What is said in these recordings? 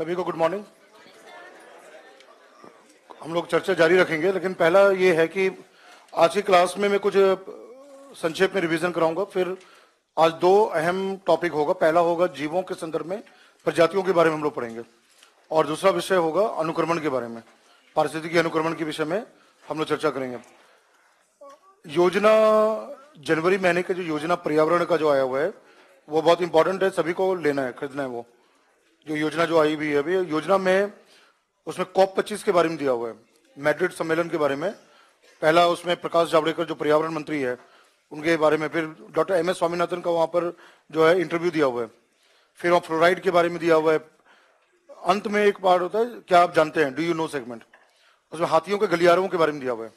सभी को good morning हम लोग चर्चा जारी रखेंगे लेकिन पहला ये है कि आज की क्लास में मैं कुछ संक्षेप में रिवीजन कराऊंगा फिर आज दो अहम टॉपिक होगा पहला होगा जीवों के संदर्भ में प्रजातियों के बारे में हम लोग पढ़ेंगे और दूसरा विषय होगा अनुक्रमण के बारे में पारिस्थितिकी अनुक्रमण के विषय में हम लोग चर्चा करेंगे योजना जनवरी महीने का जो योजना पर्यावरण का जो आया हुआ है वो बहुत इंपॉर्टेंट है सभी को लेना है खरीदना है वो जो योजना जो आई हुई है अभी योजना में उसमें कॉप पच्चीस के बारे में दिया हुआ है मैड्रिड सम्मेलन के बारे में पहला उसमें प्रकाश जावड़ेकर जो पर्यावरण मंत्री है उनके बारे में फिर डॉक्टर एम एस स्वामीनाथन का वहां पर जो है इंटरव्यू दिया हुआ है फिर वहाँ फ्लोराइड के बारे में दिया हुआ है अंत में एक पार्ट होता है क्या आप जानते हैं डू यू नो सेगमेंट उसमें हाथियों के गलियारों के बारे में दिया हुआ है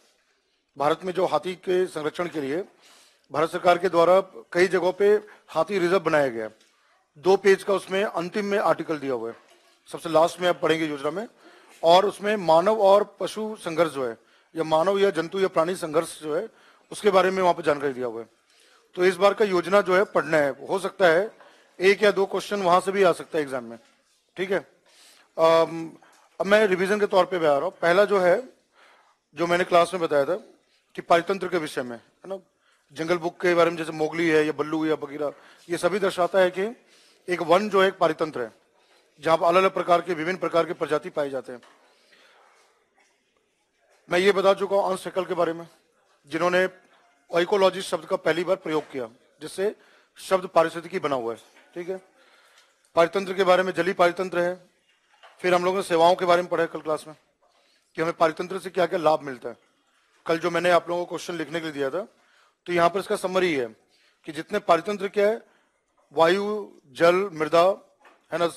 भारत में जो हाथी के संरक्षण के लिए भारत सरकार के द्वारा कई जगहों पे हाथी रिजर्व बनाया गया है दो पेज का उसमें अंतिम में आर्टिकल दिया हुआ है सबसे लास्ट में आप पढ़ेंगे योजना में और उसमें मानव और पशु संघर्ष जो है या मानव या जंतु या प्राणी संघर्ष जो है उसके बारे में वहां पर जानकारी दिया हुआ है तो इस बार का योजना जो है पढ़ना है हो सकता है एक या दो क्वेश्चन वहां से भी आ सकता है एग्जाम में ठीक है अब मैं रिवीजन के तौर पे भी आ रहा हूँ पहला जो है जो मैंने क्लास में बताया था कि पारितंत्र के विषय में है ना जंगल बुक के बारे में जैसे मोगली है या बल्लू या बगीरा ये सभी दर्शाता है कि एक वन जो है एक पारितंत्र है जहां पर अलग अलग प्रकार के विभिन्न प्रकार के प्रजाति पाए जाते हैं मैं ये बता चुका हूं अंश के बारे में जिन्होंने इकोलॉजी शब्द का पहली बार प्रयोग किया जिससे शब्द पारिस्थितिकी बना हुआ है ठीक है पारितंत्र के बारे में जली पारितंत्र है फिर हम लोगों ने सेवाओं के बारे में पढ़ा कल क्लास में कि हमें पारितंत्र से क्या क्या लाभ मिलता है कल जो मैंने आप लोगों को क्वेश्चन लिखने के लिए दिया था तो यहाँ पर इसका समरी है कि जितने पारितंत्र क्या है वायु जल मृदा है ना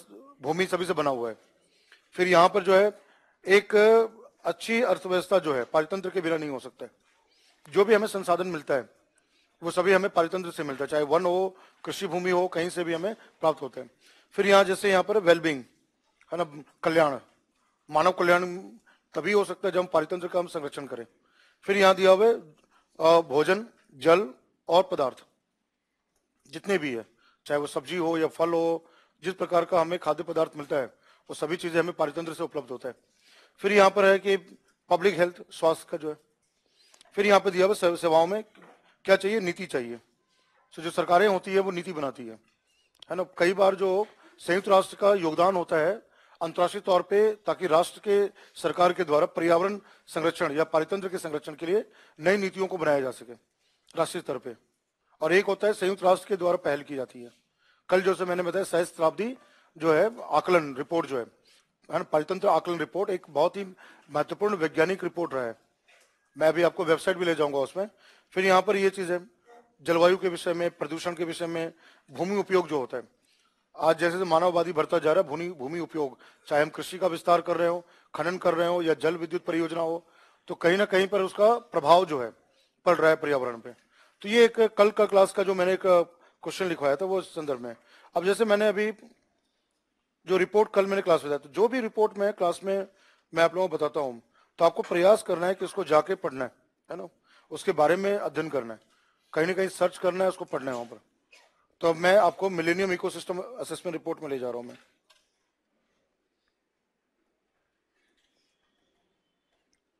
भूमि सभी से बना हुआ है फिर यहाँ पर जो है एक अच्छी अर्थव्यवस्था जो है पारितंत्र के बिना नहीं हो सकता है जो भी हमें संसाधन मिलता है वो सभी हमें पारितंत्र से मिलता है चाहे वन हो कृषि भूमि हो कहीं से भी हमें प्राप्त होते हैं फिर यहाँ जैसे यहाँ पर वेलबींग है ना कल्याण मानव कल्याण तभी हो सकता है जब हम पारितंत्र का हम संरक्षण करें फिर यहाँ दिया हुआ भोजन जल और पदार्थ जितने भी है चाहे वो सब्जी हो या फल हो जिस प्रकार का हमें खाद्य पदार्थ मिलता है वो सभी चीजें हमें पारितंत्र से उपलब्ध होता है फिर यहाँ पर है कि पब्लिक हेल्थ स्वास्थ्य का जो है फिर यहाँ पर दिया हुआ सेवाओं में क्या चाहिए नीति चाहिए तो जो सरकारें होती है वो नीति बनाती है है ना कई बार जो संयुक्त राष्ट्र का योगदान होता है अंतर्राष्ट्रीय तौर पे ताकि राष्ट्र के सरकार के द्वारा पर्यावरण संरक्षण या पारितंत्र के संरक्षण के लिए नई नीतियों को बनाया जा सके राष्ट्रीय स्तर पर और एक होता है संयुक्त राष्ट्र के द्वारा पहल की जाती है कल से मैंने बताया सहस्त्राब्दी जो है आकलन रिपोर्ट जो है पारितंत्र आकलन रिपोर्ट एक बहुत ही महत्वपूर्ण वैज्ञानिक रिपोर्ट रहा है मैं अभी आपको वेबसाइट भी ले जाऊंगा उसमें फिर यहाँ पर ये चीज है जलवायु के विषय में प्रदूषण के विषय में भूमि उपयोग जो होता है आज जैसे मानववादी बढ़ता जा रहा है भूमि भूमि उपयोग चाहे हम कृषि का विस्तार कर रहे हो खनन कर रहे हो या जल विद्युत परियोजना हो तो कहीं ना कहीं पर उसका प्रभाव जो है पड़ रहा है पर्यावरण पे तो ये एक कल का क्लास का जो मैंने एक क्वेश्चन लिखवाया था वो इस संदर्भ में अब जैसे मैंने अभी जो रिपोर्ट कल मैंने क्लास में बताया तो जो भी रिपोर्ट मैं क्लास में मैं आप लोगों को बताता हूँ तो आपको प्रयास करना है कि उसको जाके पढ़ना है है ना उसके बारे में अध्ययन करना है कहीं ना कहीं सर्च करना है उसको पढ़ना है वहां पर तो अब मैं आपको मिलेनियम इकोसिस्टम असेसमेंट रिपोर्ट में ले जा रहा हूं मैं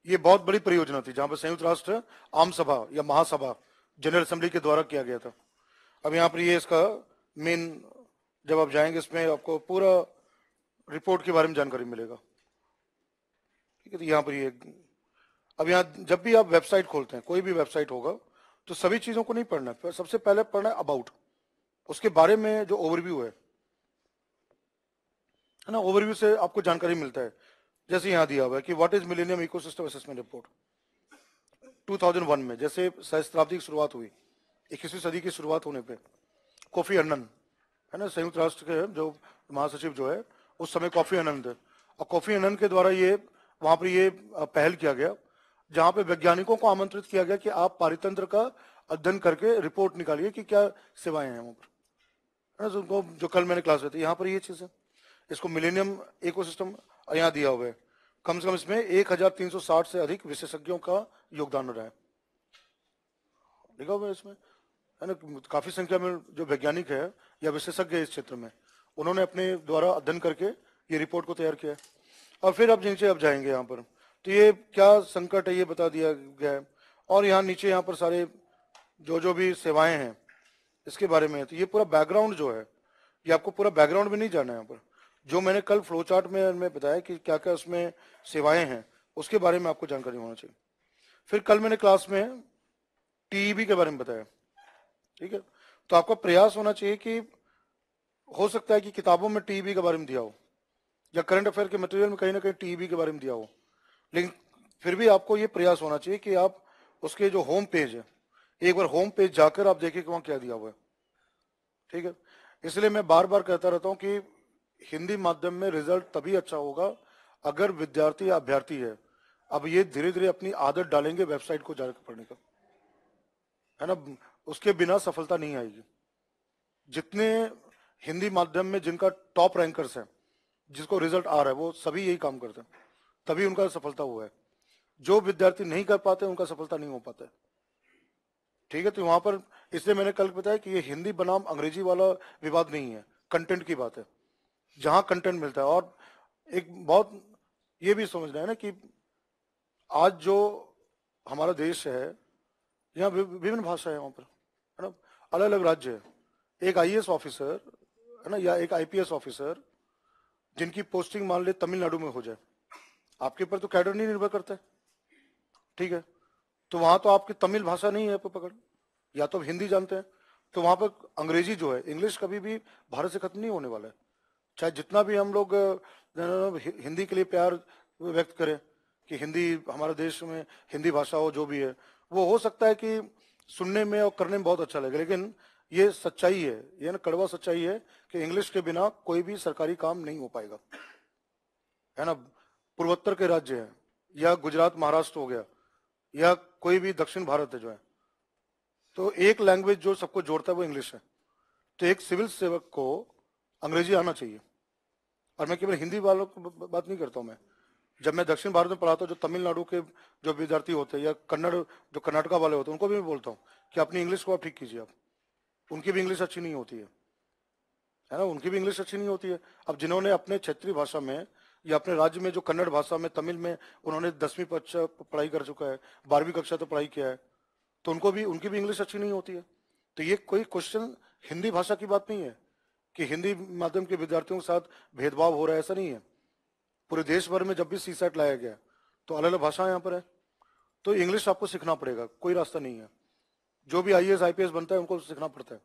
ये बहुत बड़ी परियोजना थी जहां पर संयुक्त राष्ट्र आम सभा या महासभा जनरल असेंबली के द्वारा किया गया था अब यहाँ पर ये इसका मेन जब आप जाएंगे इसमें आपको पूरा रिपोर्ट के बारे में जानकारी मिलेगा ठीक है तो यहाँ पर ये अब यहाँ जब भी आप वेबसाइट खोलते हैं कोई भी वेबसाइट होगा तो सभी चीज़ों को नहीं पढ़ना है सबसे पहले पढ़ना है अबाउट उसके बारे में जो ओवरव्यू है ना ओवरव्यू से आपको जानकारी मिलता है जैसे यहाँ दिया हुआ है कि what is millennium ecosystem assessment report 2001 में जैसे सहस्त्राब्दी की शुरुआत हुई इक्कीसवीं सदी की शुरुआत होने पे कॉफी अनन है ना संयुक्त राष्ट्र के जो महासचिव जो है उस समय कॉफी अनन थे और कॉफी अनन के द्वारा ये वहां पर ये पहल किया गया जहां पे वैज्ञानिकों को आमंत्रित किया गया कि आप पारितंत्र का अध्ययन करके रिपोर्ट निकालिए कि क्या सेवाएं हैं वहां पर है ना उनको जो कल मैंने क्लास में थी यहाँ पर ये चीज़ है इसको मिलेनियम इकोसिस्टम यहाँ दिया हुआ है कम से कम इसमें 1360 से अधिक विशेषज्ञों का योगदान रहा है लिखा हुआ इसमें है ना काफी संख्या में जो वैज्ञानिक है या विशेषज्ञ है इस क्षेत्र में उन्होंने अपने द्वारा अध्ययन करके ये रिपोर्ट को तैयार किया और फिर अब नीचे अब जाएंगे यहाँ पर तो ये क्या संकट है ये बता दिया गया है और यहाँ नीचे यहाँ पर सारे जो जो भी सेवाएं हैं इसके बारे में तो ये पूरा बैकग्राउंड जो है ये आपको पूरा बैकग्राउंड में नहीं जाना है यहाँ पर जो मैंने कल फ्लो चार्ट में बताया कि क्या क्या उसमें सेवाएं हैं उसके बारे में आपको जानकारी होना चाहिए फिर कल मैंने क्लास में टीईबी के बारे में बताया ठीक है तो आपका प्रयास होना चाहिए कि हो सकता है कि किताबों में टीईबी के बारे में दिया हो या करंट अफेयर के मटेरियल में कहीं ना कहीं टीईबी के बारे में दिया हो लेकिन फिर भी आपको ये प्रयास होना चाहिए कि आप उसके जो होम पेज है एक बार होम पेज जाकर आप देखिए कि वहां क्या दिया हुआ है ठीक है इसलिए मैं बार बार कहता रहता हूं कि हिंदी माध्यम में रिजल्ट तभी अच्छा होगा अगर विद्यार्थी या अभ्यर्थी है अब ये धीरे धीरे अपनी आदत डालेंगे वेबसाइट को जाकर पढ़ने का है ना उसके बिना सफलता नहीं आएगी जितने हिंदी माध्यम में जिनका टॉप रैंकर्स हैं जिसको रिजल्ट आ रहा है वो सभी यही काम करते हैं तभी उनका सफलता हुआ है जो विद्यार्थी नहीं कर पाते उनका सफलता नहीं हो पाता ठीक है तो वहां पर इसलिए मैंने कल बताया कि ये हिंदी बनाम अंग्रेजी वाला विवाद नहीं है कंटेंट की बात है जहां कंटेंट मिलता है और एक बहुत ये भी समझना है ना कि आज जो हमारा देश है यहाँ विभिन्न भाषा है वहां पर है ना अलग अलग राज्य है एक आई ऑफिसर है ना या एक आईपीएस ऑफिसर जिनकी पोस्टिंग मान ले तमिलनाडु में हो जाए आपके ऊपर तो कैडर नहीं निर्भर करता है ठीक है तो वहां तो आपकी तमिल भाषा नहीं है पकड़ या तो आप हिंदी जानते हैं तो वहां पर अंग्रेजी जो है इंग्लिश कभी भी भारत से खत्म नहीं होने वाला है चाहे जितना भी हम लोग हिंदी के लिए प्यार व्यक्त करें कि हिंदी हमारे देश में हिंदी भाषा हो जो भी है वो हो सकता है कि सुनने में और करने में बहुत अच्छा लगे लेकिन ये सच्चाई है ये ना कड़वा सच्चाई है कि इंग्लिश के बिना कोई भी सरकारी काम नहीं हो पाएगा है ना पूर्वोत्तर के राज्य है या गुजरात महाराष्ट्र हो गया या कोई भी दक्षिण भारत है जो है तो एक लैंग्वेज जो सबको जोड़ता है वो इंग्लिश है तो एक सिविल सेवक को अंग्रेजी आना चाहिए और मैं केवल हिंदी वालों को बात नहीं करता हूँ मैं जब मैं दक्षिण भारत में पढ़ाता हूँ जो तमिलनाडु के जो विद्यार्थी होते हैं या कन्नड़ जो कर्नाटका वाले होते हैं उनको भी मैं बोलता हूँ कि अपनी इंग्लिश को आप ठीक कीजिए आप उनकी भी इंग्लिश अच्छी नहीं होती है है ना उनकी भी इंग्लिश अच्छी नहीं होती है अब जिन्होंने अपने क्षेत्रीय भाषा में या अपने राज्य में जो कन्नड़ भाषा में तमिल में उन्होंने दसवीं कक्षा पढ़ाई कर चुका है बारहवीं कक्षा तो पढ़ाई किया है तो उनको भी उनकी भी इंग्लिश अच्छी नहीं होती है तो ये कोई क्वेश्चन हिंदी भाषा की बात नहीं है कि हिंदी माध्यम के विद्यार्थियों के साथ भेदभाव हो रहा है ऐसा नहीं है पूरे देश भर में जब भी सी सेट लाया गया तो अलग अलग भाषा यहाँ पर है तो इंग्लिश आपको सीखना पड़ेगा कोई रास्ता नहीं है जो भी आई एस बनता है उनको सीखना पड़ता है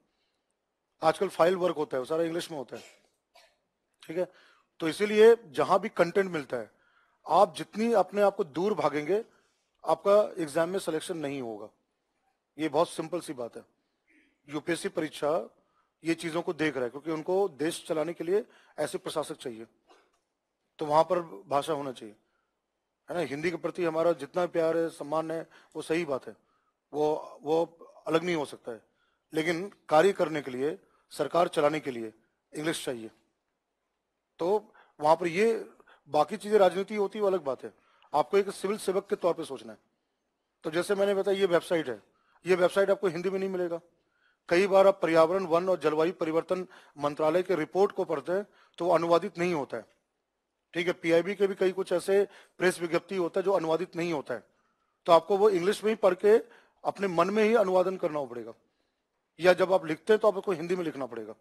आजकल फाइल वर्क होता है सारा इंग्लिश में होता है ठीक है तो इसीलिए जहां भी कंटेंट मिलता है आप जितनी अपने आप को दूर भागेंगे आपका एग्जाम में सिलेक्शन नहीं होगा ये बहुत सिंपल सी बात है यूपीएससी परीक्षा ये चीजों को देख रहा है क्योंकि उनको देश चलाने के लिए ऐसे प्रशासक चाहिए तो वहां पर भाषा होना चाहिए है ना हिंदी के प्रति हमारा जितना प्यार है सम्मान है वो सही बात है वो वो अलग नहीं हो सकता है लेकिन कार्य करने के लिए सरकार चलाने के लिए इंग्लिश चाहिए तो वहां पर ये बाकी चीजें राजनीति होती है वो अलग बात है आपको एक सिविल सेवक के तौर पर सोचना है तो जैसे मैंने बताया ये वेबसाइट है ये वेबसाइट आपको हिंदी में नहीं मिलेगा कई बार आप पर्यावरण वन और जलवायु परिवर्तन मंत्रालय के रिपोर्ट को पढ़ते हैं तो वो अनुवादित नहीं होता है ठीक है पीआईबी के भी कई कुछ ऐसे प्रेस विज्ञप्ति होता है जो अनुवादित नहीं होता है तो आपको वो इंग्लिश में ही पढ़ के अपने मन में ही अनुवादन करना पड़ेगा या जब आप लिखते हैं तो आपको हिंदी में लिखना पड़ेगा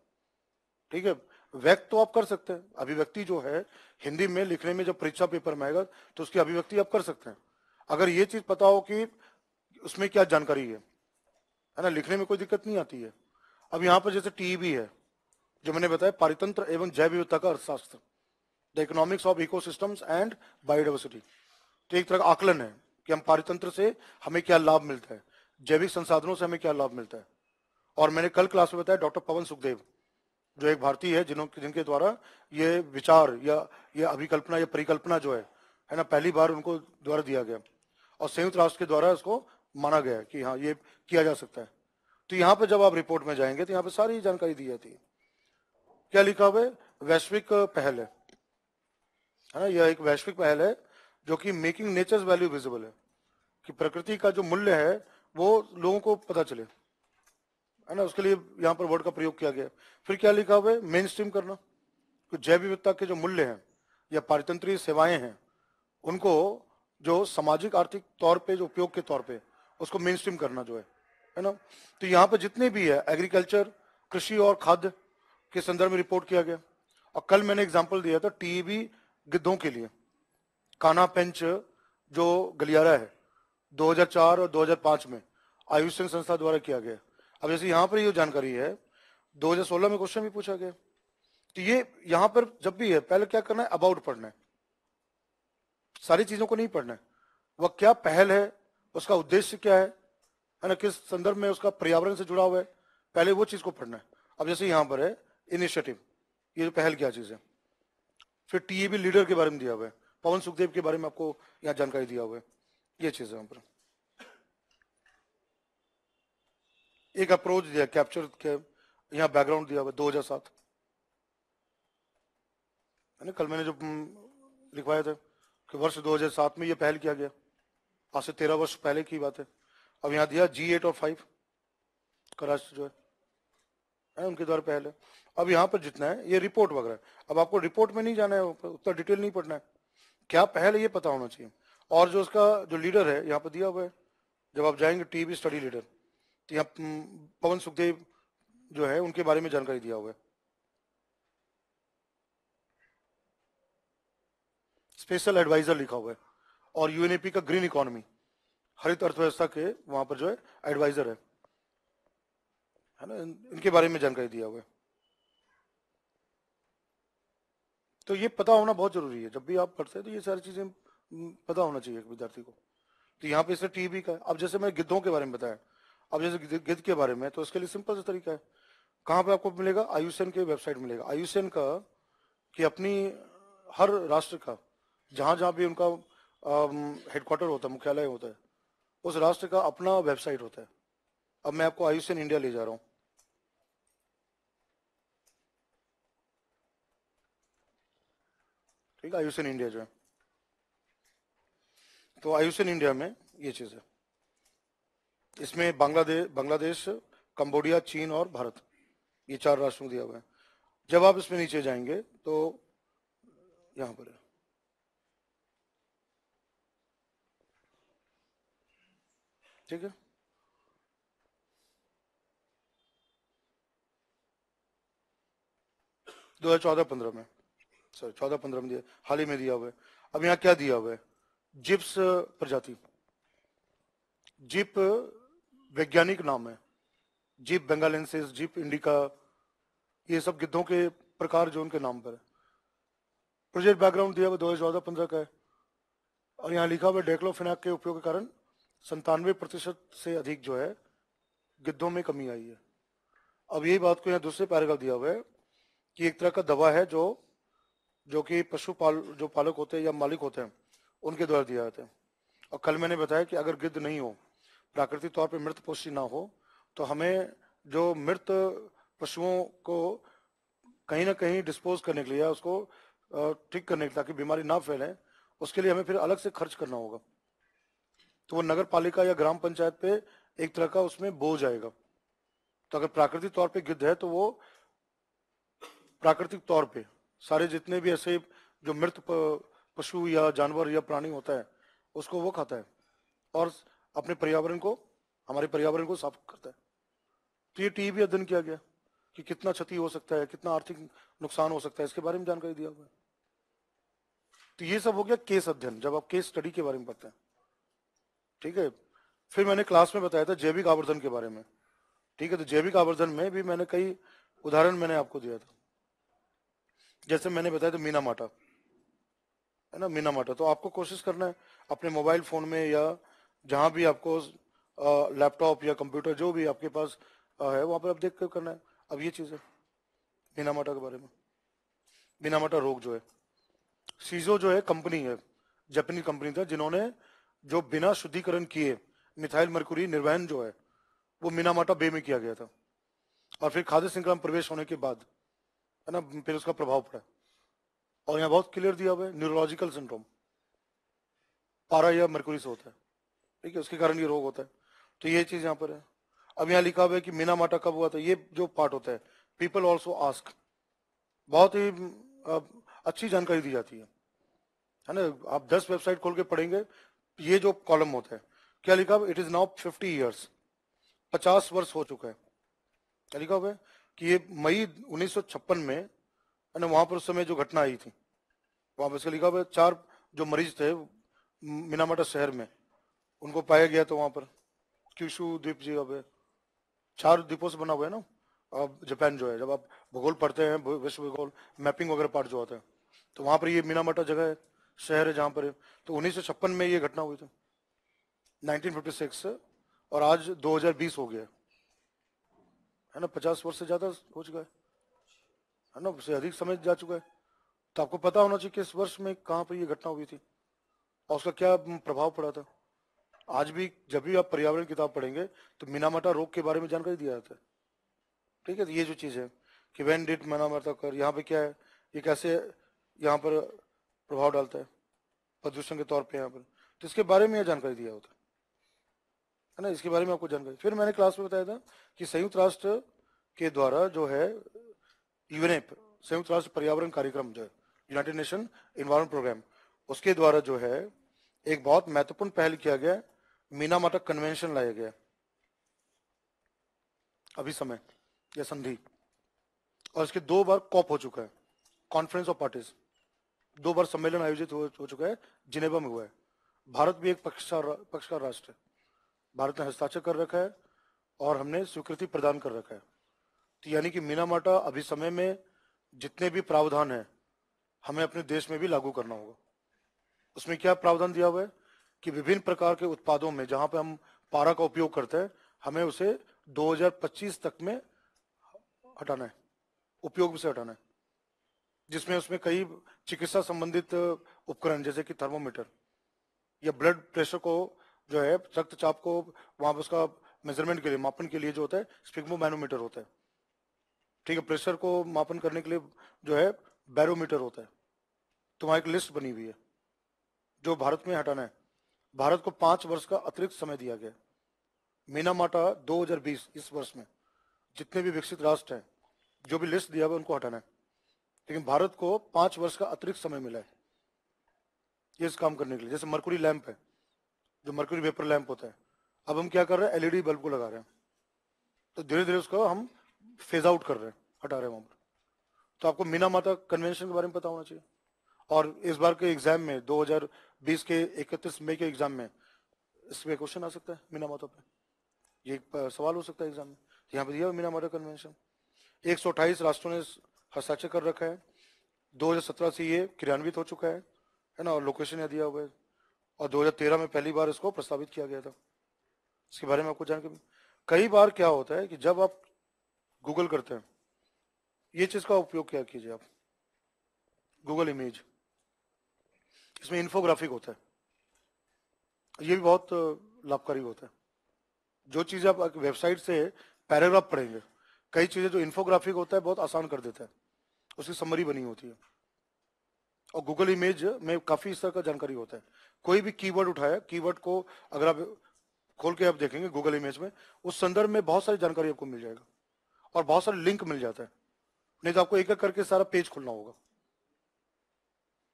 ठीक है व्यक्त तो आप कर सकते हैं अभिव्यक्ति जो है हिंदी में लिखने में जब परीक्षा पेपर में आएगा तो उसकी अभिव्यक्ति आप कर सकते हैं अगर ये चीज पता हो कि उसमें क्या जानकारी है है ना लिखने में कोई दिक्कत नहीं आती है अब यहाँ पर जैसे टी भी है जो मैंने बताया पारितंत्र एवं जैव विविधता का अर्थशास्त्र the economics of ecosystems and biodiversity तो एक तरह का आकलन है कि हम पारितंत्र से हमें क्या लाभ मिलता है जैविक संसाधनों से हमें क्या लाभ मिलता है और मैंने कल क्लास में बताया डॉक्टर पवन सुखदेव जो एक भारतीय है जिनों जिनके द्वारा ये विचार या ये अभिकल्पना या परिकल्पना जो है है ना पहली बार उनको द्वारा दिया गया और संयुक्त राष्ट्र के द्वारा इसको माना गया है कि हाँ ये किया जा सकता है तो यहाँ पर जब आप रिपोर्ट में जाएंगे तो यहाँ पर सारी जानकारी दी जाती है क्या लिखा हुआ है वैश्विक पहल है है ना यह एक वैश्विक पहल है जो कि मेकिंग नेचर वैल्यू विजिबल है कि प्रकृति का जो मूल्य है वो लोगों को पता चले है ना उसके लिए यहाँ पर वर्ड का प्रयोग किया गया फिर क्या लिखा हुआ है मेन स्ट्रीम करना तो जैव विविधता के जो मूल्य हैं या पारितंत्रीय सेवाएं हैं उनको जो सामाजिक आर्थिक तौर पे जो उपयोग के तौर पे उसको मेन स्ट्रीम करना जो है है ना तो यहाँ पर जितने भी है एग्रीकल्चर कृषि और खाद्य के संदर्भ में रिपोर्ट किया गया और कल मैंने एग्जाम्पल दिया था टीबी गिद्धों के लिए काना पेंच जो गलियारा है 2004 और 2005 में आयुष संस्था द्वारा किया गया अब जैसे यहाँ पर ये यह जानकारी है 2016 में क्वेश्चन भी पूछा गया तो ये यहाँ पर जब भी है पहले क्या करना है अबाउट पढ़ना है सारी चीजों को नहीं पढ़ना है वह क्या पहल है उसका उद्देश्य क्या है है किस संदर्भ में उसका पर्यावरण से जुड़ा हुआ है पहले वो चीज को पढ़ना है अब जैसे यहां पर है इनिशिएटिव ये जो पहल क्या चीज है फिर टीएबी लीडर के बारे में दिया हुआ है पवन सुखदेव के बारे में आपको यहाँ जानकारी दिया हुआ है ये चीज है यहाँ पर एक अप्रोच दिया कैप्चर के यहाँ बैकग्राउंड दिया हुआ दो हजार सात है ना कल मैंने जो हम्म, लिखवाया था कि वर्ष 2007 में यह पहल किया गया आज से तेरह वर्ष पहले की बात है अब यहां दिया जी एट और फाइव राष्ट्र जो है है उनके द्वारा पहले अब यहाँ पर जितना है ये रिपोर्ट वगैरह अब आपको रिपोर्ट में नहीं जाना है उतना डिटेल नहीं पढ़ना है क्या पहले ये पता होना चाहिए और जो उसका जो लीडर है यहाँ पर दिया हुआ है जब आप जाएंगे टीवी स्टडी लीडर तो यहाँ पवन सुखदेव जो है उनके बारे में जानकारी दिया हुआ है स्पेशल एडवाइजर लिखा हुआ है और यूएनएपी का ग्रीन इकोनॉमी हरित अर्थव्यवस्था के वहां पर जो है एडवाइजर है है ना इनके बारे में जानकारी दिया हुआ है तो ये पता होना बहुत जरूरी है जब भी आप पढ़ते हैं तो ये सारी चीजें पता होना चाहिए विद्यार्थी को तो यहाँ पे इसे टीबी का अब जैसे मैं गिद्धों के बारे में बताया अब जैसे गिद्ध के बारे में तो इसके लिए सिंपल सा तरीका है कहाँ पे आपको मिलेगा आयुषन के वेबसाइट मिलेगा आयुषन का कि अपनी हर राष्ट्र का जहां जहां भी उनका हेडक्वार्टर होता है मुख्यालय होता है उस राष्ट्र का अपना वेबसाइट होता है अब मैं आपको आयुष्मान इंडिया ले जा रहा हूं ठीक है आयुष्मान इंडिया जो है तो आयुष्मान इंडिया में ये चीज है इसमें बांग्लादेश बांग्लादेश कंबोडिया चीन और भारत ये चार राष्ट्रों दिया हुआ है जब आप इसमें नीचे जाएंगे तो यहां पर है ठीक है दो हजार चौदह पंद्रह में सॉरी चौदह पंद्रह में दिया हाल ही में दिया हुआ है अब यहां क्या दिया हुआ है जिप्स प्रजाति जिप वैज्ञानिक नाम है जिप बेंगालेंसिस जिप इंडिका ये सब गिद्धों के प्रकार जो उनके नाम पर है प्रोजेक्ट बैकग्राउंड दिया हुआ दो हजार चौदह पंद्रह का है और यहां लिखा हुआ डेक्लोफिनाक के उपयोग के कारण संतानवे प्रतिशत से अधिक जो है गिद्धों में कमी आई है अब यही बात को यहाँ दूसरे पैराग्राफ दिया हुआ है कि एक तरह का दवा है जो जो कि पशु पाल जो पालक होते हैं या मालिक होते हैं उनके द्वारा दिया जाता है और कल मैंने बताया कि अगर गिद्ध नहीं हो प्राकृतिक तौर पर मृत पोषी ना हो तो हमें जो मृत पशुओं को कहीं ना कहीं डिस्पोज करने के लिए या उसको ठीक करने के लिए ताकि बीमारी ना फैले उसके लिए हमें फिर अलग से खर्च करना होगा तो वो नगर पालिका या ग्राम पंचायत पे एक तरह का उसमें बोझ आएगा तो अगर प्राकृतिक तौर पे गिद्ध है तो वो प्राकृतिक तौर पे सारे जितने भी ऐसे जो मृत पशु या जानवर या प्राणी होता है उसको वो खाता है और अपने पर्यावरण को हमारे पर्यावरण को साफ करता है तो ये टी भी अध्ययन किया गया कि कितना क्षति हो सकता है कितना आर्थिक नुकसान हो सकता है इसके बारे में जानकारी दिया हुआ है तो ये सब हो गया केस अध्ययन जब आप केस स्टडी के बारे में पढ़ते हैं ठीक है फिर मैंने क्लास में बताया था जैविक आवर्धन के बारे में ठीक है तो जैविक आवर्धन में भी मैंने कई उदाहरण मैंने आपको दिया था जैसे मैंने बताया था मीना माटा है ना मीना माटा तो आपको कोशिश करना है अपने मोबाइल फोन में या जहां भी आपको लैपटॉप या कंप्यूटर जो भी आपके पास है वहां पर आप देख कर करना है अब ये चीज है मीना माटा के बारे में मीना माटा रोग जो है सीजो जो है कंपनी है जापानी कंपनी था जिन्होंने जो बिना शुद्धिकरण किए मिथाइल मरकुरी निर्वहन जो है वो मीनामाटा बे में किया गया था और फिर खाद्य श्रृंखला में प्रवेश होने के बाद है ना फिर उसका प्रभाव पड़ा और यहाँ बहुत क्लियर दिया हुआ है न्यूरोलॉजिकल सिंड्रोम पारा या मरकुरी से होता है ठीक है उसके कारण ये रोग होता है तो ये चीज यहाँ पर है अब यहाँ लिखा हुआ है कि मीना माटा कब हुआ था ये जो पार्ट होता है पीपल ऑल्सो आस्क बहुत ही अच्छी जानकारी दी जाती है है ना आप दस वेबसाइट खोल के पढ़ेंगे ये जो कॉलम होता है क्या लिखा it is now fifty years पचास वर्ष हो चुका है क्या लिखा हुआ है कि ये मई 1956 में है ना वहां पर उस समय जो घटना आई थी वहां पर उसका लिखा हुआ है चार जो मरीज थे मीनामाटा शहर में उनको पाया गया था वहां पर क्यूशु द्वीप जी अब चार द्वीपों से बना हुआ है ना अब जापान जो है जब आप भूगोल पढ़ते हैं विश्व भूगोल मैपिंग वगैरह पार्ट जो होता है तो वहां पर ये मीनामाटा जगह है शहर है जहाँ पर तो उन्नीस में ये घटना हुई थी 1956 और आज 2020 हो गया है ना पचास वर्ष से ज्यादा हो चुका है है ना उससे अधिक समय जा चुका है तो आपको पता होना चाहिए किस वर्ष में कहां पर यह घटना हुई थी और उसका क्या प्रभाव पड़ा था आज भी जब भी आप पर्यावरण किताब पढ़ेंगे तो मीनामाटा रोग के बारे में जानकारी दिया जाता है ठीक है तो ये जो चीज है कि वेन डिट मिनामाटा कर यहाँ पे क्या है ये कैसे यहाँ पर प्रभाव डालता है प्रदूषण के तौर पे यहाँ पर तो इसके बारे में यह जानकारी दिया होता है ना इसके बारे में आपको जानकारी फिर मैंने क्लास में बताया था कि संयुक्त राष्ट्र के द्वारा जो है यूएनएप संयुक्त राष्ट्र पर्यावरण कार्यक्रम जो यूनाइटेड नेशन इन्वायरमेंट प्रोग्राम उसके द्वारा जो है एक बहुत महत्वपूर्ण पहल किया गया मीना माटक कन्वेंशन लाया गया अभी समय यह संधि और इसके दो बार कॉप हो चुका है कॉन्फ्रेंस ऑफ पार्टीज दो बार सम्मेलन आयोजित हो, हो चुका है जिनेवा में हुआ है भारत भी एक पक्षकार पक्षकार राष्ट्र है भारत ने हस्ताक्षर कर रखा है और हमने स्वीकृति प्रदान कर रखा है तो यानी कि मीना माटा अभी समय में जितने भी प्रावधान है हमें अपने देश में भी लागू करना होगा उसमें क्या प्रावधान दिया हुआ है कि विभिन्न प्रकार के उत्पादों में जहां पे हम पारा का उपयोग करते हैं हमें उसे 2025 तक में हटाना है उपयोग से हटाना है जिसमें उसमें कई चिकित्सा संबंधित उपकरण जैसे कि थर्मोमीटर या ब्लड प्रेशर को जो है रक्तचाप को वहां पर उसका मेजरमेंट के लिए मापन के लिए जो होता है मैनोमीटर होता है ठीक है प्रेशर को मापन करने के लिए जो है बैरोमीटर होता है तो वहां एक लिस्ट बनी हुई है जो भारत में हटाना है भारत को पांच वर्ष का अतिरिक्त समय दिया गया मीना माटा दो इस वर्ष में जितने भी विकसित राष्ट्र हैं जो भी लिस्ट दिया हुआ उनको हटाना है लेकिन भारत को पांच वर्ष का अतिरिक्त समय मिला है ये इस काम करने के लिए जैसे मरकुरी लैंप है जो मरकुरी वेपर लैंप होता है अब हम क्या कर रहे हैं एलईडी बल्ब को लगा रहे हैं तो धीरे धीरे उसको हम फेज आउट कर रहे हैं हटा रहे हैं वहां पर तो आपको मीना माता कन्वेंशन के बारे में पता होना चाहिए और इस बार के एग्जाम में 2020 के 31 मई के एग्जाम में इसमें क्वेश्चन आ सकता है मीना माता पे ये सवाल हो सकता है एग्जाम में यहाँ पे दिया मीना माता कन्वेंशन एक राष्ट्रों ने हस्ताक्षर कर रखा है 2017 से ये क्रियान्वित हो चुका है है ना और लोकेशन दिया हुआ है और 2013 में पहली बार इसको प्रस्तावित किया गया था इसके बारे में आपको जान कई बार क्या होता है कि जब आप गूगल करते हैं ये चीज का उपयोग क्या कीजिए आप गूगल इमेज इसमें इन्फोग्राफिक होता है ये भी बहुत लाभकारी होता है जो चीज आप वेबसाइट से पैराग्राफ पढ़ेंगे कई चीजें जो इन्फोग्राफिक होता है बहुत आसान कर देता है उसकी समरी बनी होती है और गूगल इमेज में काफी इस तरह का जानकारी होता है कोई भी कीवर्ड उठाया कीवर्ड को अगर आप खोल के आप देखेंगे गूगल इमेज में उस संदर्भ में बहुत सारी जानकारी आपको मिल जाएगा और बहुत सारे लिंक मिल जाता है नहीं तो आपको एक एक करके सारा पेज खोलना होगा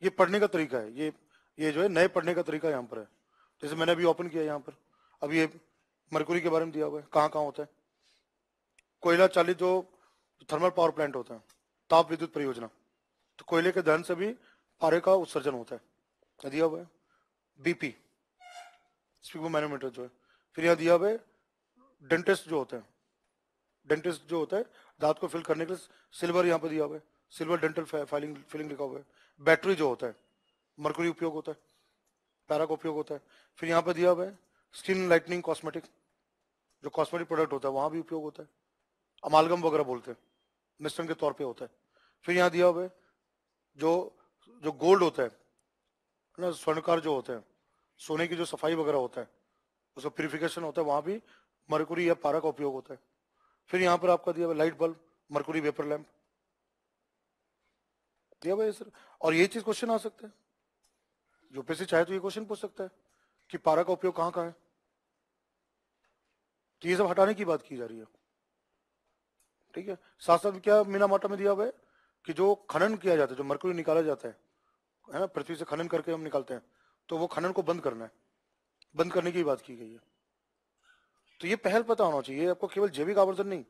ये पढ़ने का तरीका है ये ये जो है नए पढ़ने का तरीका यहाँ पर है जैसे मैंने अभी ओपन किया यहाँ पर अब ये मरकुरी के बारे में दिया हुआ है कहाँ कहाँ होता है कोयला चालित जो थर्मल पावर प्लांट होते हैं ताप विद्युत परियोजना तो कोयले के दहन से भी पारे का उत्सर्जन होता है दिया हुआ है बीपी स्पीको मैनोमीटर जो है फिर यहाँ दिया हुआ है डेंटिस्ट जो होते हैं डेंटिस्ट जो होता है दांत को फिल करने के लिए सिल्वर यहाँ पर दिया हुआ है सिल्वर डेंटल फाइलिंग फिलिंग लिखा हुआ है बैटरी जो होता है मरकरी उपयोग होता है पैरा का उपयोग होता है फिर यहाँ पर दिया हुआ है स्किन लाइटनिंग कॉस्मेटिक जो कॉस्मेटिक प्रोडक्ट होता है वहाँ भी उपयोग होता है अमालगम वगैरह बोलते हैं मिश्रण के तौर पे होता है फिर यहाँ दिया हुआ है जो जो गोल्ड होता है ना स्वर्णकार जो होते हैं सोने की जो सफाई वगैरह होता है उसका प्योरिफिकेशन होता है वहाँ भी मरकुरी या पारा का उपयोग होता है फिर यहाँ पर आपका दिया हुआ light bulb mercury vapour lamp दिया हुआ सर और यही चीज क्वेश्चन आ सकता है यूपीएससी चाहे तो ये क्वेश्चन पूछ सकता है कि पारा का उपयोग कहाँ कहाँ है तो ये सब हटाने की बात की जा रही है ठीक है साथ साथ क्या मीनामाटा में दिया हुआ है कि जो खनन किया जाता है जो मरकरी निकाला जाता है है ना पृथ्वी से खनन करके हम निकालते हैं तो वो खनन को बंद करना है बंद करने की बात की गई है तो ये पहल पता होना चाहिए आपको केवल जैविक आवर्धन नहीं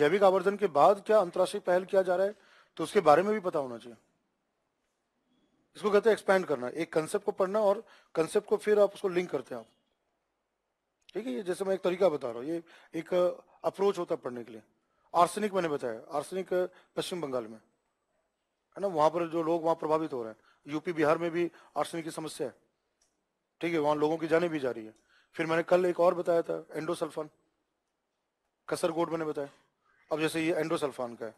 जैविक आवर्धन के बाद क्या अंतर्राष्ट्रीय पहल किया जा रहा है तो उसके बारे में भी पता होना चाहिए इसको कहते हैं एक्सपैंड करना एक कंसेप्ट को पढ़ना और कंसेप्ट को फिर आप उसको लिंक करते हैं आप ठीक है ये जैसे मैं एक तरीका बता रहा हूँ ये एक अप्रोच होता है पढ़ने के लिए आर्सेनिक मैंने बताया आर्सेनिक पश्चिम बंगाल में है ना वहां पर जो लोग वहां प्रभावित हो रहे हैं यूपी बिहार में भी आर्सेनिक की समस्या है ठीक है वहां लोगों की जाने भी जा रही है फिर मैंने कल एक और बताया था एंडोसल्फान कसरगोड मैंने बताया अब जैसे ये एंडोसल्फान का है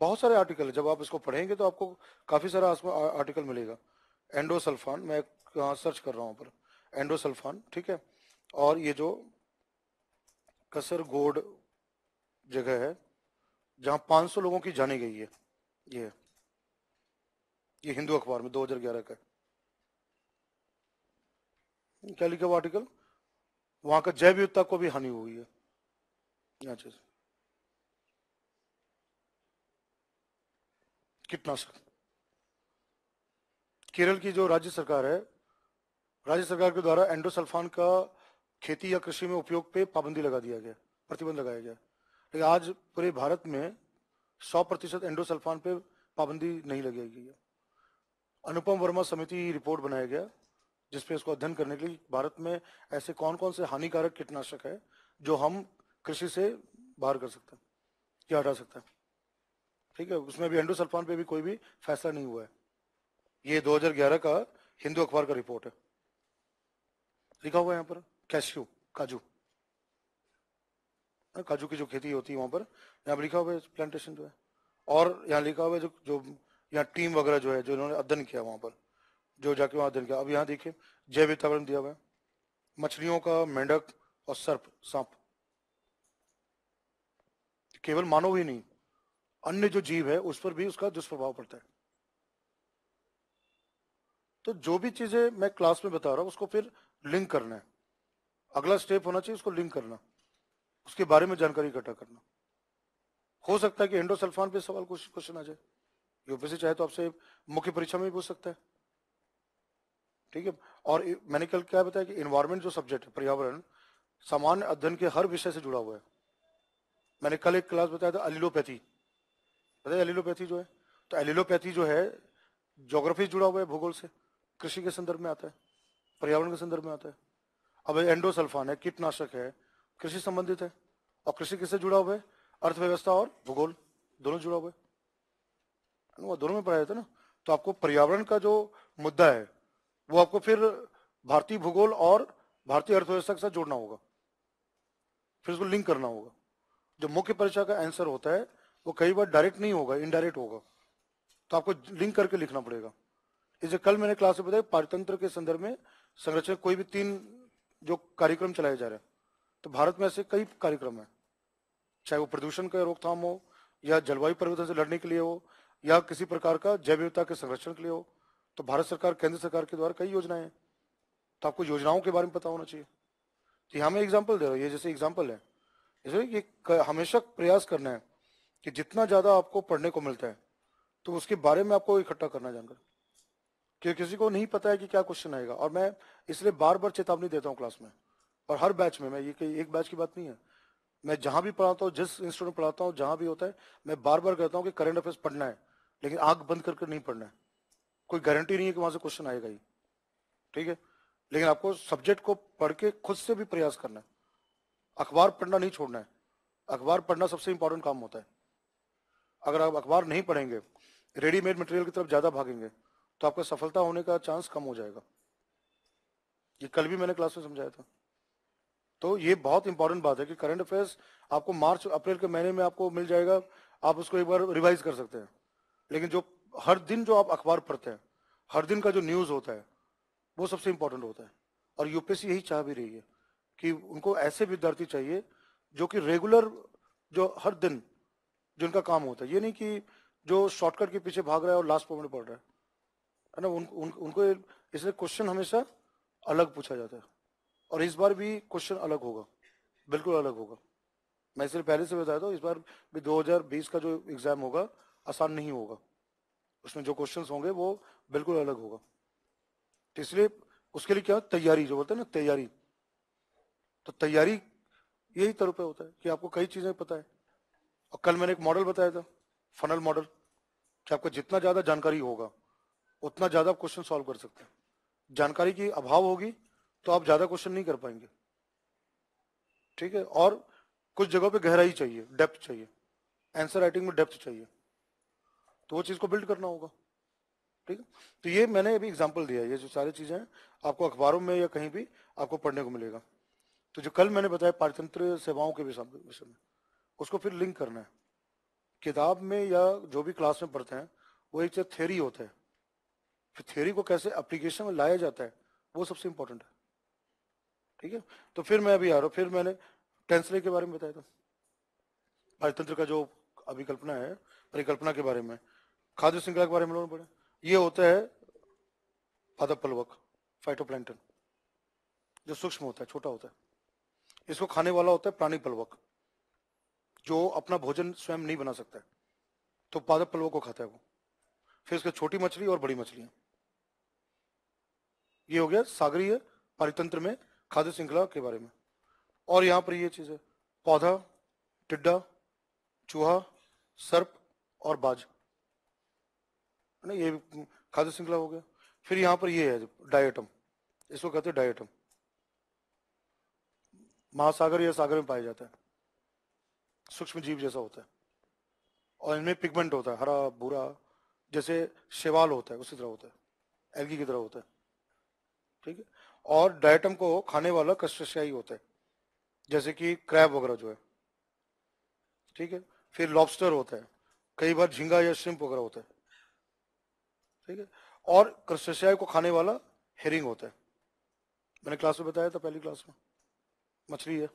बहुत सारे आर्टिकल जब आप इसको पढ़ेंगे तो आपको काफी सारा आर्टिकल मिलेगा एंडोसल्फान मैं यहाँ सर्च कर रहा हूँ पर एंडोसल्फान ठीक है और ये जो कसर गोड जगह है जहां 500 लोगों की जाने गई है ये ये हिंदू अखबार में 2011 का क्या लिखा हुआ आर्टिकल वहां का जैव विविधता को भी हानि हुई है अच्छा कीटनाशक केरल की जो राज्य सरकार है राज्य सरकार के द्वारा एंडोसल्फान का खेती या कृषि में उपयोग पे पाबंदी लगा दिया गया प्रतिबंध लगाया गया लेकिन आज पूरे भारत में 100 प्रतिशत एंडोसल्फान पे पाबंदी नहीं लगाई गई है अनुपम वर्मा समिति रिपोर्ट बनाया गया जिसपे इसको अध्ययन करने के लिए भारत में ऐसे कौन कौन से हानिकारक कीटनाशक है जो हम कृषि से बाहर कर सकते हैं या हटा सकते हैं ठीक है उसमें भी एंडोसल्फान पे भी कोई भी फैसला नहीं हुआ है ये 2011 का हिंदू अखबार का रिपोर्ट है लिखा हुआ है यहाँ पर कैश्यू काजू काजू की जो खेती होती है वहां पर यहाँ पर लिखा हुआ है प्लांटेशन जो है और यहाँ लिखा हुआ है जो जो यहाँ टीम वगैरह जो है जो इन्होंने अध्ययन किया वहां पर जो जाके वहां अध्ययन किया अब यहाँ देखिए जैव वातावरण दिया हुआ है मछलियों का मेंढक और सर्प सांप केवल मानव ही नहीं अन्य जो जीव है उस पर भी उसका दुष्प्रभाव पड़ता है तो जो भी चीजें मैं क्लास में बता रहा हूं उसको फिर लिंक करना है अगला स्टेप होना चाहिए उसको लिंक करना उसके बारे में जानकारी इकट्ठा करना हो सकता है कि एंडोसल्फान पे सवाल कुछ क्वेश्चन आ जाए यूपीएससी चाहे तो आपसे मुख्य परीक्षा में भी पूछ सकता है ठीक है और मैंने कल क्या बताया कि इन्वायरमेंट जो सब्जेक्ट है पर्यावरण सामान्य अध्ययन के हर विषय से जुड़ा हुआ है मैंने कल एक क्लास बताया था एलिलोपैथी बताया एलिलोपैथी जो है तो एलिलोपैथी जो है जोग्राफी जुड़ा हुआ है भूगोल से कृषि के संदर्भ में आता है पर्यावरण के संदर्भ में आता है अब एंडोसल्फान है कीटनाशक है कृषि संबंधित है और कृषि किससे जुड़ा हुआ है अर्थव्यवस्था और भूगोल दोनों जुड़ा हुआ है दोनों में पढ़ाया जाता है ना तो आपको पर्यावरण का जो मुद्दा है वो आपको फिर भारतीय भूगोल और भारतीय अर्थव्यवस्था के साथ जोड़ना होगा फिर उसको लिंक करना होगा जो मुख्य परीक्षा का आंसर होता है वो कई बार डायरेक्ट नहीं होगा इनडायरेक्ट होगा तो आपको लिंक करके लिखना पड़ेगा इसे कल मैंने क्लास में बताया पारतंत्र के संदर्भ में संरक्षण कोई भी तीन जो कार्यक्रम चलाए जा रहे हैं तो भारत में ऐसे कई कार्यक्रम हैं चाहे वो प्रदूषण का रोकथाम हो या जलवायु परिवर्तन से लड़ने के लिए हो या किसी प्रकार का जैव विविधता के संरक्षण के लिए हो तो भारत सरकार केंद्र सरकार के द्वारा कई योजनाएं हैं तो आपको योजनाओं के बारे में पता होना चाहिए तो यहाँ मैं एग्जाम्पल दे रहा हूँ ये जैसे एग्जाम्पल है जैसे ये हमेशा प्रयास करना है कि जितना ज़्यादा आपको पढ़ने को मिलता है तो उसके बारे में आपको इकट्ठा करना जानकर क्योंकि किसी को नहीं पता है कि क्या क्वेश्चन आएगा और मैं इसलिए बार बार चेतावनी देता हूँ क्लास में और हर बैच में मैं ये कहीं एक बैच की बात नहीं है मैं जहां भी पढ़ाता हूँ जिस इंस्टीट्यूट में पढ़ाता हूँ जहां भी होता है मैं बार बार कहता हूँ कि करंट अफेयर्स पढ़ना है लेकिन आग बंद करके नहीं पढ़ना है कोई गारंटी नहीं है कि वहां से क्वेश्चन आएगा ही ठीक है लेकिन आपको सब्जेक्ट को पढ़ के खुद से भी प्रयास करना है अखबार पढ़ना नहीं छोड़ना है अखबार पढ़ना सबसे इंपॉर्टेंट काम होता है अगर आप अखबार नहीं पढ़ेंगे रेडीमेड मटेरियल की तरफ ज्यादा भागेंगे तो आपका सफलता होने का चांस कम हो जाएगा ये कल भी मैंने क्लास में समझाया था तो ये बहुत इंपॉर्टेंट बात है कि करंट अफेयर्स आपको मार्च अप्रैल के महीने में आपको मिल जाएगा आप उसको एक बार रिवाइज कर सकते हैं लेकिन जो हर दिन जो आप अखबार पढ़ते हैं हर दिन का जो न्यूज होता है वो सबसे इंपॉर्टेंट होता है और यूपीएससी यही चाह भी रही है कि उनको ऐसे विद्यार्थी चाहिए जो कि रेगुलर जो हर दिन जिनका काम होता है ये नहीं कि जो शॉर्टकट के पीछे भाग रहा है और लास्ट मोमेंट पढ़ रहा है ना उन, उन, उनको इसलिए क्वेश्चन हमेशा अलग पूछा जाता है और इस बार भी क्वेश्चन अलग होगा बिल्कुल अलग होगा मैं इसलिए पहले से बताया था इस बार भी 2020 का जो एग्जाम होगा आसान नहीं होगा उसमें जो क्वेश्चन होंगे वो बिल्कुल अलग होगा तो इसलिए उसके लिए क्या तैयारी जो बोलते हैं ना तैयारी तो तैयारी यही तरह पे होता है कि आपको कई चीजें पता है और कल मैंने एक मॉडल बताया था फनल मॉडल कि आपको जितना ज्यादा जानकारी होगा उतना ज्यादा क्वेश्चन सॉल्व कर सकते हैं जानकारी की अभाव होगी तो आप ज्यादा क्वेश्चन नहीं कर पाएंगे ठीक है और कुछ जगहों पे गहराई चाहिए डेप्थ चाहिए आंसर राइटिंग में डेप्थ चाहिए तो वो चीज को बिल्ड करना होगा ठीक है तो ये मैंने अभी एग्जाम्पल दिया ये जो सारी चीजें हैं आपको अखबारों में या कहीं भी आपको पढ़ने को मिलेगा तो जो कल मैंने बताया पारतंत्र सेवाओं के विषय में उसको फिर लिंक करना है किताब में या जो भी क्लास में पढ़ते हैं वो एक चीज थेरी होता है फिर थेरी को कैसे अप्लीकेशन में लाया जाता है वो सबसे इंपॉर्टेंट है ठीक है तो फिर मैं अभी आ रहा हूँ फिर मैंने टेंसले के बारे में बताया था राजतंत्र का जो अभिकल्पना है परिकल्पना के बारे में खाद्य श्रृंखला के बारे में लोगों ने पढ़ा ये होता है पादपलवक फाइटोप्लैंटन जो सूक्ष्म होता है छोटा होता है इसको खाने वाला होता है प्राणी पलवक जो अपना भोजन स्वयं नहीं बना सकता है तो पादप पलवक को खाता है वो फिर उसके छोटी मछली और बड़ी मछलियां ये हो गया सागरीय पारितंत्र में खाद्य श्रृंखला के बारे में और यहाँ पर ये चीज़ है पौधा टिड्डा चूहा सर्प और बाज ना ये खाद्य श्रृंखला हो गया फिर यहाँ पर ये है डायटम इसको कहते हैं डायटम महासागर या सागर में पाया जाता है सूक्ष्म जीव जैसा होता है और इनमें पिगमेंट होता है हरा भूरा जैसे शेवाल होता है उसी तरह होता है एल्गी की तरह होता है ठीक है और डायटम को खाने वाला ही होता है जैसे कि क्रैब वगैरह जो है ठीक है फिर लॉबस्टर होता है कई बार झींगा या सिम्प वगैरह होता है ठीक है और क्रस्टेशिया को खाने वाला हेरिंग होता है मैंने क्लास में बताया था पहली क्लास में मछली है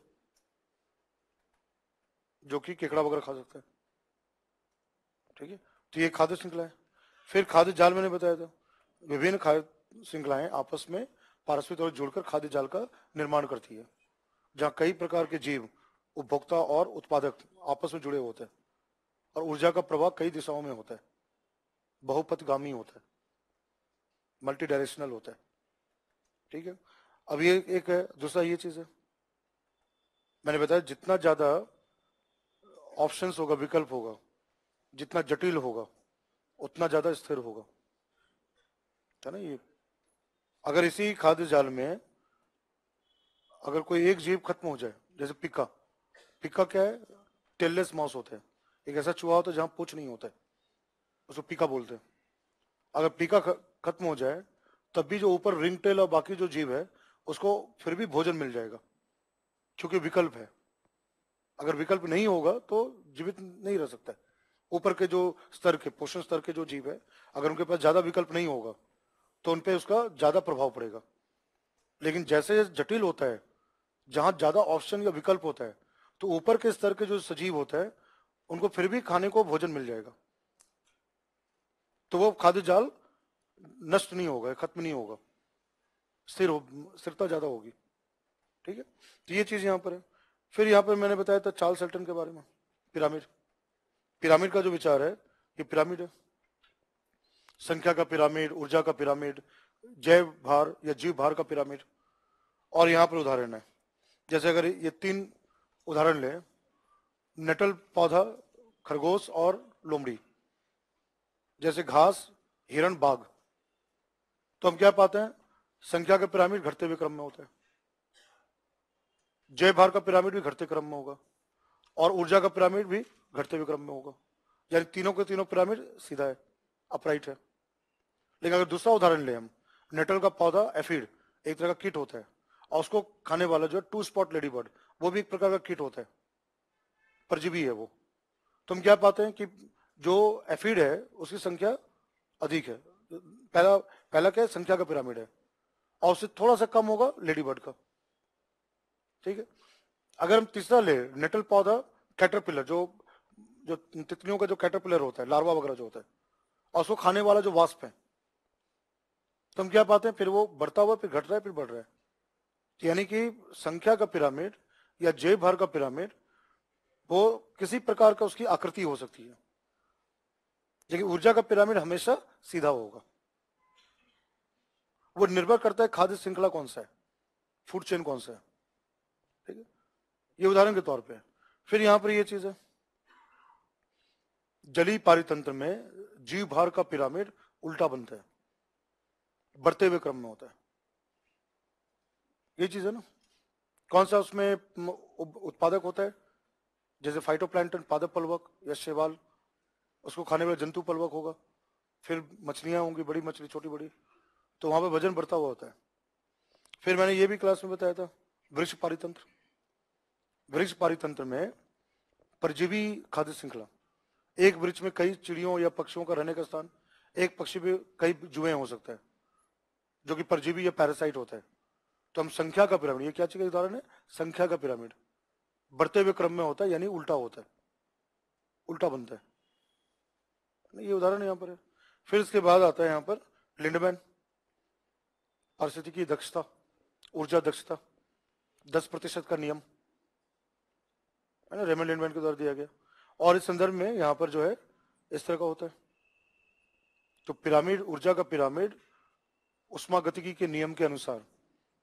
जो कि केकड़ा वगैरह खा सकता है ठीक है तो ये खाद्य श्रृंखला है फिर खाद्य जाल मैंने बताया था विभिन्न खाद्य श्रृंखलाएं आपस में पारस्परिक तौर जोड़कर खाद्य जाल का निर्माण करती है जहाँ कई प्रकार के जीव उपभोक्ता और उत्पादक आपस में जुड़े होते हैं और ऊर्जा का प्रवाह कई दिशाओं में होता है बहुपतगामी होता है मल्टी डायरेक्शनल होता है ठीक है अब ये एक है दूसरा ये चीज है मैंने बताया जितना ज्यादा ऑप्शन होगा विकल्प होगा जितना जटिल होगा उतना ज्यादा स्थिर होगा है ना ये अगर इसी खाद्य जाल में अगर कोई एक जीव खत्म हो जाए जैसे पिक्का पिक्का क्या है टेललेस माउस होता है एक ऐसा चूहा होता है जहां पूछ नहीं होता है उसको पिका बोलते हैं अगर पिका खत्म हो जाए तब भी जो ऊपर रिंग टेल और बाकी जो जीव है उसको फिर भी भोजन मिल जाएगा क्योंकि विकल्प है अगर विकल्प नहीं होगा तो जीवित नहीं रह सकता ऊपर के जो स्तर के पोषण स्तर के जो जीव है अगर उनके पास ज्यादा विकल्प नहीं होगा तो उनपे उसका ज्यादा प्रभाव पड़ेगा लेकिन जैसे जटिल होता है जहां ज्यादा ऑप्शन या विकल्प होता है तो ऊपर के स्तर के जो सजीव होता है उनको फिर भी खाने को भोजन मिल जाएगा तो वो खाद्य जाल नष्ट नहीं होगा खत्म नहीं होगा स्थिर हो स्थिरता ज्यादा होगी ठीक है तो ये चीज यहां पर है फिर यहां पर मैंने बताया था चार्ल्स सेल्टन के बारे में पिरामिड पिरामिड का जो विचार है ये पिरामिड है संख्या का पिरामिड ऊर्जा का पिरामिड जैव भार या जीव भार का पिरामिड और यहाँ पर उदाहरण है जैसे अगर ये तीन उदाहरण लें नेटल पौधा खरगोश और लोमड़ी जैसे घास हिरण बाघ तो हम क्या पाते हैं संख्या का पिरामिड घटते हुए क्रम में होता है जय भार का पिरामिड भी घटते क्रम में होगा और ऊर्जा का पिरामिड भी घटते हुए क्रम में होगा यानी तीनों के तीनों पिरामिड सीधा है अपराइट है लेकिन अगर दूसरा उदाहरण ले हम नेटल का पौधा एफिड एक तरह का कीट होता है और उसको खाने वाला जो है टू स्पॉट लेडी बर्ड वो भी एक प्रकार का कीट होता है परजीवी है वो तो हम क्या पाते हैं कि जो एफिड है उसकी संख्या अधिक है पहला पहला क्या है संख्या का पिरामिड है और उससे थोड़ा सा कम होगा लेडी बर्ड का ठीक है अगर हम तीसरा ले नेटल पौधा कैटरपिलर जो जो तितलियों का जो कैटरपिलर होता है लार्वा वगैरह जो होता है और उसको खाने वाला जो वास्प है तो हम क्या पाते हैं फिर वो बढ़ता हुआ फिर घट रहा है फिर बढ़ रहा है यानी कि संख्या का पिरामिड या जय भर का पिरामिड वो किसी प्रकार का उसकी आकृति हो सकती है लेकिन ऊर्जा का पिरामिड हमेशा सीधा होगा वो निर्भर करता है खाद्य श्रृंखला कौन सा है फूड चेन कौन सा है ठीक है ये उदाहरण के तौर पे फिर यहां पर ये चीज है जली पारितंत्र में जीव भार का पिरामिड उल्टा बनता है बढ़ते हुए क्रम में होता है ये चीज है ना कौन सा उसमें उत्पादक होता है जैसे फाइटोप्लैंटन पादप पलवक या शेवाल उसको खाने वाला जंतु पलवक होगा फिर मछलियां होंगी बड़ी मछली छोटी बड़ी तो वहां पे वजन बढ़ता हुआ होता है फिर मैंने ये भी क्लास में बताया था वृक्ष पारितंत्र वृक्ष पारितंत्र में परजीवी खाद्य श्रृंखला एक वृक्ष में कई चिड़ियों या पक्षियों का रहने का स्थान एक पक्षी में कई जुए हो सकता है जो कि परजीवी या पैरासाइट होता है तो हम संख्या का पिरामिड ये क्या चीज का उदाहरण है संख्या का पिरामिड बढ़ते हुए क्रम में होता है यानी उल्टा होता है उल्टा बनता है ये उदाहरण यहाँ पर है फिर इसके बाद आता है यहाँ पर लिंडमैन पारिस्थितिकी दक्षता ऊर्जा दक्षता दस प्रतिशत का नियम है ना रेमन लिंडमैन के द्वारा दिया गया और इस संदर्भ में यहाँ पर जो है इस तरह का होता है तो पिरामिड ऊर्जा का पिरामिड उष्मा गतिकी के नियम के अनुसार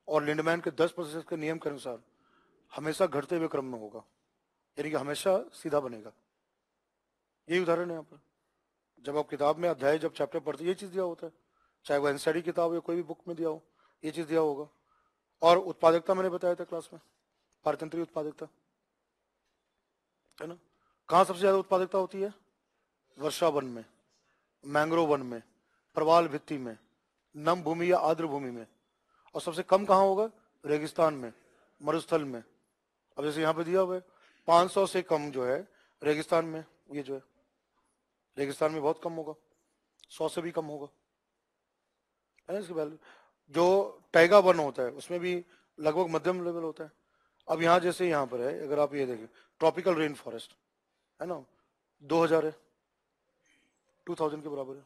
और लिंडमैन के 10 प्रतिशत के नियम के अनुसार हमेशा घटते हुए क्रम में होगा यानी कि हमेशा सीधा बनेगा यही उदाहरण है यहाँ पर जब आप किताब में अध्याय जब चैप्टर पढ़ते ये चीज दिया होता है चाहे वो एनसीडी किताब या कोई भी बुक में दिया हो ये चीज दिया होगा और उत्पादकता मैंने बताया था क्लास में पारतंत्री उत्पादकता है ना कहाँ सबसे ज्यादा उत्पादकता होती है वर्षा वन में मैंग्रोव वन में प्रवाल भित्ति में नम भूमि या आर्द्र भूमि में और सबसे कम कहाँ होगा रेगिस्तान में मरुस्थल में अब जैसे यहाँ पे दिया हुआ है पांच से कम जो है रेगिस्तान में ये जो है रेगिस्तान में बहुत कम होगा सौ से भी कम होगा है ना इसकी वैल्यू जो टाइगा वन होता है उसमें भी लगभग मध्यम लेवल होता है अब यहाँ जैसे यहाँ पर है अगर आप ये देखें ट्रॉपिकल रेन फॉरेस्ट है ना 2000 है 2000 के बराबर है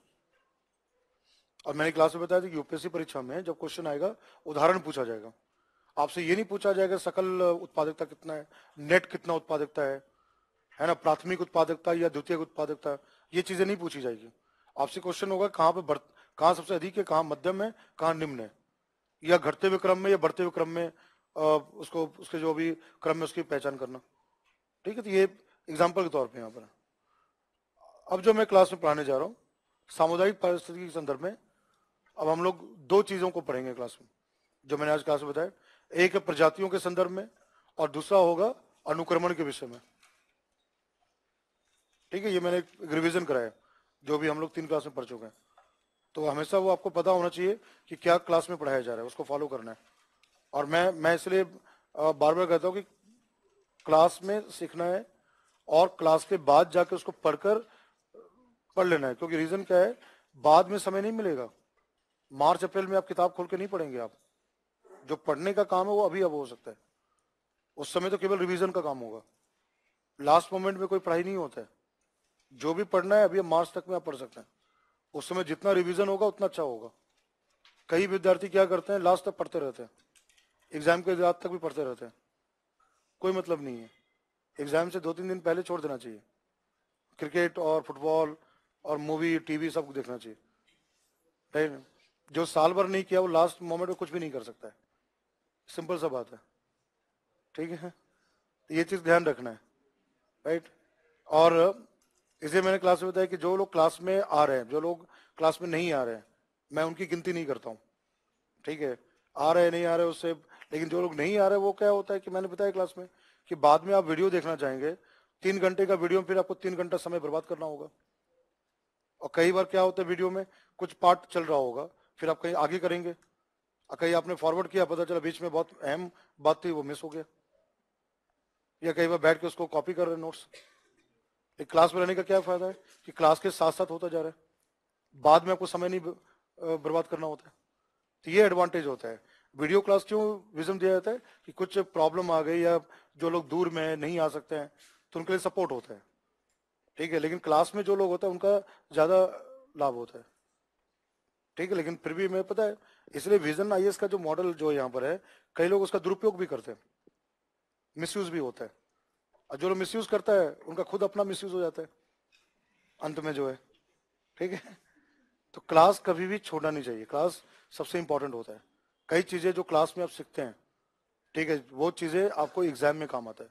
और मैंने क्लास में बताया था कि यूपीएससी परीक्षा में जब क्वेश्चन आएगा उदाहरण पूछा जाएगा आपसे ये नहीं पूछा जाएगा सकल उत्पादकता कितना है नेट कितना उत्पादकता है है ना प्राथमिक उत्पादकता या द्वितीय उत्पादकता ये चीजें नहीं पूछी जाएगी आपसे क्वेश्चन होगा कहाँ पे कहाँ सबसे अधिक है कहाँ मध्यम है कहाँ निम्न है या घटते हुए क्रम में या बढ़ते हुए क्रम में उसको उसके जो भी क्रम में उसकी पहचान करना ठीक है तो ये एग्जाम्पल के तौर पर यहाँ पर अब जो मैं क्लास में पढ़ाने जा रहा हूँ सामुदायिक परिस्थिति के संदर्भ में अब हम लोग दो चीजों को पढ़ेंगे क्लास में जो मैंने आज क्लास में बताया एक है प्रजातियों के संदर्भ में और दूसरा होगा अनुक्रमण के विषय में ठीक है ये मैंने एक रिविजन कराया जो भी हम लोग तीन क्लास में पढ़ चुके हैं तो हमेशा वो आपको पता होना चाहिए कि क्या क्लास में पढ़ाया जा रहा है उसको फॉलो करना है और मैं मैं इसलिए बार बार कहता हूँ कि क्लास में सीखना है और क्लास के बाद जाके उसको पढ़कर पढ़ लेना है क्योंकि रीजन क्या है बाद में समय नहीं मिलेगा मार्च अप्रैल में आप किताब खोल के नहीं पढ़ेंगे आप जो पढ़ने का काम है वो अभी अब हो सकता है उस समय तो केवल रिवीजन का काम होगा लास्ट मोमेंट में कोई पढ़ाई नहीं होता है जो भी पढ़ना है अभी मार्च तक में आप पढ़ सकते हैं उस समय जितना रिवीजन होगा उतना अच्छा होगा कई विद्यार्थी क्या करते हैं लास्ट तक पढ़ते रहते हैं एग्जाम के रात तक भी पढ़ते रहते हैं कोई मतलब नहीं है एग्जाम से दो तीन दिन पहले छोड़ देना चाहिए क्रिकेट और फुटबॉल और मूवी टीवी सब देखना चाहिए जो साल भर नहीं किया वो लास्ट मोमेंट में कुछ भी नहीं कर सकता है सिंपल सा बात है ठीक है तो ये चीज़ ध्यान रखना है राइट और इसे मैंने क्लास में बताया कि जो लोग क्लास में आ रहे हैं जो लोग क्लास में नहीं आ रहे हैं मैं उनकी गिनती नहीं करता हूँ ठीक है आ रहे नहीं आ रहे उससे लेकिन जो लोग नहीं आ रहे वो क्या होता है कि मैंने बताया क्लास में कि बाद में आप वीडियो देखना चाहेंगे तीन घंटे का वीडियो फिर आपको तीन घंटा समय बर्बाद करना होगा और कई बार क्या होता है वीडियो में कुछ पार्ट चल रहा होगा फिर आप कहीं आगे करेंगे कहीं आपने फॉरवर्ड किया पता चला बीच में बहुत अहम बात थी वो मिस हो गया या कहीं बार बैठ के उसको कॉपी कर रहे नोट्स एक क्लास में रहने का क्या फायदा है कि क्लास के साथ साथ होता जा रहा है बाद में आपको समय नहीं बर्बाद करना होता है तो ये एडवांटेज होता है वीडियो क्लास क्यों विजन दिया जाता है कि कुछ प्रॉब्लम आ गई या जो लोग दूर में नहीं आ सकते हैं तो उनके लिए सपोर्ट होता है ठीक है लेकिन क्लास में जो लोग होता है उनका ज्यादा लाभ होता है ठीक है लेकिन फिर भी मैं पता है इसलिए विजन आई का जो मॉडल जो यहाँ पर है कई लोग उसका दुरुपयोग भी करते हैं मिसयूज भी होता है और जो लोग मिसयूज करता है उनका खुद अपना मिसयूज हो जाता है अंत में जो है ठीक है तो क्लास कभी भी छोड़ना नहीं चाहिए क्लास सबसे इंपॉर्टेंट होता है कई चीजें जो क्लास में आप सीखते हैं ठीक है वो चीजें आपको एग्जाम में काम आता है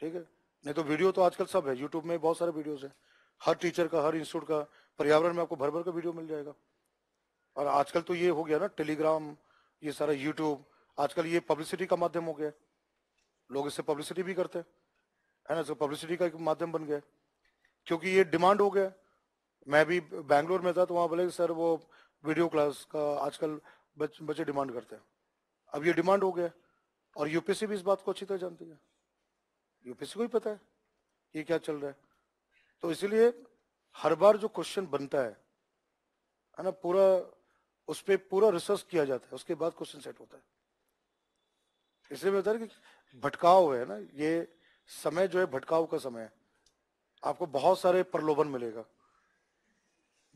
ठीक है नहीं तो वीडियो तो आजकल सब है यूट्यूब में बहुत सारे वीडियोज है हर टीचर का हर इंस्टीट्यूट का पर्यावरण में आपको भर भर का वीडियो मिल जाएगा और आजकल तो ये हो गया ना टेलीग्राम ये सारा यूट्यूब आजकल ये पब्लिसिटी का माध्यम हो गया लोग इससे पब्लिसिटी भी करते हैं ना इसको पब्लिसिटी का एक माध्यम बन गया क्योंकि ये डिमांड हो गया मैं भी बैंगलोर में था तो वहाँ बोले सर वो वीडियो क्लास का आजकल बच, बच्चे डिमांड करते हैं अब ये डिमांड हो गया और यूपीएससी भी इस बात को अच्छी तरह जानती है यूपीएससी को ही पता है ये क्या चल रहा है तो इसलिए हर बार जो क्वेश्चन बनता है है ना पूरा उस पर पूरा रिसर्च किया जाता है उसके बाद क्वेश्चन सेट होता है इसलिए मैं बता रहा कि भटकाव है ना ये समय जो है भटकाव का समय है आपको बहुत सारे प्रलोभन मिलेगा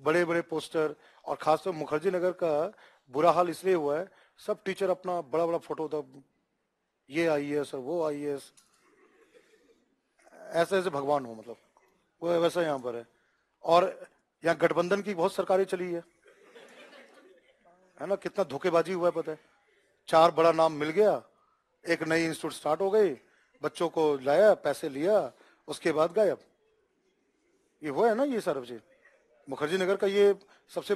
बड़े बड़े पोस्टर और खासतौर मुखर्जी नगर का बुरा हाल इसलिए हुआ है सब टीचर अपना बड़ा बड़ा फोटो था ये आई एस वो आई एस ऐसे ऐसे भगवान हो मतलब वो वैसा यहाँ पर है और यहाँ गठबंधन की बहुत सरकारें चली है है ना कितना धोखेबाजी हुआ है पता है चार बड़ा नाम मिल गया एक नई इंस्टीट्यूट स्टार्ट हो गई बच्चों को लाया पैसे लिया उसके बाद गायब ये हुआ है ना ये सारा जी मुखर्जी नगर का ये सबसे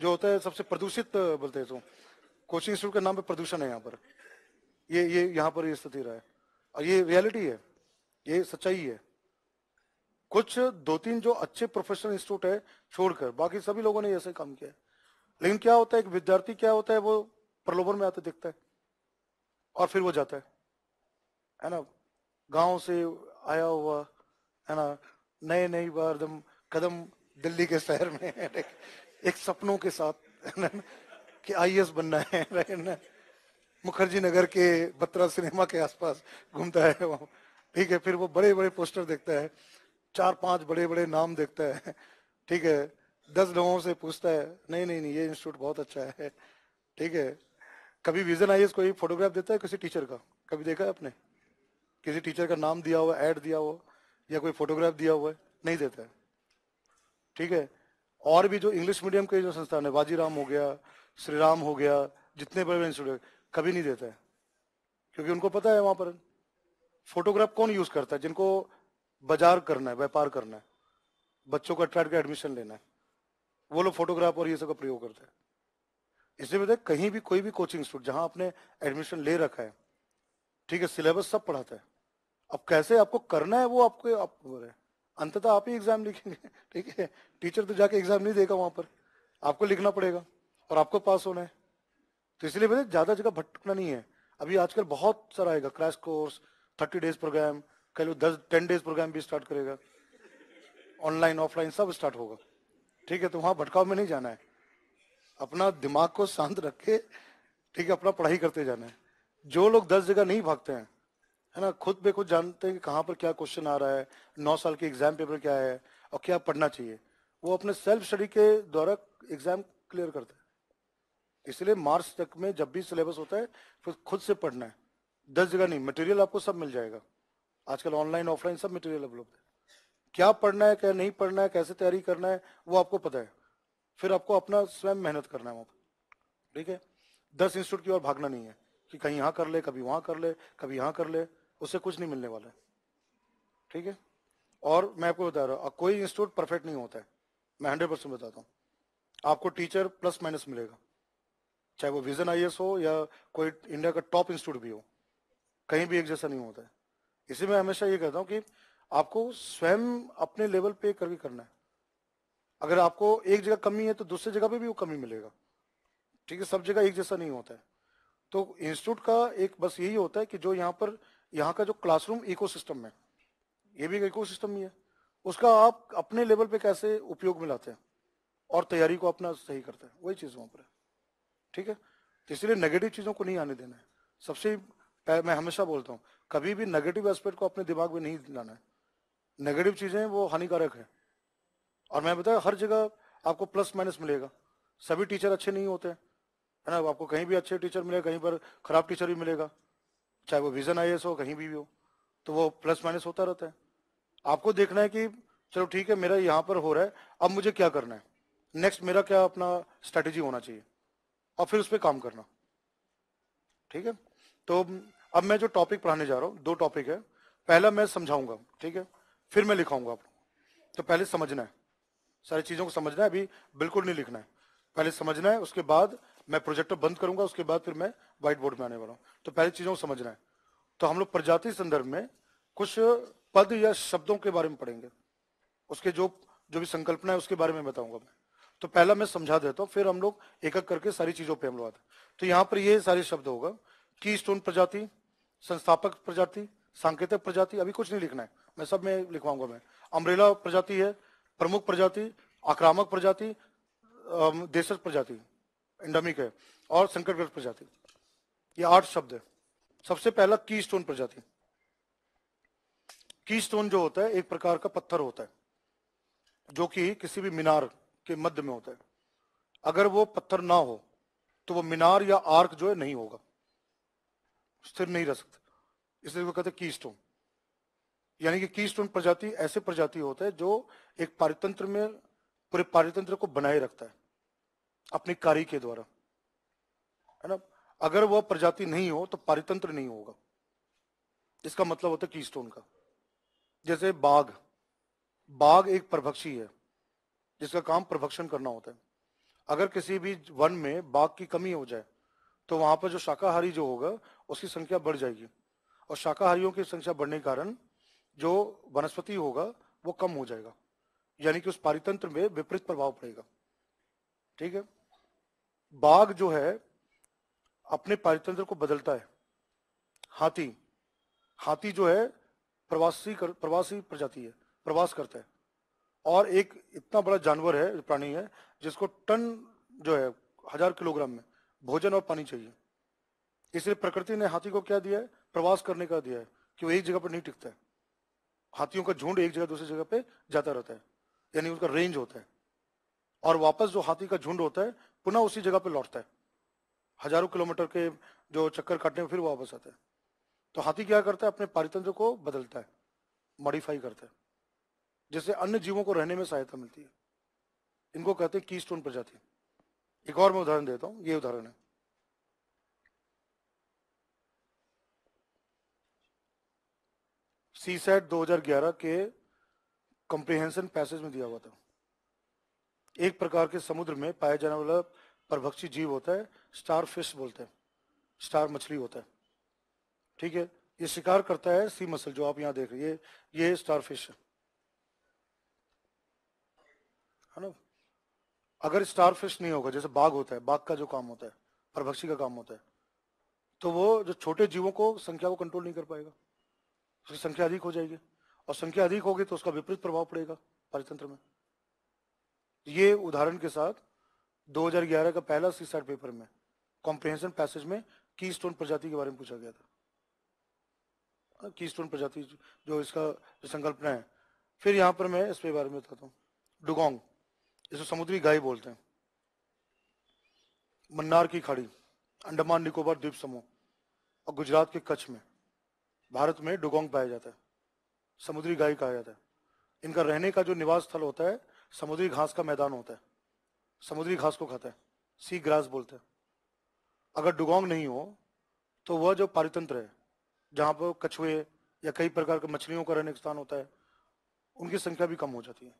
जो होता है सबसे प्रदूषित बोलते हैं तो कोचिंग इंस्टीट्यूट के नाम पे प्रदूषण है यहाँ पर ये ये यहाँ पर ये स्थिति रहा है और ये रियलिटी है ये सच्चाई है कुछ दो तीन जो अच्छे प्रोफेशनल इंस्टीट्यूट है छोड़कर बाकी सभी लोगों ने ऐसे काम किया है लेकिन क्या होता है एक विद्यार्थी क्या होता है वो प्रलोभन में आते दिखता है और फिर वो जाता है है ना गांव से आया हुआ है ना नए नई बार एकदम कदम दिल्ली के शहर में एक सपनों के साथ कि आई बनना है मुखर्जी नगर के बत्रा सिनेमा के आसपास घूमता है वो ठीक है फिर वो बड़े बड़े पोस्टर देखता है चार पांच बड़े बड़े नाम देखता है ठीक है दस लोगों से पूछता है नहीं नहीं नहीं ये इंस्टीट्यूट बहुत अच्छा है ठीक है कभी विजन आई कोई फोटोग्राफ देता है किसी टीचर का कभी देखा है आपने किसी टीचर का नाम दिया हुआ ऐड दिया हुआ या कोई फोटोग्राफ दिया हुआ है नहीं देता है ठीक है और भी जो इंग्लिश मीडियम के जो संस्थान है बाजीराम हो गया श्री राम हो गया जितने बड़े बड़े इंस्टीट्यूट कभी नहीं देता है क्योंकि उनको पता है वहां पर फोटोग्राफ कौन यूज करता है जिनको बाजार करना है व्यापार करना है बच्चों को अट्रैक्ट कर एडमिशन लेना है वो लोग फोटोग्राफ और ये सब का प्रयोग करते हैं इसलिए बताए कहीं भी कोई भी कोचिंग इंस्टीट्यूट जहां आपने एडमिशन ले रखा है ठीक है सिलेबस सब पढ़ाता है अब कैसे आपको करना है वो आपको आप अंततः आप ही एग्जाम लिखेंगे ठीक है टीचर तो जाके एग्जाम नहीं देगा वहां पर आपको लिखना पड़ेगा और आपको पास होना है तो इसलिए बताए ज्यादा जगह भटकना नहीं है अभी आजकल बहुत सारा आएगा crash course thirty days programme कल वो दस टेन डेज प्रोग्राम भी स्टार्ट करेगा ऑनलाइन ऑफलाइन सब स्टार्ट होगा ठीक है तो वहां भटकाव में नहीं जाना है अपना दिमाग को शांत रख के ठीक है अपना पढ़ाई करते जाना है जो लोग दस जगह नहीं भागते हैं है ना खुद पे खुद जानते हैं कि कहाँ पर क्या क्वेश्चन आ रहा है नौ साल के एग्जाम पेपर क्या है और क्या पढ़ना चाहिए वो अपने सेल्फ स्टडी के द्वारा एग्जाम क्लियर करते हैं इसलिए मार्च तक में जब भी सिलेबस होता है फिर खुद से पढ़ना है दस जगह नहीं मटेरियल आपको सब मिल जाएगा आजकल ऑनलाइन ऑफलाइन सब मटेरियल उपलब्ध है क्या पढ़ना है क्या नहीं पढ़ना है कैसे तैयारी करना है वो आपको पता है फिर आपको अपना स्वयं मेहनत करना है वहाँ पर ठीक है दस इंस्टीट्यूट की ओर भागना नहीं है कि कहीं यहाँ कर ले कभी वहाँ कर ले कभी यहाँ कर ले उससे कुछ नहीं मिलने वाला है ठीक है और मैं आपको बता रहा हूँ कोई इंस्टीट्यूट परफेक्ट नहीं होता है मैं हंड्रेड परसेंट बताता हूँ आपको टीचर प्लस माइनस मिलेगा चाहे वो विजन आई हो या कोई इंडिया का टॉप इंस्टीट्यूट भी हो कहीं भी एक जैसा नहीं होता है इसे में हमेशा ये कहता हूं कि आपको स्वयं अपने लेवल पे करके करना है अगर आपको एक जगह कमी है तो दूसरी जगह पे भी वो कमी मिलेगा ठीक है सब जगह एक जैसा नहीं होता है तो इंस्टीट्यूट का एक बस यही होता है कि जो यहाँ पर यहाँ का जो क्लासरूम इकोसिस्टम है ये भी एक इकोसिस्टम ही है उसका आप अपने लेवल पे कैसे उपयोग में लाते हैं और तैयारी को अपना सही करते हैं वही चीज़ वहाँ पर है ठीक है तो इसलिए नेगेटिव चीज़ों को नहीं आने देना है सबसे मैं हमेशा बोलता हूँ कभी भी नेगेटिव एस्पेक्ट को अपने दिमाग में नहीं लाना है नेगेटिव चीज़ें वो हानिकारक है और मैं बताया हर जगह आपको प्लस माइनस मिलेगा सभी टीचर अच्छे नहीं होते है ना आपको कहीं भी अच्छे टीचर मिलेगा कहीं पर खराब टीचर भी मिलेगा चाहे वो विजन आई हो कहीं भी, भी हो तो वो प्लस माइनस होता रहता है आपको देखना है कि चलो ठीक है मेरा यहाँ पर हो रहा है अब मुझे क्या करना है नेक्स्ट मेरा क्या अपना स्ट्रेटेजी होना चाहिए और फिर उस पर काम करना ठीक है तो अब मैं जो टॉपिक पढ़ाने जा रहा हूँ दो टॉपिक है पहला मैं समझाऊंगा ठीक है फिर मैं लिखाऊंगा आपको तो पहले समझना है सारी चीज़ों को समझना है अभी बिल्कुल नहीं लिखना है पहले समझना है उसके बाद मैं प्रोजेक्टर बंद करूंगा उसके बाद फिर मैं व्हाइट बोर्ड में आने वाला हूँ तो पहले चीज़ों को समझना है तो हम लोग प्रजाति संदर्भ में कुछ पद या शब्दों के बारे में पढ़ेंगे उसके जो जो भी संकल्पना है उसके बारे में बताऊंगा मैं तो पहला मैं समझा देता हूँ फिर हम लोग एक एक करके सारी चीज़ों पर हम लोग आते तो यहाँ पर ये सारे शब्द होगा की स्टोन प्रजाति संस्थापक प्रजाति सांकेतिक प्रजाति अभी कुछ नहीं लिखना है मैं सब में लिखवाऊंगा मैं अम्ब्रेला प्रजाति है प्रमुख प्रजाति आक्रामक प्रजाति देश प्रजाति इंडमिक है और संकटग्रस्त प्रजाति ये आठ शब्द है सबसे पहला की स्टोन प्रजाति की स्टोन जो होता है एक प्रकार का पत्थर होता है जो कि किसी भी मीनार के मध्य में होता है अगर वो पत्थर ना हो तो वो मीनार या आर्क जो है नहीं होगा स्थिर नहीं रह सकते इसलिए वो कहते हैं की स्टोन यानी कि की स्टोन प्रजाति ऐसे प्रजाति होते हैं जो एक पारितंत्र में पूरे पारितंत्र को बनाए रखता है अपनी कार्य के द्वारा है ना अगर वह प्रजाति नहीं हो तो पारितंत्र नहीं होगा इसका मतलब होता है की स्टोन का जैसे बाघ बाघ एक प्रभक्षी है जिसका काम प्रभक्षण करना होता है अगर किसी भी वन में बाघ की कमी हो जाए तो वहां पर जो शाकाहारी जो होगा उसकी संख्या बढ़ जाएगी और शाकाहारियों की संख्या बढ़ने के कारण जो वनस्पति होगा वो कम हो जाएगा यानी कि उस पारितंत्र में विपरीत प्रभाव पड़ेगा ठीक है बाघ जो है अपने पारितंत्र को बदलता है हाथी हाथी जो है प्रवासी कर, प्रवासी प्रजाति है प्रवास करता है और एक इतना बड़ा जानवर है प्राणी है जिसको टन जो है हजार किलोग्राम में भोजन और पानी चाहिए इसलिए प्रकृति ने हाथी को क्या दिया है प्रवास करने का दिया है कि वो एक जगह पर नहीं टिकता है हाथियों का झुंड एक जगह दूसरी जगह पे जाता रहता है यानी उसका रेंज होता है और वापस जो हाथी का झुंड होता है पुनः उसी जगह पे लौटता है हजारों किलोमीटर के जो चक्कर काटने में फिर वापस आता है तो हाथी क्या करता है अपने पारितंत्र को बदलता है मॉडिफाई करता है जिससे अन्य जीवों को रहने में सहायता मिलती है इनको कहते हैं की स्टोन प्रजाति एक और मैं उदाहरण देता हूँ ये उदाहरण है सी सेट दो के कॉम्प्रिहेंशन पैसेज में दिया हुआ था एक प्रकार के समुद्र में पाया जाने वाला परभक्षी जीव होता है स्टार फिश बोलते हैं स्टार मछली होता है ठीक है ये शिकार करता है सी मसल जो आप यहां देख रहे हैं ये ये स्टार फिश है है ना अगर स्टार फिश नहीं होगा जैसे बाघ होता है बाघ का जो काम होता है परभक्षी का काम होता है तो वो जो छोटे जीवों को संख्या को कंट्रोल नहीं कर पाएगा तो संख्या अधिक हो जाएगी और संख्या अधिक होगी तो उसका विपरीत प्रभाव पड़ेगा पारितंत्र में ये उदाहरण के साथ 2011 का पहला सी पेपर में कॉम्प्रिहेंशन पैसेज में की स्टोन प्रजाति के बारे में पूछा गया था की हाँ, स्टोन प्रजाति जो इसका संकल्पना है फिर यहां पर मैं इसके बारे में बताता हूँ डुगोंग इसे समुद्री गाय बोलते हैं मन्नार की खाड़ी अंडमान निकोबार द्वीप समूह और गुजरात के कच्छ में भारत में डुगोंग पाया जाता है समुद्री गाय कहा जाता है इनका रहने का जो निवास स्थल होता है समुद्री घास का मैदान होता है समुद्री घास को खाता है सी ग्रास बोलते हैं अगर डुगोंग नहीं हो तो वह जो पारितंत्र है जहाँ पर कछुए या कई प्रकार के मछलियों का रहने का स्थान होता है उनकी संख्या भी कम हो जाती है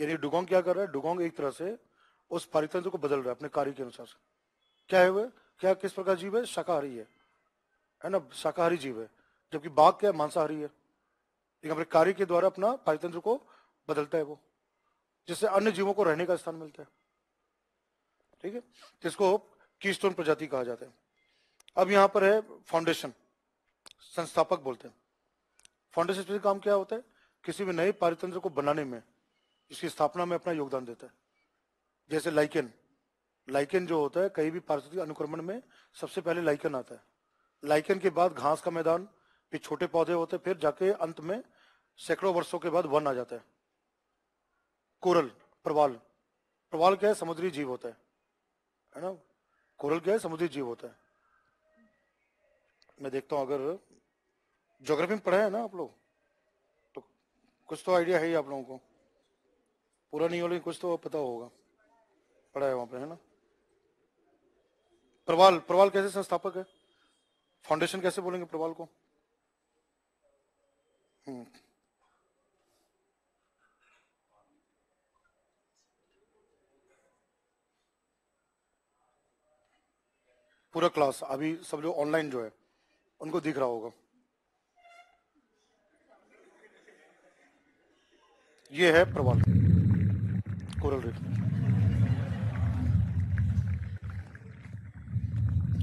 यानी डुगोंग क्या कर रहा है डुगोंग एक तरह से उस पारितंत्र को बदल रहा है अपने कार्य के अनुसार से क्या है वह क्या किस प्रकार जीव है शाकाहारी है है ना शाकाहारी जीव है जबकि बाघ क्या मांसाहारी है लेकिन अपने कार्य के द्वारा अपना पारितंत्र को बदलता है वो जिससे अन्य जीवों को रहने का स्थान मिलता है ठीक है जिसको कीस्टोन प्रजाति कहा जाता है अब यहां पर है फाउंडेशन संस्थापक बोलते हैं फाउंडेशन से काम क्या होता है किसी भी नए पारितंत्र को बनाने में इसकी स्थापना में अपना योगदान देता है जैसे लाइकेन लाइकेन जो होता है कहीं भी पारिस्थितिक अनुक्रमण में सबसे पहले लाइकेन आता है लाइकन के बाद घास का मैदान फिर छोटे पौधे होते फिर जाके अंत में सैकड़ों वर्षों के बाद वन आ जाता है कोरल प्रवाल प्रवाल क्या है समुद्री जीव होता है है ना कोरल क्या है समुद्री जीव होता है मैं देखता हूँ अगर जोग्राफी में पढ़े हैं ना आप लोग तो कुछ तो आइडिया है ही आप लोगों को पूरा नहीं हो लेकिन कुछ तो पता होगा पढ़ा है वहां पे है ना प्रवाल प्रवाल कैसे संस्थापक है फाउंडेशन कैसे बोलेंगे प्रवाल को हम्म। पूरा क्लास अभी सब जो ऑनलाइन जो है उनको दिख रहा होगा ये है प्रवाल कोरल रीफ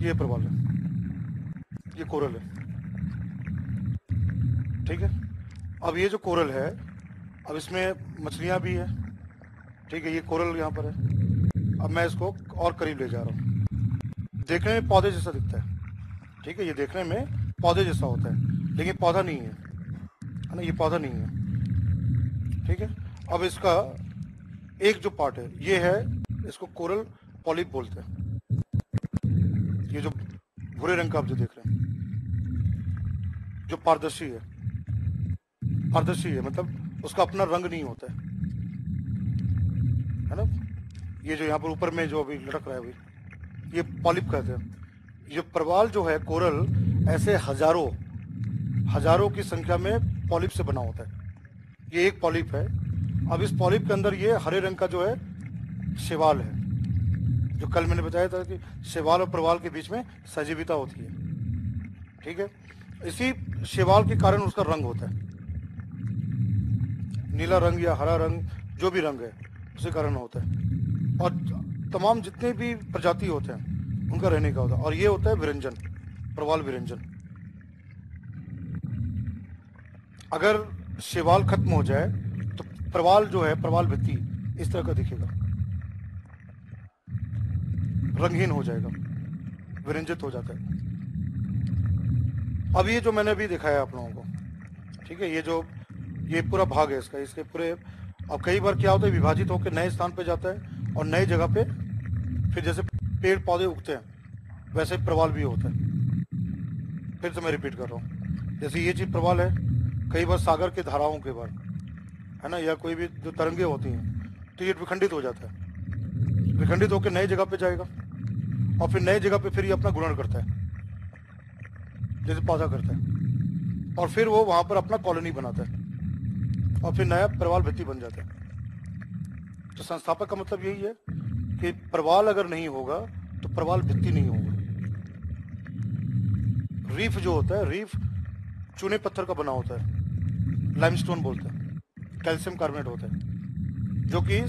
ये प्रवाल है ये कोरल है ठीक है अब ये जो कोरल है अब इसमें मछलियां भी है ठीक है ये कोरल यहाँ पर है अब मैं इसको और करीब ले जा रहा हूँ देखने में पौधे जैसा दिखता है ठीक है ये देखने में पौधे जैसा होता है लेकिन पौधा नहीं है है ना ये पौधा नहीं है ठीक है अब इसका एक जो पार्ट है ये है इसको कोरल पॉलिप बोलते हैं ये जो भूरे रंग का आप जो देख रहे हैं जो पारदर्शी है पारदर्शी है मतलब उसका अपना रंग नहीं होता है है ना ये जो यहाँ पर ऊपर में जो अभी लटक रहा है अभी ये पॉलिप कहते हैं ये प्रवाल जो है कोरल ऐसे हजारों हजारों की संख्या में पॉलिप से बना होता है ये एक पॉलिप है अब इस पॉलिप के अंदर ये हरे रंग का जो है शिवाल है जो कल मैंने बताया था कि शिवाल और प्रवाल के बीच में सजीविता होती है ठीक है इसी शिवाल के कारण उसका रंग होता है नीला रंग या हरा रंग जो भी रंग है उसी कारण होता है और तमाम जितने भी प्रजाति होते हैं उनका रहने का होता है और ये होता है विरंजन प्रवाल विरंजन अगर शिवाल खत्म हो जाए तो प्रवाल जो है प्रवाल भित्ति इस तरह का दिखेगा रंगहीन हो जाएगा विरंजित हो जाता है अब ये जो मैंने अभी दिखाया आप लोगों को ठीक है ये जो ये पूरा भाग है इसका इसके पूरे अब कई बार क्या होता है विभाजित होकर नए स्थान पर जाता है और नए जगह पे फिर जैसे पेड़ पौधे उगते हैं वैसे प्रवाल भी होता है फिर से मैं रिपीट कर रहा हूँ जैसे ये चीज़ प्रवाल है कई बार सागर के धाराओं के बार है ना या कोई भी जो तरंगे होती हैं तो ये विखंडित हो जाता है विखंडित होकर नए जगह पे जाएगा और फिर नए जगह पे फिर ये अपना गुणन करता है जैसे पौधा करता है और फिर वो वहां पर अपना कॉलोनी बनाता है और फिर नया परवाल भित्ति बन जाता है तो संस्थापक का मतलब यही है कि प्रवाल अगर नहीं होगा तो प्रवाल भित्ति नहीं होगा रीफ जो होता है रीफ चूने पत्थर का बना होता है लाइमस्टोन बोलते हैं कैल्शियम कार्बोनेट होता है जो कि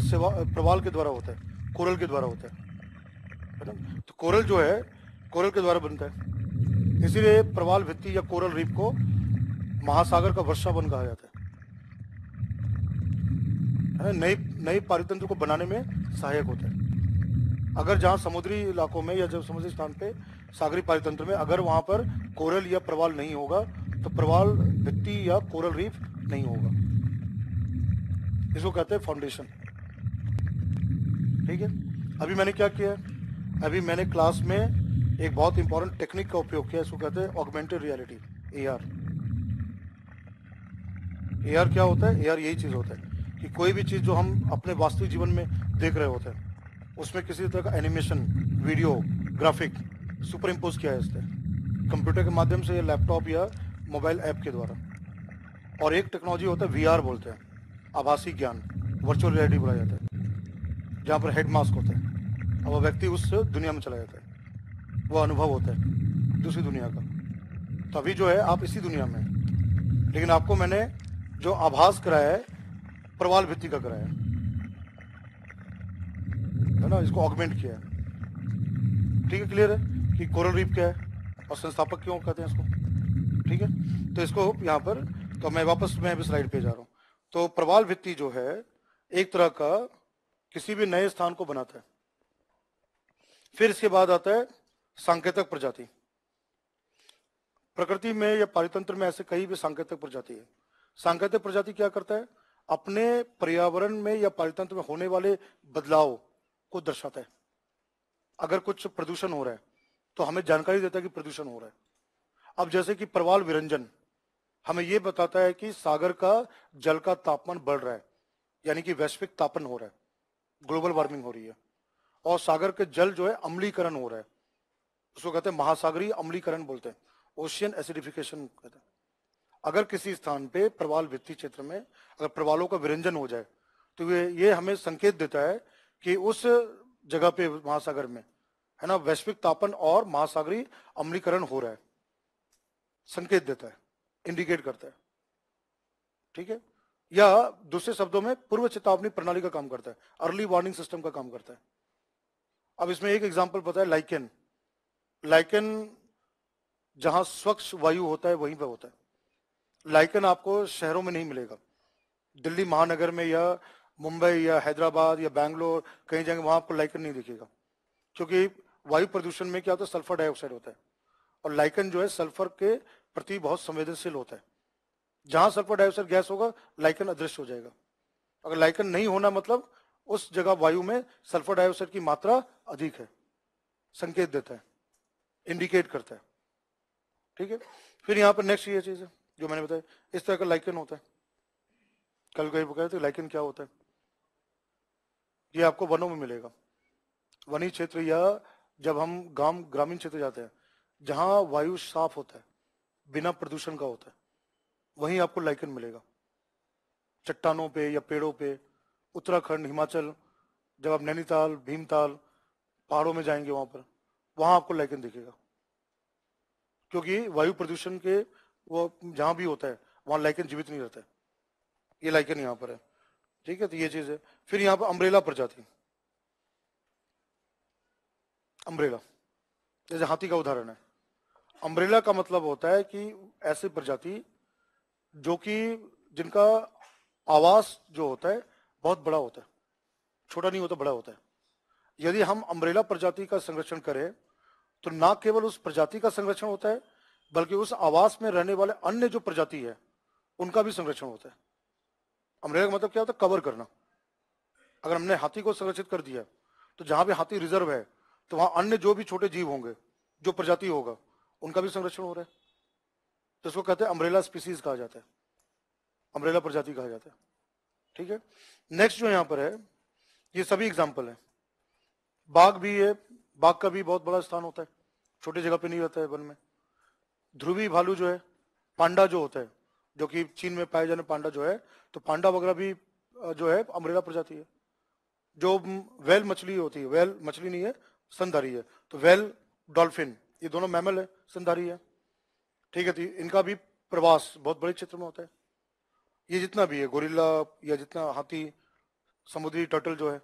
प्रवाल के द्वारा होता है कोरल के द्वारा होता है ना तो कोरल जो है कोरल के द्वारा बनता है इसीलिए प्रवाल भित्ति या कोरल रीप को महासागर का वर्षा बन कहा जाता है नई नई पारितंत्र को बनाने में सहायक होता है अगर जहाँ समुद्री इलाकों में या जब समुद्री स्थान पे सागरी पारितंत्र में अगर वहां पर कोरल या प्रवाल नहीं होगा तो प्रवाल भित्ति या कोरल रीफ नहीं होगा इसको कहते हैं फाउंडेशन ठीक है अभी मैंने क्या किया अभी मैंने क्लास में एक बहुत इंपॉर्टेंट टेक्निक का उपयोग किया इसको कहते हैं ऑगमेंटेड रियलिटी एआर एआर क्या होता है एआर यही चीज़ होता है कि कोई भी चीज़ जो हम अपने वास्तविक जीवन में देख रहे होते हैं उसमें किसी तरह का animation video graphic superimpose किया है इसने कंप्यूटर के माध्यम से या लैपटॉप या मोबाइल ऐप के द्वारा और एक टेक्नोलॉजी होता है वीआर बोलते हैं आभासी ज्ञान वर्चुअल रियलिटी बोला जाता है जहाँ पर हेड मास्क होता है अब व्यक्ति उस दुनिया में चला जाता है वो अनुभव होता है दूसरी दुनिया का तभी जो है आप इसी दुनिया में लेकिन आपको मैंने जो आभास कराया है प्रवाल भित्ति का कराया है ना इसको ऑगमेंट किया है ठीक है क्लियर है कि कोरल रीप क्या है और संस्थापक क्यों कहते हैं इसको ठीक है तो इसको यहाँ पर तो मैं वापस मैं अभी स्लाइड पे जा रहा हूँ तो प्रवाल भित्ति जो है एक तरह का किसी भी नए स्थान को बनाता है फिर इसके बाद आता है सांकेतक प्रजाति प्रकृति में या पारितंत्र में ऐसे कई भी सांकेतिक प्रजाति है सांकेतिक प्रजाति क्या करता है अपने पर्यावरण में या पारितंत्र में होने वाले बदलाव को दर्शाता है अगर कुछ प्रदूषण हो रहा है तो हमें जानकारी देता है कि प्रदूषण हो रहा है अब जैसे कि प्रवाल विरंजन हमें यह बताता है कि सागर का जल का तापमान बढ़ रहा है यानी कि वैश्विक तापन हो रहा है ग्लोबल वार्मिंग हो रही है और सागर के जल जो है अम्लीकरण हो रहा है उसको कहते हैं महासागरीय अम्लीकरण बोलते हैं ओशियन एसिडिफिकेशन कहते हैं अगर किसी स्थान पे प्रवाल वित्तीय क्षेत्र में अगर प्रवालों का विरंजन हो जाए तो ये ये हमें संकेत देता है कि उस जगह पे महासागर में है ना वैश्विक तापन और महासागरीय अम्लीकरण हो रहा है संकेत देता है इंडिकेट करता है ठीक है या दूसरे शब्दों में पूर्व चेतावनी प्रणाली का काम करता है अर्ली वार्निंग सिस्टम का काम करता है अब इसमें एक एग्जाम्पल पता है लाइकेन लाइकन जहां स्वच्छ वायु होता है वहीं पर होता है लाइकन आपको शहरों में नहीं मिलेगा दिल्ली महानगर में या मुंबई या हैदराबाद या बैंगलोर कहीं जाएंगे वहां आपको लाइकन नहीं दिखेगा क्योंकि वायु प्रदूषण में क्या होता है सल्फर डाइऑक्साइड होता है और लाइकन जो है सल्फर के प्रति बहुत संवेदनशील होता है जहां सल्फर डाइऑक्साइड गैस होगा लाइकन अदृश्य हो जाएगा अगर लाइकन नहीं होना मतलब उस जगह वायु में सल्फर डाइऑक्साइड की मात्रा अधिक है संकेत देता है इंडिकेट करता है ठीक है फिर यहाँ पर नेक्स्ट ये चीज है जो मैंने बताया इस तरह का लाइकन होता है कल कहीं बताया तो लाइकन क्या होता है ये आपको वनों में मिलेगा वनी क्षेत्र या जब हम गांव ग्रामीण क्षेत्र जाते हैं जहां वायु साफ होता है बिना प्रदूषण का होता है वहीं आपको लाइकन मिलेगा चट्टानों पे या पेड़ों पे उत्तराखंड हिमाचल जब आप नैनीताल भीमताल पहाड़ों में जाएंगे वहां पर वहां आपको लाइकन दिखेगा क्योंकि वायु प्रदूषण के वो जहां भी होता है वहां लाइकन जीवित नहीं रहता है ये लाइकन यहां पर है ठीक है तो ये चीज है फिर यहां पर अम्ब्रेला प्रजाति अम्ब्रेला जैसे हाथी का उदाहरण है अम्ब्रेला का मतलब होता है कि ऐसी प्रजाति जो कि जिनका आवास जो होता है बहुत बड़ा होता है छोटा नहीं होता बड़ा होता है यदि हम अम्ब्रेला प्रजाति का संरक्षण करें तो ना केवल उस प्रजाति का संरक्षण होता है बल्कि उस आवास में रहने वाले अन्य जो प्रजाति है उनका भी संरक्षण होता है अमरेला का मतलब क्या होता है कवर करना अगर हमने हाथी को संरक्षित कर दिया तो जहां भी हाथी रिजर्व है तो वहां अन्य जो भी छोटे जीव होंगे जो प्रजाति होगा उनका भी संरक्षण हो रहा है तो इसको कहते हैं अमरेला स्पीसीज कहा जाता है अमरेला प्रजाति कहा जाता है ठीक है नेक्स्ट जो यहां पर है ये सभी एग्जाम्पल है बाघ भी है बाघ का भी बहुत बड़ा स्थान होता है छोटी जगह पे नहीं रहता है वन में ध्रुवी भालू जो है पांडा जो होता है जो कि चीन में पाए जाने पांडा जो है तो पांडा वगैरह भी जो है अमरेला प्रजाति है जो वेल मछली होती है वेल मछली नहीं है संधारी है तो वेल डॉल्फिन ये दोनों मैमल है संधारी है ठीक है तो इनका भी प्रवास बहुत बड़े क्षेत्र में होता है ये जितना भी है गोरिल्ला या जितना हाथी समुद्री टर्टल जो है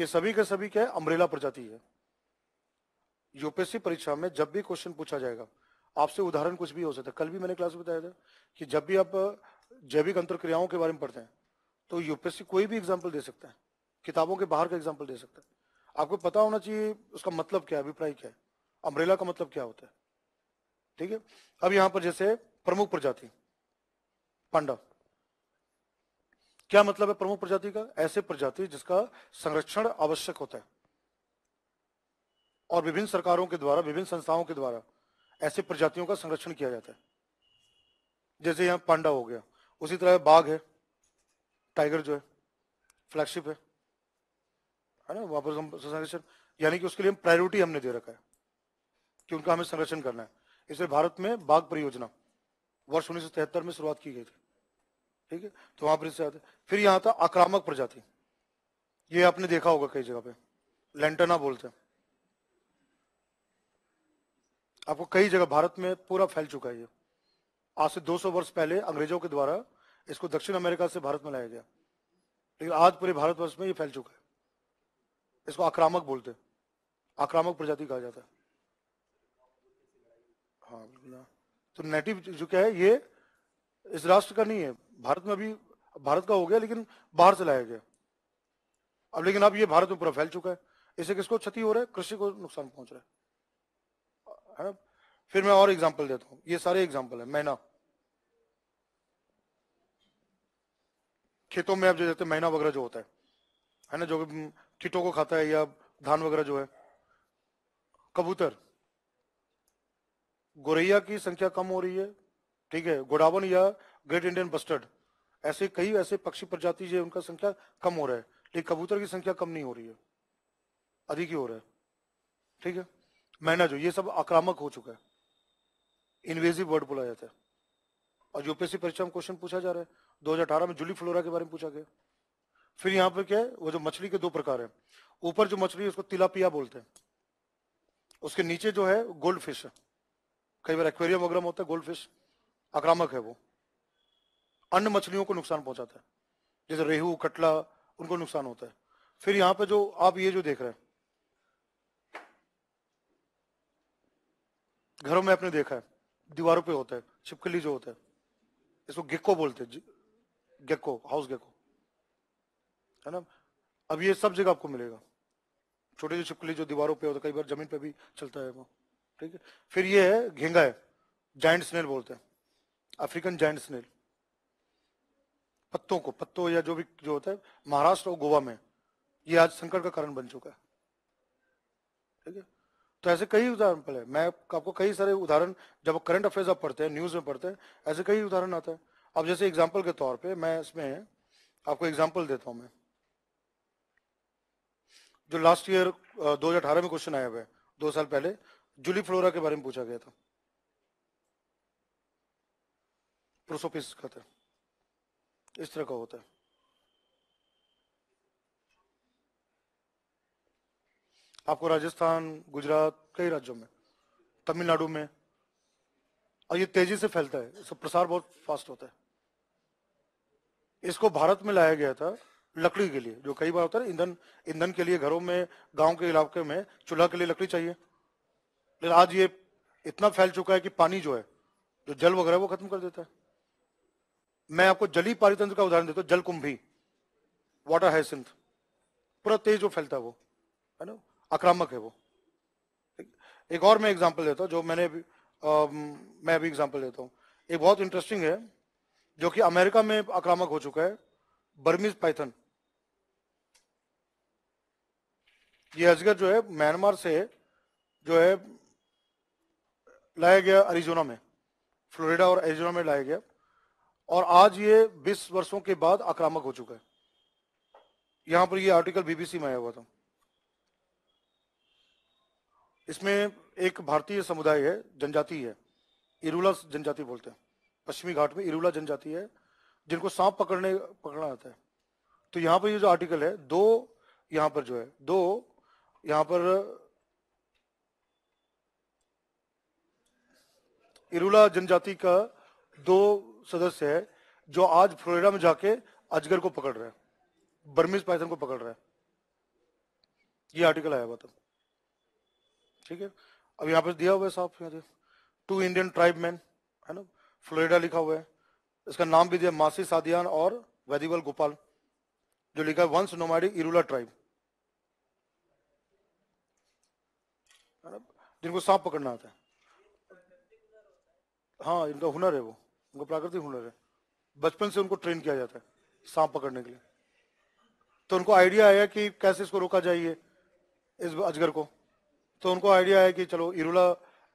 ये सभी के सभी क्या है अमरेला प्रजाति है यूपीएससी परीक्षा में जब भी क्वेश्चन पूछा जाएगा आपसे उदाहरण कुछ भी हो सकता है कल भी मैंने क्लास में बताया था कि जब भी आप जैविक अंतर क्रियाओं के बारे में पढ़ते हैं तो यूपीएससी कोई भी एग्जाम्पल दे सकता है किताबों के बाहर का एग्जाम्पल दे सकता है आपको पता होना चाहिए उसका मतलब क्या है अभिप्राय क्या है अमरेला का मतलब क्या होता है ठीक है अब यहां पर जैसे प्रमुख प्रजाति पांडव क्या मतलब है प्रमुख प्रजाति का ऐसे प्रजाति जिसका संरक्षण आवश्यक होता है और विभिन्न सरकारों के द्वारा विभिन्न संस्थाओं के द्वारा ऐसी प्रजातियों का संरक्षण किया जाता है जैसे यहाँ पांडा हो गया उसी तरह बाघ है टाइगर जो है फ्लैगशिप है है ना वहाँ पर संरक्षण यानी कि उसके लिए हम प्रायोरिटी हमने दे रखा है कि उनका हमें संरक्षण करना है इसलिए भारत में बाघ परियोजना वर्ष उन्नीस में शुरुआत की गई थी ठीक है तो वहां पर इससे आते फिर यहाँ था आक्रामक प्रजाति ये आपने देखा होगा कई जगह पे लेंटना बोलते हैं आपको कई जगह भारत में पूरा फैल चुका है ये आज से 200 वर्ष पहले अंग्रेजों के द्वारा इसको दक्षिण अमेरिका से भारत में लाया गया लेकिन आज पूरे भारतवर्ष में ये फैल चुका है इसको आक्रामक बोलते हैं आक्रामक प्रजाति कहा जाता है हाँ तो नेटिव जो क्या है ये इस राष्ट्र का नहीं है भारत में अभी भारत का हो गया लेकिन बाहर से लाया गया अब लेकिन अब ये भारत में पूरा फैल चुका है इसे किसको क्षति हो रहा है कृषि को नुकसान पहुंच रहा है है ना फिर मैं और एग्जाम्पल देता हूं ये सारे एग्जाम्पल है मैना खेतों में आप जो जैसे मैना वगैरह जो होता है है ना जो कीटों को खाता है या धान वगैरह जो है कबूतर गोरैया की संख्या कम हो रही है ठीक है गोडावन या ग्रेट इंडियन बस्टर्ड ऐसे कई ऐसे पक्षी प्रजाति जो उनका संख्या कम हो रहा है लेकिन कबूतर की संख्या कम नहीं हो रही है अधिक ही हो रहा है ठीक है मैना जो ये सब आक्रामक हो चुका है इन्वेजिव वर्ड बोला जाता है और यूपीएससी परीक्षा में क्वेश्चन पूछा जा रहा है 2018 में जूली फ्लोरा के बारे में पूछा गया फिर यहाँ पर क्या है वो जो मछली के दो प्रकार है ऊपर जो मछली है उसको तिलापिया बोलते हैं उसके नीचे जो है गोल्ड फिश है कई बार एक्वेरियम वगैरह में होता है गोल्ड फिश आक्रामक है वो अन्य मछलियों को नुकसान पहुंचाता है जैसे रेहू कटला उनको नुकसान होता है फिर यहाँ पे जो आप ये जो देख रहे हैं घरों में आपने देखा है दीवारों पे होता है छिपकली जो होता है इसको गेको बोलते हैं गेको हाउस गेको है ना अब ये सब जगह आपको मिलेगा छोटे जो छिपकली जो दीवारों पे होता है कई बार जमीन पे भी चलता है वो ठीक है फिर ये है घेंगा है जाइंट स्नेल बोलते हैं अफ्रीकन जाइंट स्नेल पत्तों को पत्तों या जो भी जो होता है महाराष्ट्र और गोवा में ये आज संकट का कारण बन चुका है ठीक है तो ऐसे कई उदाहरण पहले मैं आपको कई सारे उदाहरण जब करंट अफेयर्स आप पढ़ते हैं न्यूज़ में पढ़ते हैं ऐसे कई उदाहरण आता है अब जैसे एग्जाम्पल के तौर पर मैं इसमें आपको एग्जाम्पल देता हूँ मैं जो लास्ट ईयर दो में क्वेश्चन आया हुआ है दो साल पहले जूली फ्लोरा के बारे में पूछा गया था प्रोसोपिस का था इस तरह का होता है आपको राजस्थान गुजरात कई राज्यों में तमिलनाडु में और ये तेजी से फैलता है इसका प्रसार बहुत फास्ट होता है इसको भारत में लाया गया था लकड़ी के लिए जो कई बार होता है ईंधन ईंधन के लिए घरों में गांव के इलाके में चूल्हा के लिए लकड़ी चाहिए लेकिन आज ये इतना फैल चुका है कि पानी जो है जो जल वगैरह वो खत्म कर देता है मैं आपको जली पारितंत्र का उदाहरण देता हूँ जलकुंभी वाटर हाइसिंथ पूरा तेज जो फैलता है वो है ना आक्रामक है वो एक और मैं एग्जाम्पल देता हूँ जो मैंने भी, आ, मैं अभी एग्जाम्पल देता हूँ एक बहुत इंटरेस्टिंग है जो कि अमेरिका में आक्रामक हो चुका है बर्मीज पाइथन ये अजगर जो है म्यांमार से जो है लाया गया अरिजोना में फ्लोरिडा और एरिजोना में लाया गया और आज ये 20 वर्षों के बाद आक्रामक हो चुका है यहां पर ये आर्टिकल बीबीसी में आया हुआ था इसमें एक भारतीय समुदाय है जनजाति है इरुला जनजाति बोलते हैं पश्चिमी घाट में इरुला जनजाति है जिनको सांप पकड़ने पकड़ना आता है तो यहाँ पर ये यह जो आर्टिकल है दो यहाँ पर जो है दो यहाँ पर इरुला जनजाति का दो सदस्य है जो आज फ्लोरिडा में जाके अजगर को पकड़ रहे हैं बर्मिज पाइथन को पकड़ रहे हैं ये आर्टिकल आया हुआ था ठीक है अब यहाँ पर दिया हुआ है साफ यहाँ टू इंडियन ट्राइब मैन है ना फ्लोरिडा लिखा हुआ है इसका नाम भी दिया मासी सादियान और वैदिवल गोपाल जो लिखा है वंस नोमाडिक इरुला ट्राइब जिनको सांप पकड़ना आता है हाँ इनका हुनर है वो उनका प्राकृतिक हुनर है बचपन से उनको ट्रेन किया जाता है सांप पकड़ने के लिए तो उनको आइडिया आया कि कैसे इसको रोका जाइए इस अजगर को तो उनको आइडिया है कि चलो इरुला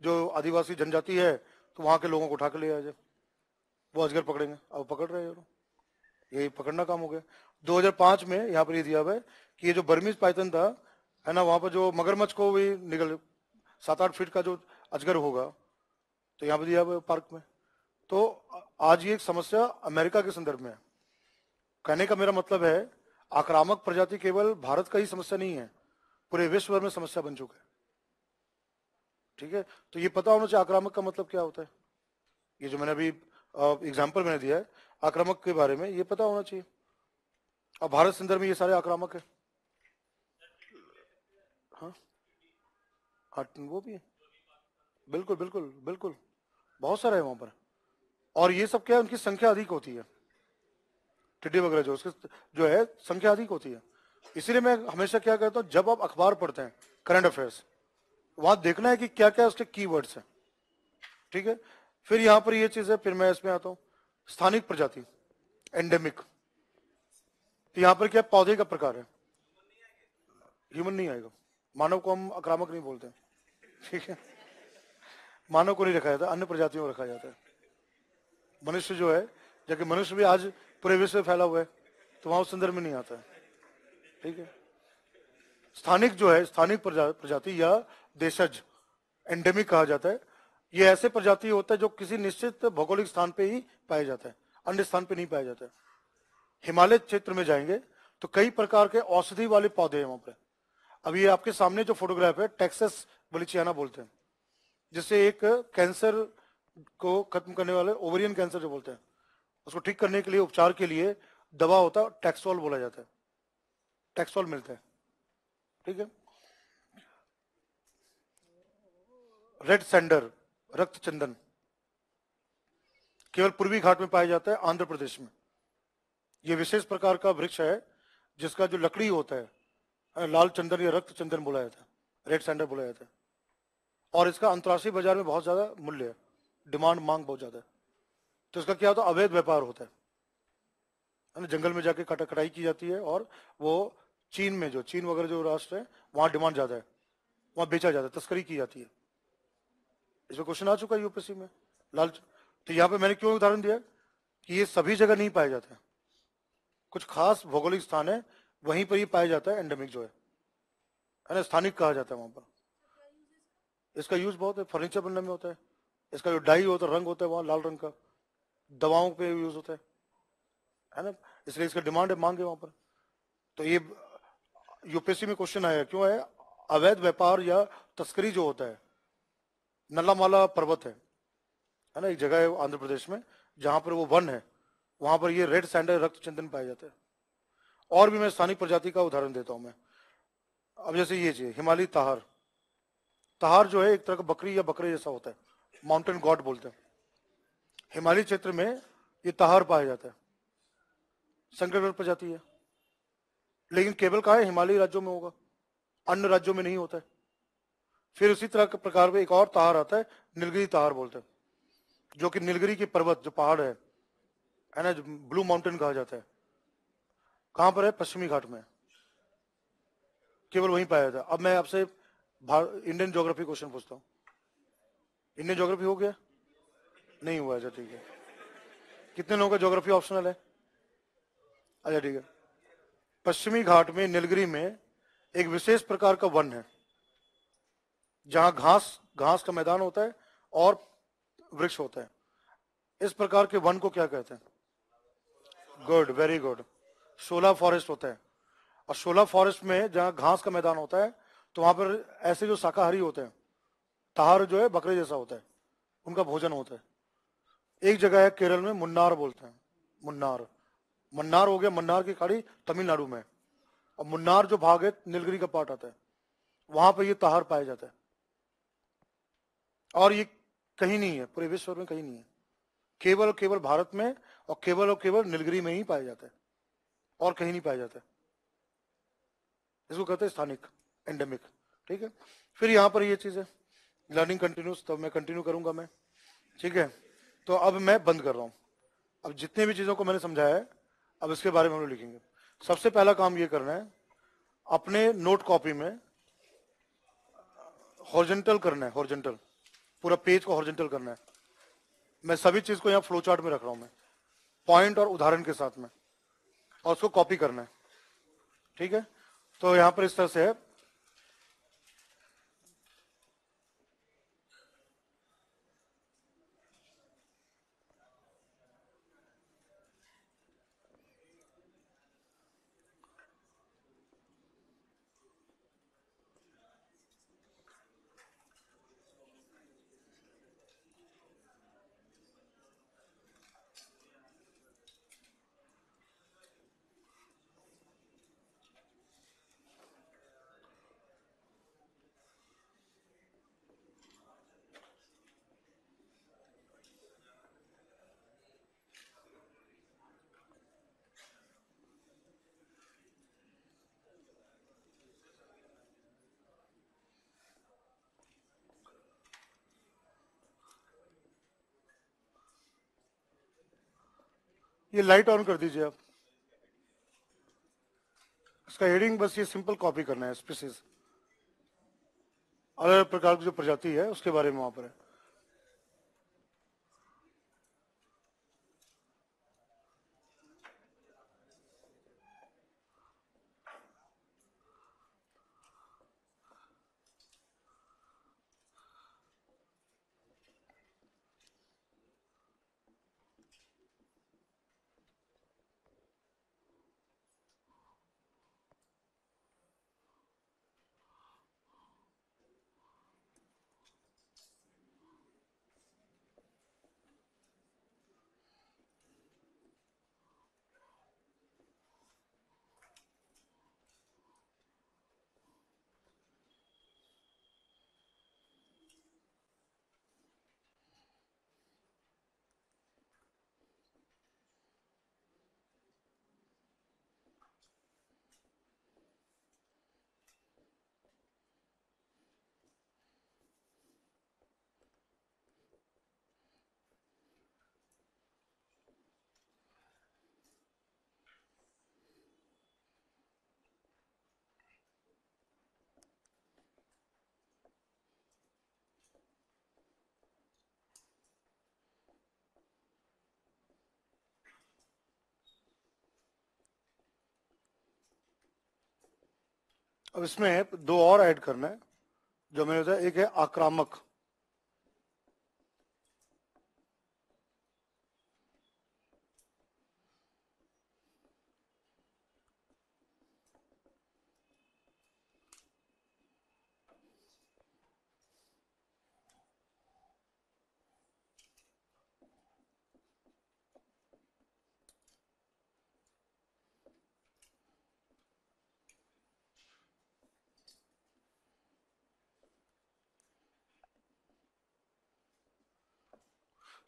जो आदिवासी जनजाति है तो वहां के लोगों को उठा के ले आ जाए वो अजगर पकड़ेंगे अब पकड़ रहे हैं यही पकड़ना काम हो गया 2005 में यहाँ पर ये दिया हुआ कि ये जो बर्मीज पाइथन था है ना वहां पर जो मगरमच्छ को भी निकल सात आठ फीट का जो अजगर होगा तो यहाँ पर दिया हुआ पार्क में तो आज ये एक समस्या अमेरिका के संदर्भ में है कहने का मेरा मतलब है आक्रामक प्रजाति केवल भारत का ही समस्या नहीं है पूरे विश्व भर में समस्या बन चुका है ठीक है तो ये पता होना चाहिए आक्रामक का मतलब क्या होता है ये जो मैंने अभी एग्जाम्पल मैंने दिया है आक्रामक के बारे में ये पता होना चाहिए अब भारत संदर्भ में ये सारे आक्रामक है हाँ? हाँ वो भी है बिल्कुल बिल्कुल बिल्कुल बहुत सारे हैं वहां पर और ये सब क्या है उनकी संख्या अधिक होती है टिड्डी वगैरह जो उसके जो है संख्या अधिक होती है इसीलिए मैं हमेशा क्या कहता हूँ जब आप अखबार पढ़ते हैं करंट अफेयर्स वहां देखना है कि क्या क्या उसके कीवर्ड्स हैं ठीक है फिर यहां पर ये चीज है फिर मैं इसमें आता हूं स्थानिक प्रजाति एंडेमिक तो यहां पर क्या पौधे का प्रकार है ह्यूमन नहीं आएगा मानव को हम आक्रामक नहीं बोलते ठीक है मानव को नहीं रखा जाता अन्य प्रजातियों को रखा जाता है मनुष्य जो है जबकि मनुष्य भी आज पूरे विश्व फैला हुआ है तो वहां उस संदर्भ में नहीं आता है ठीक है स्थानिक जो है स्थानिक प्रजा, प्रजाति या देशज एंडेमिक कहा जाता है ये ऐसे प्रजाति होता है जो किसी निश्चित भौगोलिक स्थान पे ही पाया जाता है अन्य स्थान पे नहीं पाया जाता हिमालय क्षेत्र में जाएंगे तो कई प्रकार के औषधि वाले पौधे हैं वहां पर अब ये आपके सामने जो फोटोग्राफ है टेक्सस बलिचियाना बोलते हैं जिससे एक कैंसर को खत्म करने वाले ओवरियन कैंसर जो बोलते हैं उसको ठीक करने के लिए उपचार के लिए दवा होता है टैक्सोल बोला जाता है टैक्सोल मिलता है ठीक है रेड सेंडर रक्त चंदन केवल पूर्वी घाट में पाया जाता है आंध्र प्रदेश में यह विशेष प्रकार का वृक्ष है जिसका जो लकड़ी होता है लाल चंदन या रक्त चंदन बोला जाता है रेड सेंडर बोला जाता है और इसका अंतर्राष्ट्रीय बाजार में बहुत ज्यादा मूल्य है डिमांड मांग बहुत ज्यादा है तो इसका क्या होता है अवैध व्यापार होता है जंगल में जाके कटा कटाई की जाती है और वो चीन में जो चीन वगैरह जो राष्ट्र है वहाँ डिमांड ज़्यादा है वहां बेचा जाता है तस्करी की जाती है इसमें क्वेश्चन आ चुका है यूपीएससी में लाल तो यहाँ पे मैंने क्यों उदाहरण दिया कि ये सभी जगह नहीं पाए जाते कुछ खास भौगोलिक स्थान है वहीं पर ही पाया जाता है एंडेमिक जो है है ना स्थानिक कहा जाता है वहां पर इसका यूज बहुत है फर्नीचर बनने में होता है इसका जो डाई होता है रंग होता है वहां लाल रंग का दवाओं पे यूज होता है है ना इसलिए इसका डिमांड है मांग है वहां पर तो ये यूपीएससी में क्वेश्चन आया क्यों है अवैध व्यापार या तस्करी जो होता है नल्लामाला पर्वत है है ना एक जगह है आंध्र प्रदेश में जहां पर वो वन है वहां पर ये रेड सैंडल रक्त चंदन पाए जाते हैं और भी मैं स्थानिक प्रजाति का उदाहरण देता हूँ मैं अब जैसे ये चाहिए हिमालय तहार तहार जो है एक तरह का बकरी या बकरे जैसा होता है माउंटेन गॉड बोलते हैं हिमालय क्षेत्र में ये तहार पाया जाता है संकट प्रजाति है लेकिन केवल कहा है हिमालय राज्यों में होगा अन्य राज्यों में नहीं होता है फिर उसी तरह के प्रकार में एक और तार आता है नीलगिरी तार बोलते हैं जो कि नीलगिरी की पर्वत जो पहाड़ है है ना ब्लू माउंटेन कहा जाता है कहां पर है पश्चिमी घाट में केवल वहीं पाया जाता है अब मैं आपसे इंडियन ज्योग्राफी क्वेश्चन पूछता हूँ इंडियन ज्योग्राफी हो गया नहीं हुआ अच्छा ठीक है कितने लोगों का ज्योग्राफी ऑप्शनल है अच्छा ठीक है पश्चिमी घाट में नीलगिरी में एक विशेष प्रकार का वन है जहां घास घास का मैदान होता है और वृक्ष होता है इस प्रकार के वन को क्या कहते हैं good very good shola forest होता है और शोला फॉरेस्ट में जहां घास का मैदान होता है तो वहां पर ऐसे जो शाकाहारी होते हैं तहार जो है बकरे जैसा होता है उनका भोजन होता है एक जगह है केरल में मुन्नार बोलते हैं मुन्नार मन्नार हो गया मन्नार की खाड़ी तमिलनाडु में और मुन्नार जो भाग है नीलगिरी का पार्ट आता है वहां पर ये तहार पाया जाता है और ये कहीं नहीं है पूरे विश्व में कहीं नहीं है केवल और केवल भारत में और केवल और केवल नीलगिरी में ही पाए जाते हैं और कहीं नहीं पाए जाते इसको कहते हैं स्थानिक एंडेमिक ठीक है फिर यहां पर ये चीज़ है लर्निंग कंटिन्यूस तो मैं कंटिन्यू करूंगा मैं ठीक है तो अब मैं बंद कर रहा हूं अब जितने भी चीज़ों को मैंने समझाया है अब इसके बारे में हम लोग लिखेंगे सबसे पहला काम ये करना है अपने नोट कॉपी में हॉर्जेंटल करना है हॉर्जेंटल पूरा पेज को हॉर्जेंटल करना है मैं सभी चीज को यहाँ फ्लो चार्ट में रख रहा हूं मैं पॉइंट और उदाहरण के साथ में और उसको कॉपी करना है ठीक है तो यहां पर इस तरह से है ये लाइट ऑन कर दीजिए आप इसका हेडिंग बस ये सिंपल कॉपी करना है स्पीसीज अलग अलग प्रकार की जो प्रजाति है उसके बारे में वहां पर है अब इसमें दो और ऐड करना है जो मैंने बताया एक है आक्रामक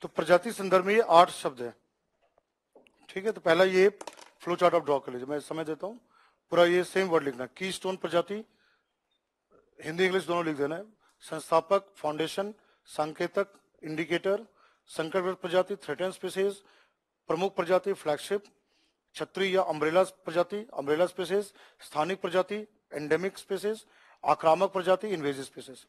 तो प्रजाति संदर्भ में ये आठ शब्द है ठीक है तो पहला ये फ्लो चार्ट ऑफ ड्रॉ कर लीजिए मैं समय देता हूं पूरा ये सेम वर्ड लिखना की स्टोन प्रजाति हिंदी इंग्लिश दोनों लिख देना है संस्थापक फाउंडेशन संकेतक इंडिकेटर संकट प्रजाति थ्रेटन स्पीसीज प्रमुख प्रजाति फ्लैगशिप छत्री या अम्ब्रेला प्रजाति अम्ब्रेला स्पेसिस स्थानिक प्रजाति एंडेमिक स्पेसिस आक्रामक प्रजाति इन्वेजिव स्पेसिस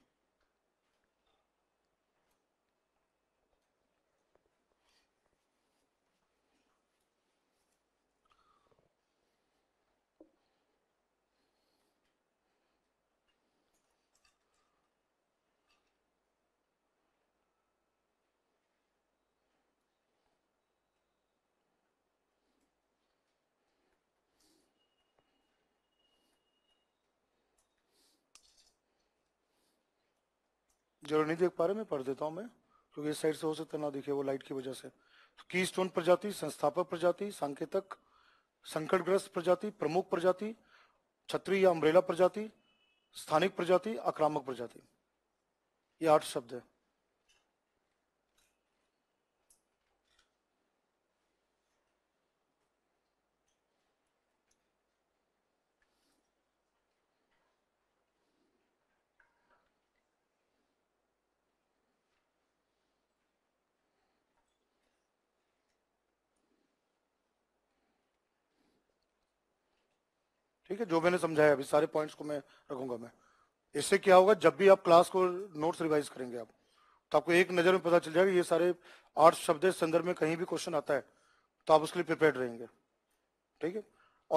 जरूर नहीं देख पा रहे मैं पढ़ देता हूँ मैं क्योंकि इस साइड से हो सकता ना दिखे वो लाइट की वजह से की तो स्टोन प्रजाति संस्थापक प्रजाति सांकेतक संकटग्रस्त प्रजाति प्रमुख प्रजाति छत्री या अम्ब्रेला प्रजाति स्थानिक प्रजाति आक्रामक प्रजाति ये आठ शब्द है ठीक है जो मैंने समझाया अभी सारे पॉइंट्स को मैं रखूंगा मैं इससे क्या होगा जब भी आप क्लास को नोट्स रिवाइज करेंगे आप तो आपको एक नज़र में पता चल जाएगा ये सारे आठ शब्द संदर्भ में कहीं भी क्वेश्चन आता है तो आप उसके लिए प्रिपेयर रहेंगे ठीक है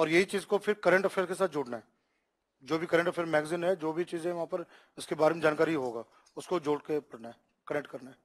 और यही चीज़ को फिर करंट अफेयर के साथ जोड़ना है जो भी करंट अफेयर मैगजीन है जो भी चीज़ें वहां पर इसके बारे में जानकारी होगा उसको जोड़ के पढ़ना है कनेक्ट करना है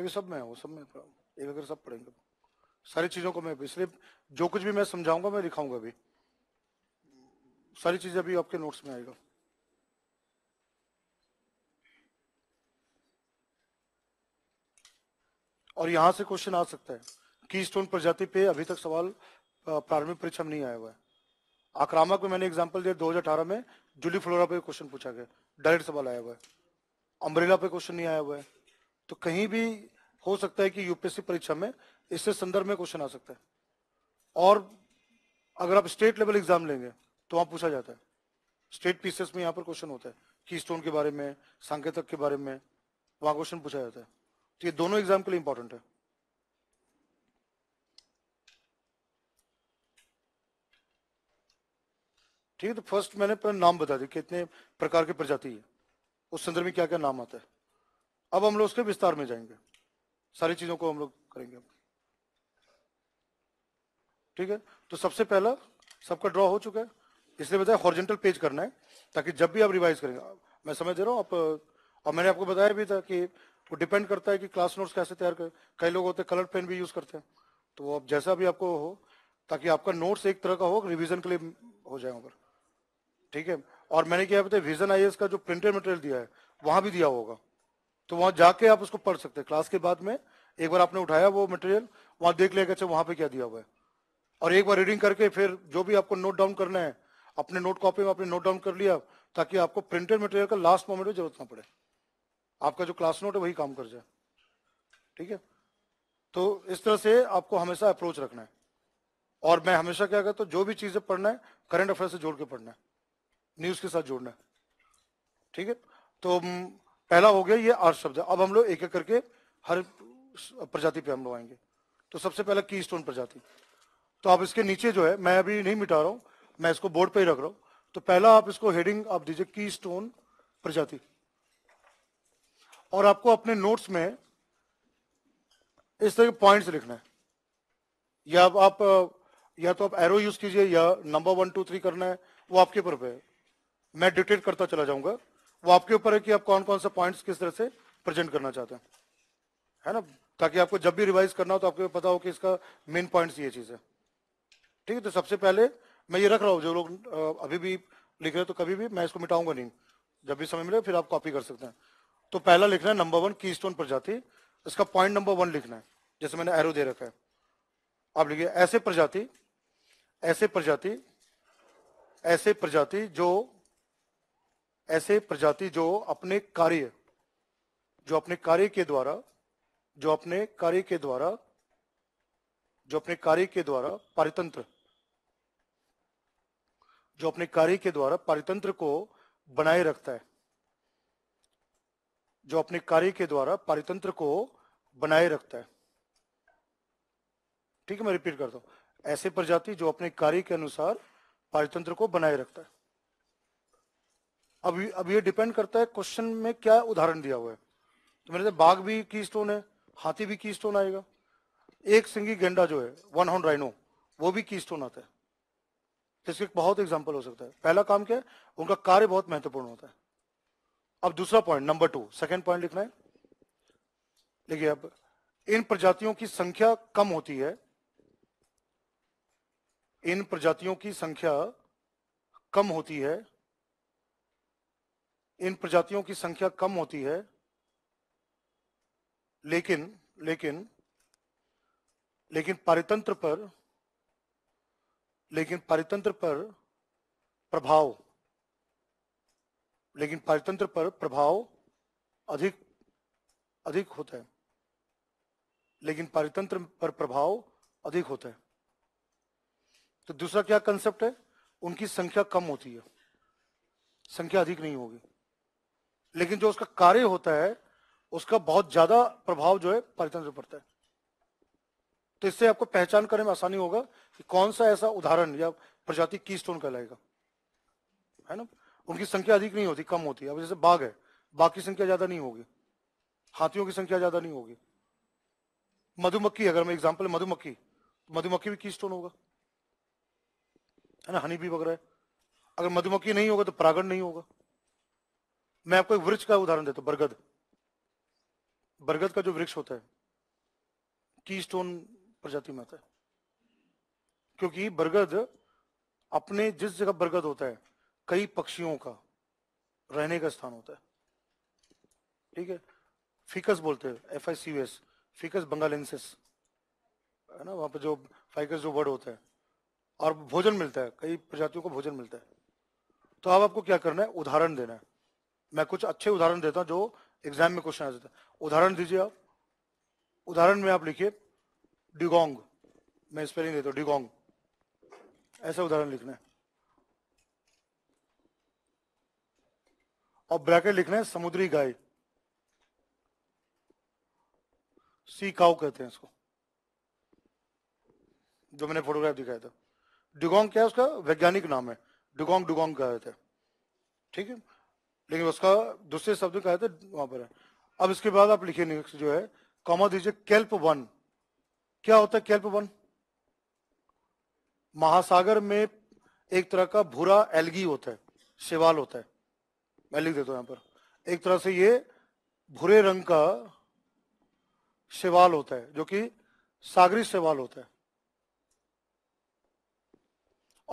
मैं भी सब में हूँ सब में एक अगर सब पढ़ेंगे तो। सारी चीजों को मैं इसलिए जो कुछ भी मैं समझाऊंगा मैं दिखाऊंगा अभी सारी चीजें अभी आपके नोट्स में आएगा और यहां से क्वेश्चन आ सकता है की स्टोन प्रजाति पे अभी तक सवाल प्रारंभिक परीक्षा में नहीं आया हुआ है आक्रामक में मैंने एग्जाम्पल दिया अठारह में जुली फ्लोरा पे क्वेश्चन पूछा गया डायरेक्ट सवाल आया हुआ है अम्ब्रेला पे क्वेश्चन नहीं आया हुआ है तो कहीं भी हो सकता है कि यूपीएससी परीक्षा में इससे संदर्भ में क्वेश्चन आ सकता है और अगर आप स्टेट लेवल एग्जाम लेंगे तो वहां पूछा जाता है स्टेट पीसीएस में यहाँ पर क्वेश्चन होता है की स्टोन के बारे में सांकेतक के बारे में वहां क्वेश्चन पूछा जाता है तो ये दोनों एग्जाम के लिए इंपॉर्टेंट है ठीक है तो फर्स्ट मैंने नाम बता दिया कितने प्रकार की प्रजाति है उस संदर्भ में क्या क्या नाम आता है अब हम लोग उसके विस्तार में जाएंगे सारी चीजों को हम लोग करेंगे ठीक है तो सबसे पहला सबका ड्रॉ हो चुका है इसलिए बताया हॉर्जेंटल पेज करना है ताकि जब भी आप रिवाइज करेंगे मैं समझ दे रहा हूँ आप और मैंने आपको बताया भी था कि वो डिपेंड करता है कि क्लास नोट्स कैसे तैयार करें कई लोग होते हैं कलर पेन भी यूज करते हैं तो वो अब जैसा भी आपको हो ताकि आपका नोट्स एक तरह का हो रिविजन के लिए हो जाए वहाँ ठीक है और मैंने क्या बताया विजन आई का जो प्रिंटेड मटेरियल दिया है वहां भी दिया होगा तो वहां जाके आप उसको पढ़ सकते हैं क्लास के बाद में एक बार आपने उठाया वो मटेरियल वहां देख लिया अच्छा वहां पे क्या दिया हुआ है और एक बार रीडिंग करके फिर जो भी आपको नोट डाउन करना है अपने नोट कॉपी में आपने नोट डाउन कर लिया ताकि आपको प्रिंटेड मटेरियल का लास्ट मोमेंट में जरूरत ना पड़े आपका जो क्लास नोट है वही काम कर जाए ठीक है तो इस तरह से आपको हमेशा अप्रोच रखना है और मैं हमेशा क्या कहता हूँ जो भी चीजें पढ़ना है करंट अफेयर से जोड़ के पढ़ना है न्यूज के साथ जोड़ना है ठीक है तो पहला हो गया ये आठ शब्द अब हम लोग एक एक करके हर प्रजाति पे हम लोग आएंगे तो सबसे पहला की स्टोन प्रजाति तो आप इसके नीचे जो है मैं अभी नहीं मिटा रहा हूं मैं इसको बोर्ड पे ही रख रहा हूं तो पहला आप इसको हेडिंग आप दीजिए की स्टोन प्रजाति और आपको अपने नोट्स में इस तरह के पॉइंट्स लिखना है या आप या तो आप एरो यूज कीजिए या नंबर वन टू थ्री करना है वो आपके ऊपर पे है मैं डिटेक्ट करता चला जाऊंगा वो आपके ऊपर है कि आप कौन कौन से पॉइंट्स किस तरह से प्रेजेंट करना चाहते हैं है ना ताकि आपको जब भी रिवाइज करना हो तो आपको पता हो कि इसका मेन पॉइंट्स ये चीज़ है ठीक है तो सबसे पहले मैं ये रख रहा हूँ जो लोग अभी भी लिख रहे हो तो कभी भी मैं इसको मिटाऊंगा नहीं जब भी समय मिले फिर आप कॉपी कर सकते हैं तो पहला लिखना है नंबर वन की स्टोन प्रजाति इसका पॉइंट नंबर वन लिखना है जैसे मैंने एरो दे रखा है आप लिखिए ऐसे प्रजाति ऐसे प्रजाति ऐसे प्रजाति जो ऐसे प्रजाति जो अपने कार्य जो अपने कार्य के द्वारा जो अपने कार्य के द्वारा जो अपने कार्य के द्वारा पारितंत्र जो अपने कार्य के द्वारा पारितंत्र को बनाए रखता है जो अपने कार्य के द्वारा पारितंत्र को बनाए रखता है ठीक है मैं रिपीट करता हूं ऐसे प्रजाति जो अपने कार्य के अनुसार पारितंत्र को बनाए रखता है अब अब ये डिपेंड करता है क्वेश्चन में क्या उदाहरण दिया हुआ है तो मैंने बाघ भी की स्टोन है हाथी भी की स्टोन आएगा एक सिंगी गेंडा जो है वन हॉन राइनो वो भी की स्टोन आता है तो इसके बहुत एग्जाम्पल हो सकता है पहला काम क्या है उनका कार्य बहुत महत्वपूर्ण होता है अब दूसरा point number two second point लिखना है देखिए अब इन प्रजातियों की संख्या कम होती है इन प्रजातियों की संख्या कम होती है इन प्रजातियों की संख्या कम होती है लेकिन लेकिन लेकिन पारितंत्र पर लेकिन पारितंत्र पर प्रभाव लेकिन पारितंत्र पर प्रभाव अधिक अधिक होता है लेकिन पारितंत्र पर प्रभाव अधिक होता है तो दूसरा क्या कंसेप्ट है उनकी संख्या कम होती है संख्या अधिक नहीं होगी लेकिन जो उसका कार्य होता है उसका बहुत ज्यादा प्रभाव जो है पर्यटन से पड़ता है तो इससे आपको पहचान करने में आसानी होगा कि कौन सा ऐसा उदाहरण या प्रजाति की स्टोन कहलाएगा है ना उनकी संख्या अधिक नहीं होती कम होती है अब जैसे बाघ है बाघ की संख्या ज्यादा नहीं होगी हाथियों की संख्या ज्यादा नहीं होगी मधुमक्खी अगर मैं एग्जाम्पल मधुमक्खी तो मधुमक्खी भी की स्टोन होगा है ना हनी भी वगैरह अगर मधुमक्खी नहीं होगा तो परागण नहीं होगा मैं आपको एक वृक्ष का उदाहरण देता हूं बरगद बरगद का जो वृक्ष होता है कीस्टोन स्टोन प्रजाति में आता है क्योंकि बरगद अपने जिस जगह बरगद होता है कई पक्षियों का रहने का स्थान होता है ठीक है फिकस बोलते हैं F I C S ficus benghalensis है ना वहां पर जो फाइकस जो वर्ड होता है और भोजन मिलता है कई प्रजातियों को भोजन मिलता है तो अब आप आपको क्या करना है उदाहरण देना है मैं कुछ अच्छे उदाहरण देता हूं जो एग्जाम में क्वेश्चन आ जाता है उदाहरण दीजिए आप उदाहरण में आप लिखिए डिगोंग मैं स्पेलिंग देता हूं डिगोंग ऐसा उदाहरण लिखना है और ब्रैकेट लिखना है समुद्री गाय सी काउ कहते हैं इसको जो मैंने फोटोग्राफ दिखाया था डिगोंग क्या है उसका वैज्ञानिक नाम है डिगोंग डुगोंग कहते हैं ठीक है लेकिन उसका दूसरे शब्द में कहा था वहां पर है अब इसके बाद आप लिखिए नेक्स्ट जो है कॉमा दीजिए कैल्प वन क्या होता है कैल्प वन महासागर में एक तरह का भूरा एलगी होता है शिवाल होता है मैं लिख देता हूं यहां पर एक तरह से ये भूरे रंग का शिवाल होता है जो कि सागरी शिवाल होता है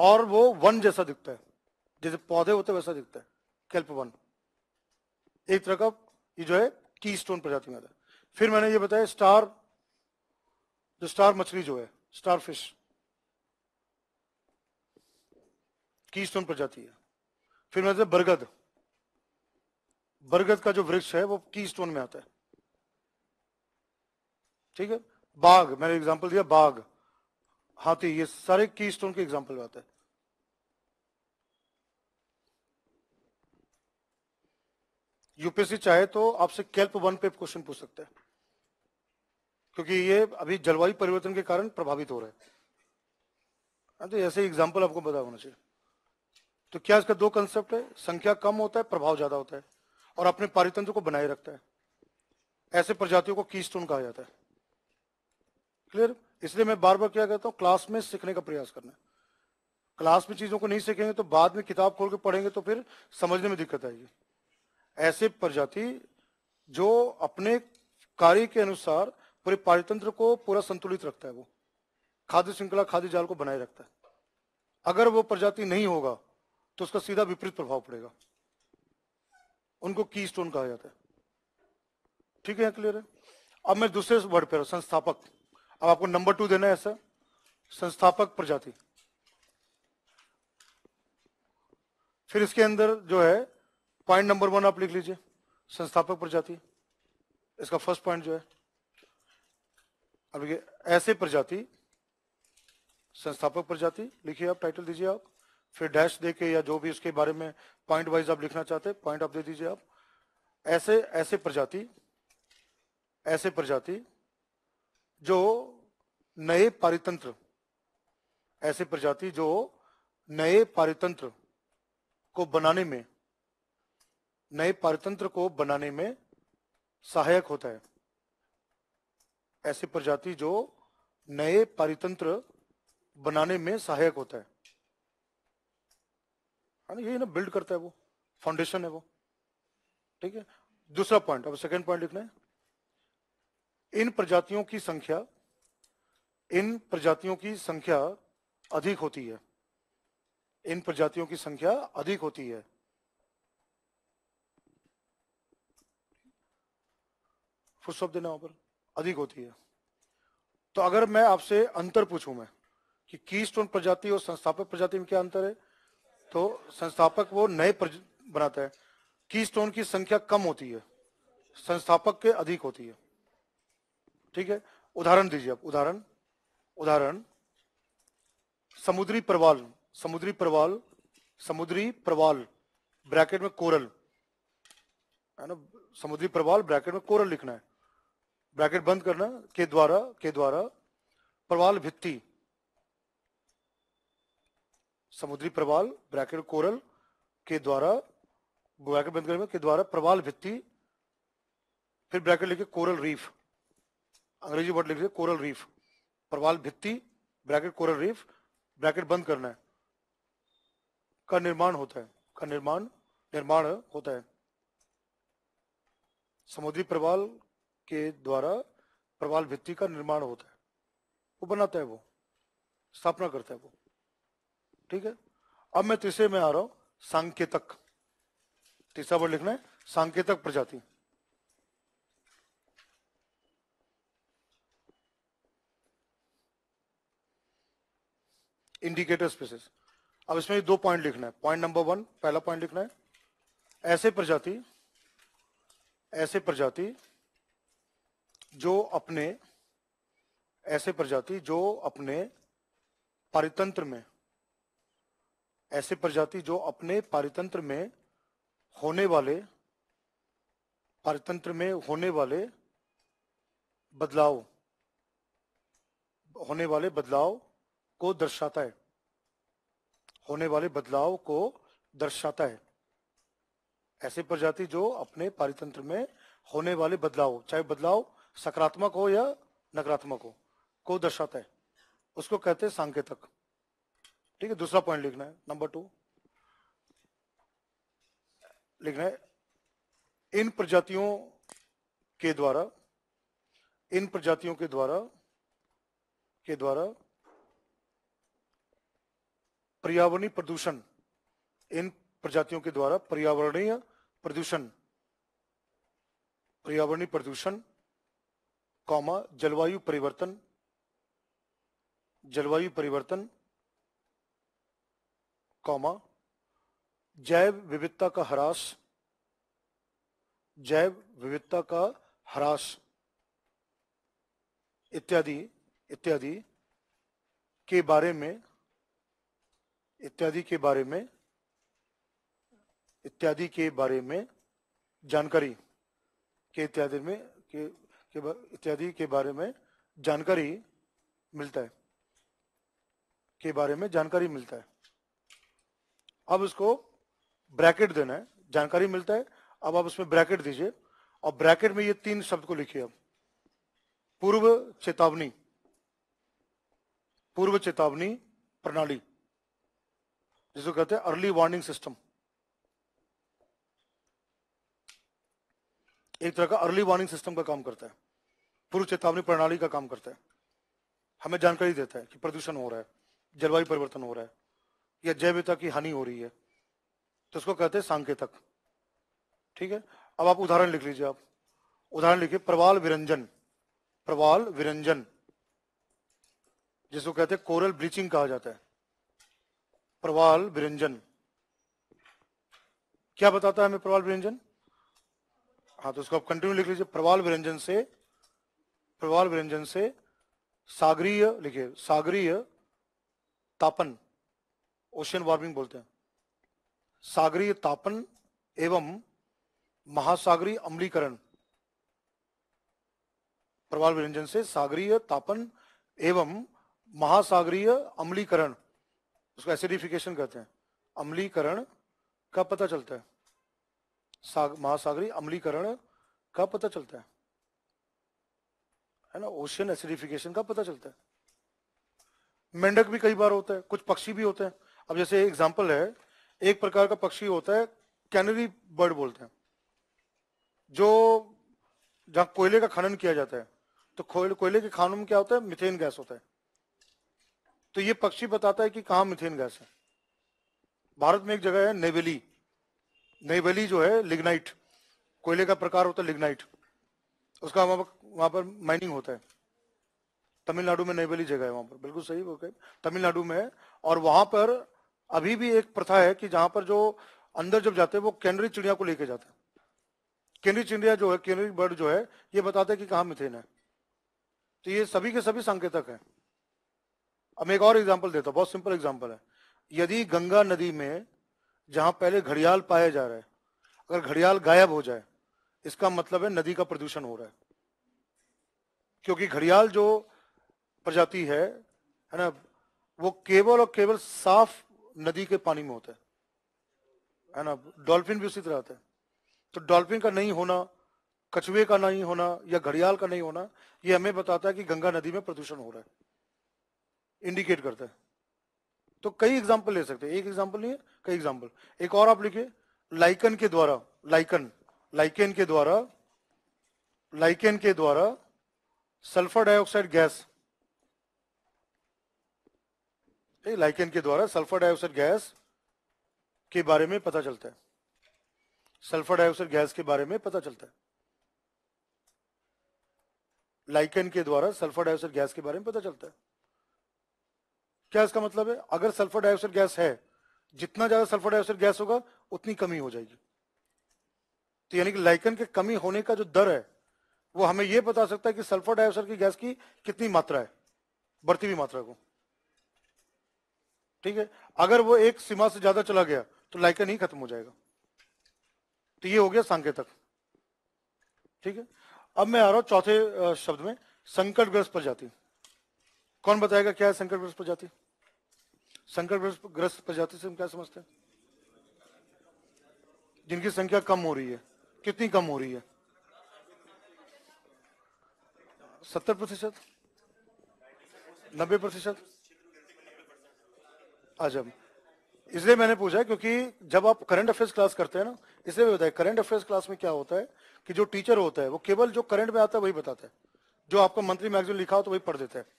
और वो वन जैसा दिखता है जैसे पौधे होते वैसा दिखता है कैल्प वन एक तरह का ये जो है की स्टोन प्रजाति में आता है फिर मैंने ये बताया स्टार जो स्टार मछली जो है स्टार फिश की स्टोन प्रजाति है फिर मैंने बरगद बरगद का जो वृक्ष है वो की स्टोन में आता है ठीक है बाघ मैंने एग्जाम्पल दिया बाघ हाथी ये सारे की स्टोन के एग्जाम्पल में आता है यूपीएससी चाहे तो आपसे कैल्प वन पे क्वेश्चन पूछ सकते हैं क्योंकि ये अभी जलवायु परिवर्तन के कारण प्रभावित हो रहा है हाँ, तो ऐसे एग्जाम्पल आपको बता होना चाहिए तो क्या इसका दो कंसेप्ट है संख्या कम होता है प्रभाव ज्यादा होता है और अपने पारितंत्र को बनाए रखता है ऐसे प्रजातियों को की स्टोन कहा जाता है क्लियर इसलिए मैं बार बार क्या कहता हूँ क्लास में सीखने का प्रयास करना क्लास में चीजों को नहीं सीखेंगे तो बाद में किताब खोल के पढ़ेंगे तो फिर समझने में दिक्कत आएगी ऐसी प्रजाति जो अपने कार्य के अनुसार पूरे पारितंत्र को पूरा संतुलित रखता है वो खाद्य श्रृंखला खाद्य जाल को बनाए रखता है अगर वो प्रजाति नहीं होगा तो उसका सीधा विपरीत प्रभाव पड़ेगा उनको की स्टोन कहा जाता है ठीक है क्लियर है अब मैं दूसरे वर्ड पर संस्थापक अब आपको नंबर टू देना है ऐसा संस्थापक प्रजाति फिर इसके अंदर जो है पॉइंट नंबर वन आप लिख लीजिए संस्थापक प्रजाति इसका फर्स्ट पॉइंट जो है अब ऐसे प्रजाति संस्थापक प्रजाति लिखिए आप टाइटल दीजिए आप फिर डैश दे के या जो भी उसके बारे में पॉइंट वाइज आप लिखना चाहते हैं पॉइंट आप दे दीजिए आप ऐसे ऐसे प्रजाति ऐसे प्रजाति जो नए पारितंत्र ऐसे प्रजाति जो नए पारितंत्र को बनाने में नए पारतंत्र को बनाने में सहायक होता है ऐसी प्रजाति जो नए पारितंत्र बनाने में सहायक होता है हाँ यही ना बिल्ड करता है वो फाउंडेशन है वो ठीक है दूसरा पॉइंट अब सेकंड पॉइंट लिखना है इन प्रजातियों की संख्या इन प्रजातियों की संख्या अधिक होती है इन प्रजातियों की संख्या अधिक होती है फुर्सत देना वहां पर अधिक होती है तो अगर मैं आपसे अंतर पूछू मैं कि की स्टोन प्रजाति और संस्थापक प्रजाति में क्या अंतर है तो संस्थापक वो नए बनाता है की स्टोन की संख्या कम होती है संस्थापक के अधिक होती है ठीक है उदाहरण दीजिए आप उदाहरण उदाहरण समुद्री प्रवाल समुद्री प्रवाल समुद्री प्रवाल ब्रैकेट में कोरल है ना समुद्री प्रवाल ब्रैकेट में कोरल लिखना है ब्रैकेट बंद करना के द्वारा के द्वारा प्रवाल भित्ति समुद्री प्रवाल ब्रैकेट कोरल के द्वारा ब्रैकेट बंद करना के द्वारा प्रवाल भित्ति फिर ब्रैकेट लिखे कोरल रीफ अंग्रेजी वर्ड लिखे कोरल रीफ प्रवाल भित्ति ब्रैकेट कोरल रीफ ब्रैकेट बंद करना है का निर्माण होता है का निर्माण निर्माण होता है समुद्री प्रवाल के द्वारा प्रवाल भित्ति का निर्माण होता है वो बनाता है वो स्थापना करता है वो ठीक है अब मैं तीसरे में आ रहा हूं सांकेतक तीसरा वर्ड लिखना है सांकेतक प्रजाति इंडिकेटर स्पेसिस अब इसमें दो पॉइंट लिखना है पॉइंट नंबर वन पहला पॉइंट लिखना है ऐसे प्रजाति ऐसे प्रजाति जो अपने ऐसे प्रजाति जो अपने पारितंत्र में ऐसे प्रजाति जो अपने पारितंत्र में होने वाले पारितंत्र में होने वाले बदलाव होने वाले बदलाव को दर्शाता है होने वाले बदलाव को दर्शाता है ऐसे प्रजाति जो अपने पारितंत्र में होने वाले बदलाव चाहे बदलाव सकारात्मक हो या नकारात्मक हो को दर्शाता है उसको कहते हैं सांकेतक ठीक है दूसरा पॉइंट लिखना है नंबर टू लिखना है इन प्रजातियों के द्वारा इन प्रजातियों के द्वारा के द्वारा पर्यावरणीय प्रदूषण इन प्रजातियों के द्वारा पर्यावरणीय प्रदूषण पर्यावरणीय प्रदूषण कॉमा जलवायु परिवर्तन जलवायु परिवर्तन कॉमा जैव विविधता का ह्रास जैव विविधता का ह्रास इत्यादि इत्यादि के बारे में इत्यादि के बारे में इत्यादि के बारे में जानकारी के इत्यादि में के के इत्यादि के बारे में जानकारी मिलता है के बारे में जानकारी मिलता है अब इसको ब्रैकेट देना है जानकारी मिलता है अब आप उसमें ब्रैकेट दीजिए और ब्रैकेट में ये तीन शब्द को लिखिए अब पूर्व चेतावनी पूर्व चेतावनी प्रणाली जिसको कहते हैं अर्ली वार्निंग सिस्टम एक तरह का अर्ली वार्निंग सिस्टम का काम करता है पूर्व चेतावनी प्रणाली का काम करता है हमें जानकारी देता है कि प्रदूषण हो रहा है जलवायु परिवर्तन हो रहा है या जैविता की हानि हो रही है तो उसको कहते हैं सांकेतक ठीक है अब आप उदाहरण लिख लीजिए आप उदाहरण लिखिए प्रवाल विरंजन प्रवाल विरंजन जिसको कहते हैं कोरल ब्लीचिंग कहा जाता है प्रवाल विरंजन क्या बताता है हमें प्रवाल विरंजन हाँ तो इसको आप कंटिन्यू लिख लीजिए प्रवाल व्यंजन से प्रवाल व्यंजन से सागरीय लिखिए सागरीय तापन ओशियन वार्मिंग बोलते हैं सागरीय तापन एवं महासागरीय अम्लीकरण प्रवाल व्यंजन से सागरीय तापन एवं महासागरीय अम्लीकरण उसको एसिडिफिकेशन कहते हैं अम्लीकरण का पता चलता है साग, महासागरी अमलीकरण का पता चलता है है ना ओशियन एसिडिफिकेशन का पता चलता है मेंढक भी कई बार होता है कुछ पक्षी भी होते हैं अब जैसे एग्जाम्पल है एक प्रकार का पक्षी होता है कैनरी बर्ड बोलते हैं जो जहां कोयले का खनन किया जाता है तो कोयले के खानों में क्या होता है मिथेन गैस होता है तो ये पक्षी बताता है कि कहा मिथेन गैस है भारत में एक जगह है नेवेली नई जो है लिग्नाइट कोयले का प्रकार होता है लिग्नाइट उसका वहां पर वहां पर माइनिंग होता है तमिलनाडु में नई बली जगह है वहां पर बिल्कुल सही ओके तमिलनाडु में है और वहां पर अभी भी एक प्रथा है कि जहां पर जो अंदर जब जाते हैं वो कैनरी चिड़िया को लेके जाते हैं केनरी चिड़िया जो है केनरी बर्ड जो है ये बताते हैं कि कहा मिथेन है तो ये सभी के सभी संकेतक है अब एक और एग्जाम्पल देता हूँ बहुत सिंपल एग्जाम्पल है यदि गंगा नदी में जहां पहले घड़ियाल पाया जा रहा है अगर घड़ियाल गायब हो जाए इसका मतलब है नदी का प्रदूषण हो रहा है क्योंकि घड़ियाल जो प्रजाति है है ना वो केवल और केवल साफ नदी के पानी में होता है है ना डॉल्फिन भी उसी तरह आता है तो डॉल्फिन का नहीं होना कछुए का नहीं होना या घड़ियाल का नहीं होना ये हमें बताता है कि गंगा नदी में प्रदूषण हो रहा है इंडिकेट करता है तो कई एग्जाम्पल ले सकते हैं एक एग्जाम्पल नहीं कई एग्जाम्पल एक और आप लिखिए लाइकन के द्वारा लाइकन लाइकेन के द्वारा लाइकेन के द्वारा सल्फर डाइऑक्साइड गैस लाइकेन के द्वारा सल्फर डाइऑक्साइड गैस के बारे में पता चलता है सल्फर डाइऑक्साइड गैस के बारे में पता चलता है लाइकेन के द्वारा सल्फर डाइऑक्साइड गैस के बारे में पता चलता है क्या इसका मतलब है अगर सल्फर डाइऑक्साइड गैस है जितना ज्यादा सल्फर डाइऑक्साइड गैस होगा उतनी कमी हो जाएगी तो यानी कि लाइकन के कमी होने का जो दर है वो हमें यह बता सकता है कि सल्फर डाइऑक्साइड की गैस की कितनी मात्रा है बढ़ती हुई मात्रा को ठीक है अगर वो एक सीमा से ज्यादा चला गया तो लाइकन ही खत्म हो जाएगा तो ये हो गया सांकेतक ठीक है अब मैं आ रहा हूं चौथे शब्द में संकटग्रस्त प्रजाति कौन बताएगा क्या है संकट प्रजाति संकट ग्रस्त प्रजाति से हम क्या समझते हैं जिनकी संख्या कम हो रही है कितनी कम हो रही है सत्तर प्रतिशत नब्बे प्रतिशत अजब अच्छा। इसलिए मैंने पूछा क्योंकि जब आप करंट अफेयर्स क्लास करते हैं ना इसलिए भी बताया करंट अफेयर्स क्लास में क्या होता है कि जो टीचर होता है वो केवल जो करंट में आता है वही बताता है जो आपका मंत्री मैगजीन लिखा हो तो वही पढ़ देता है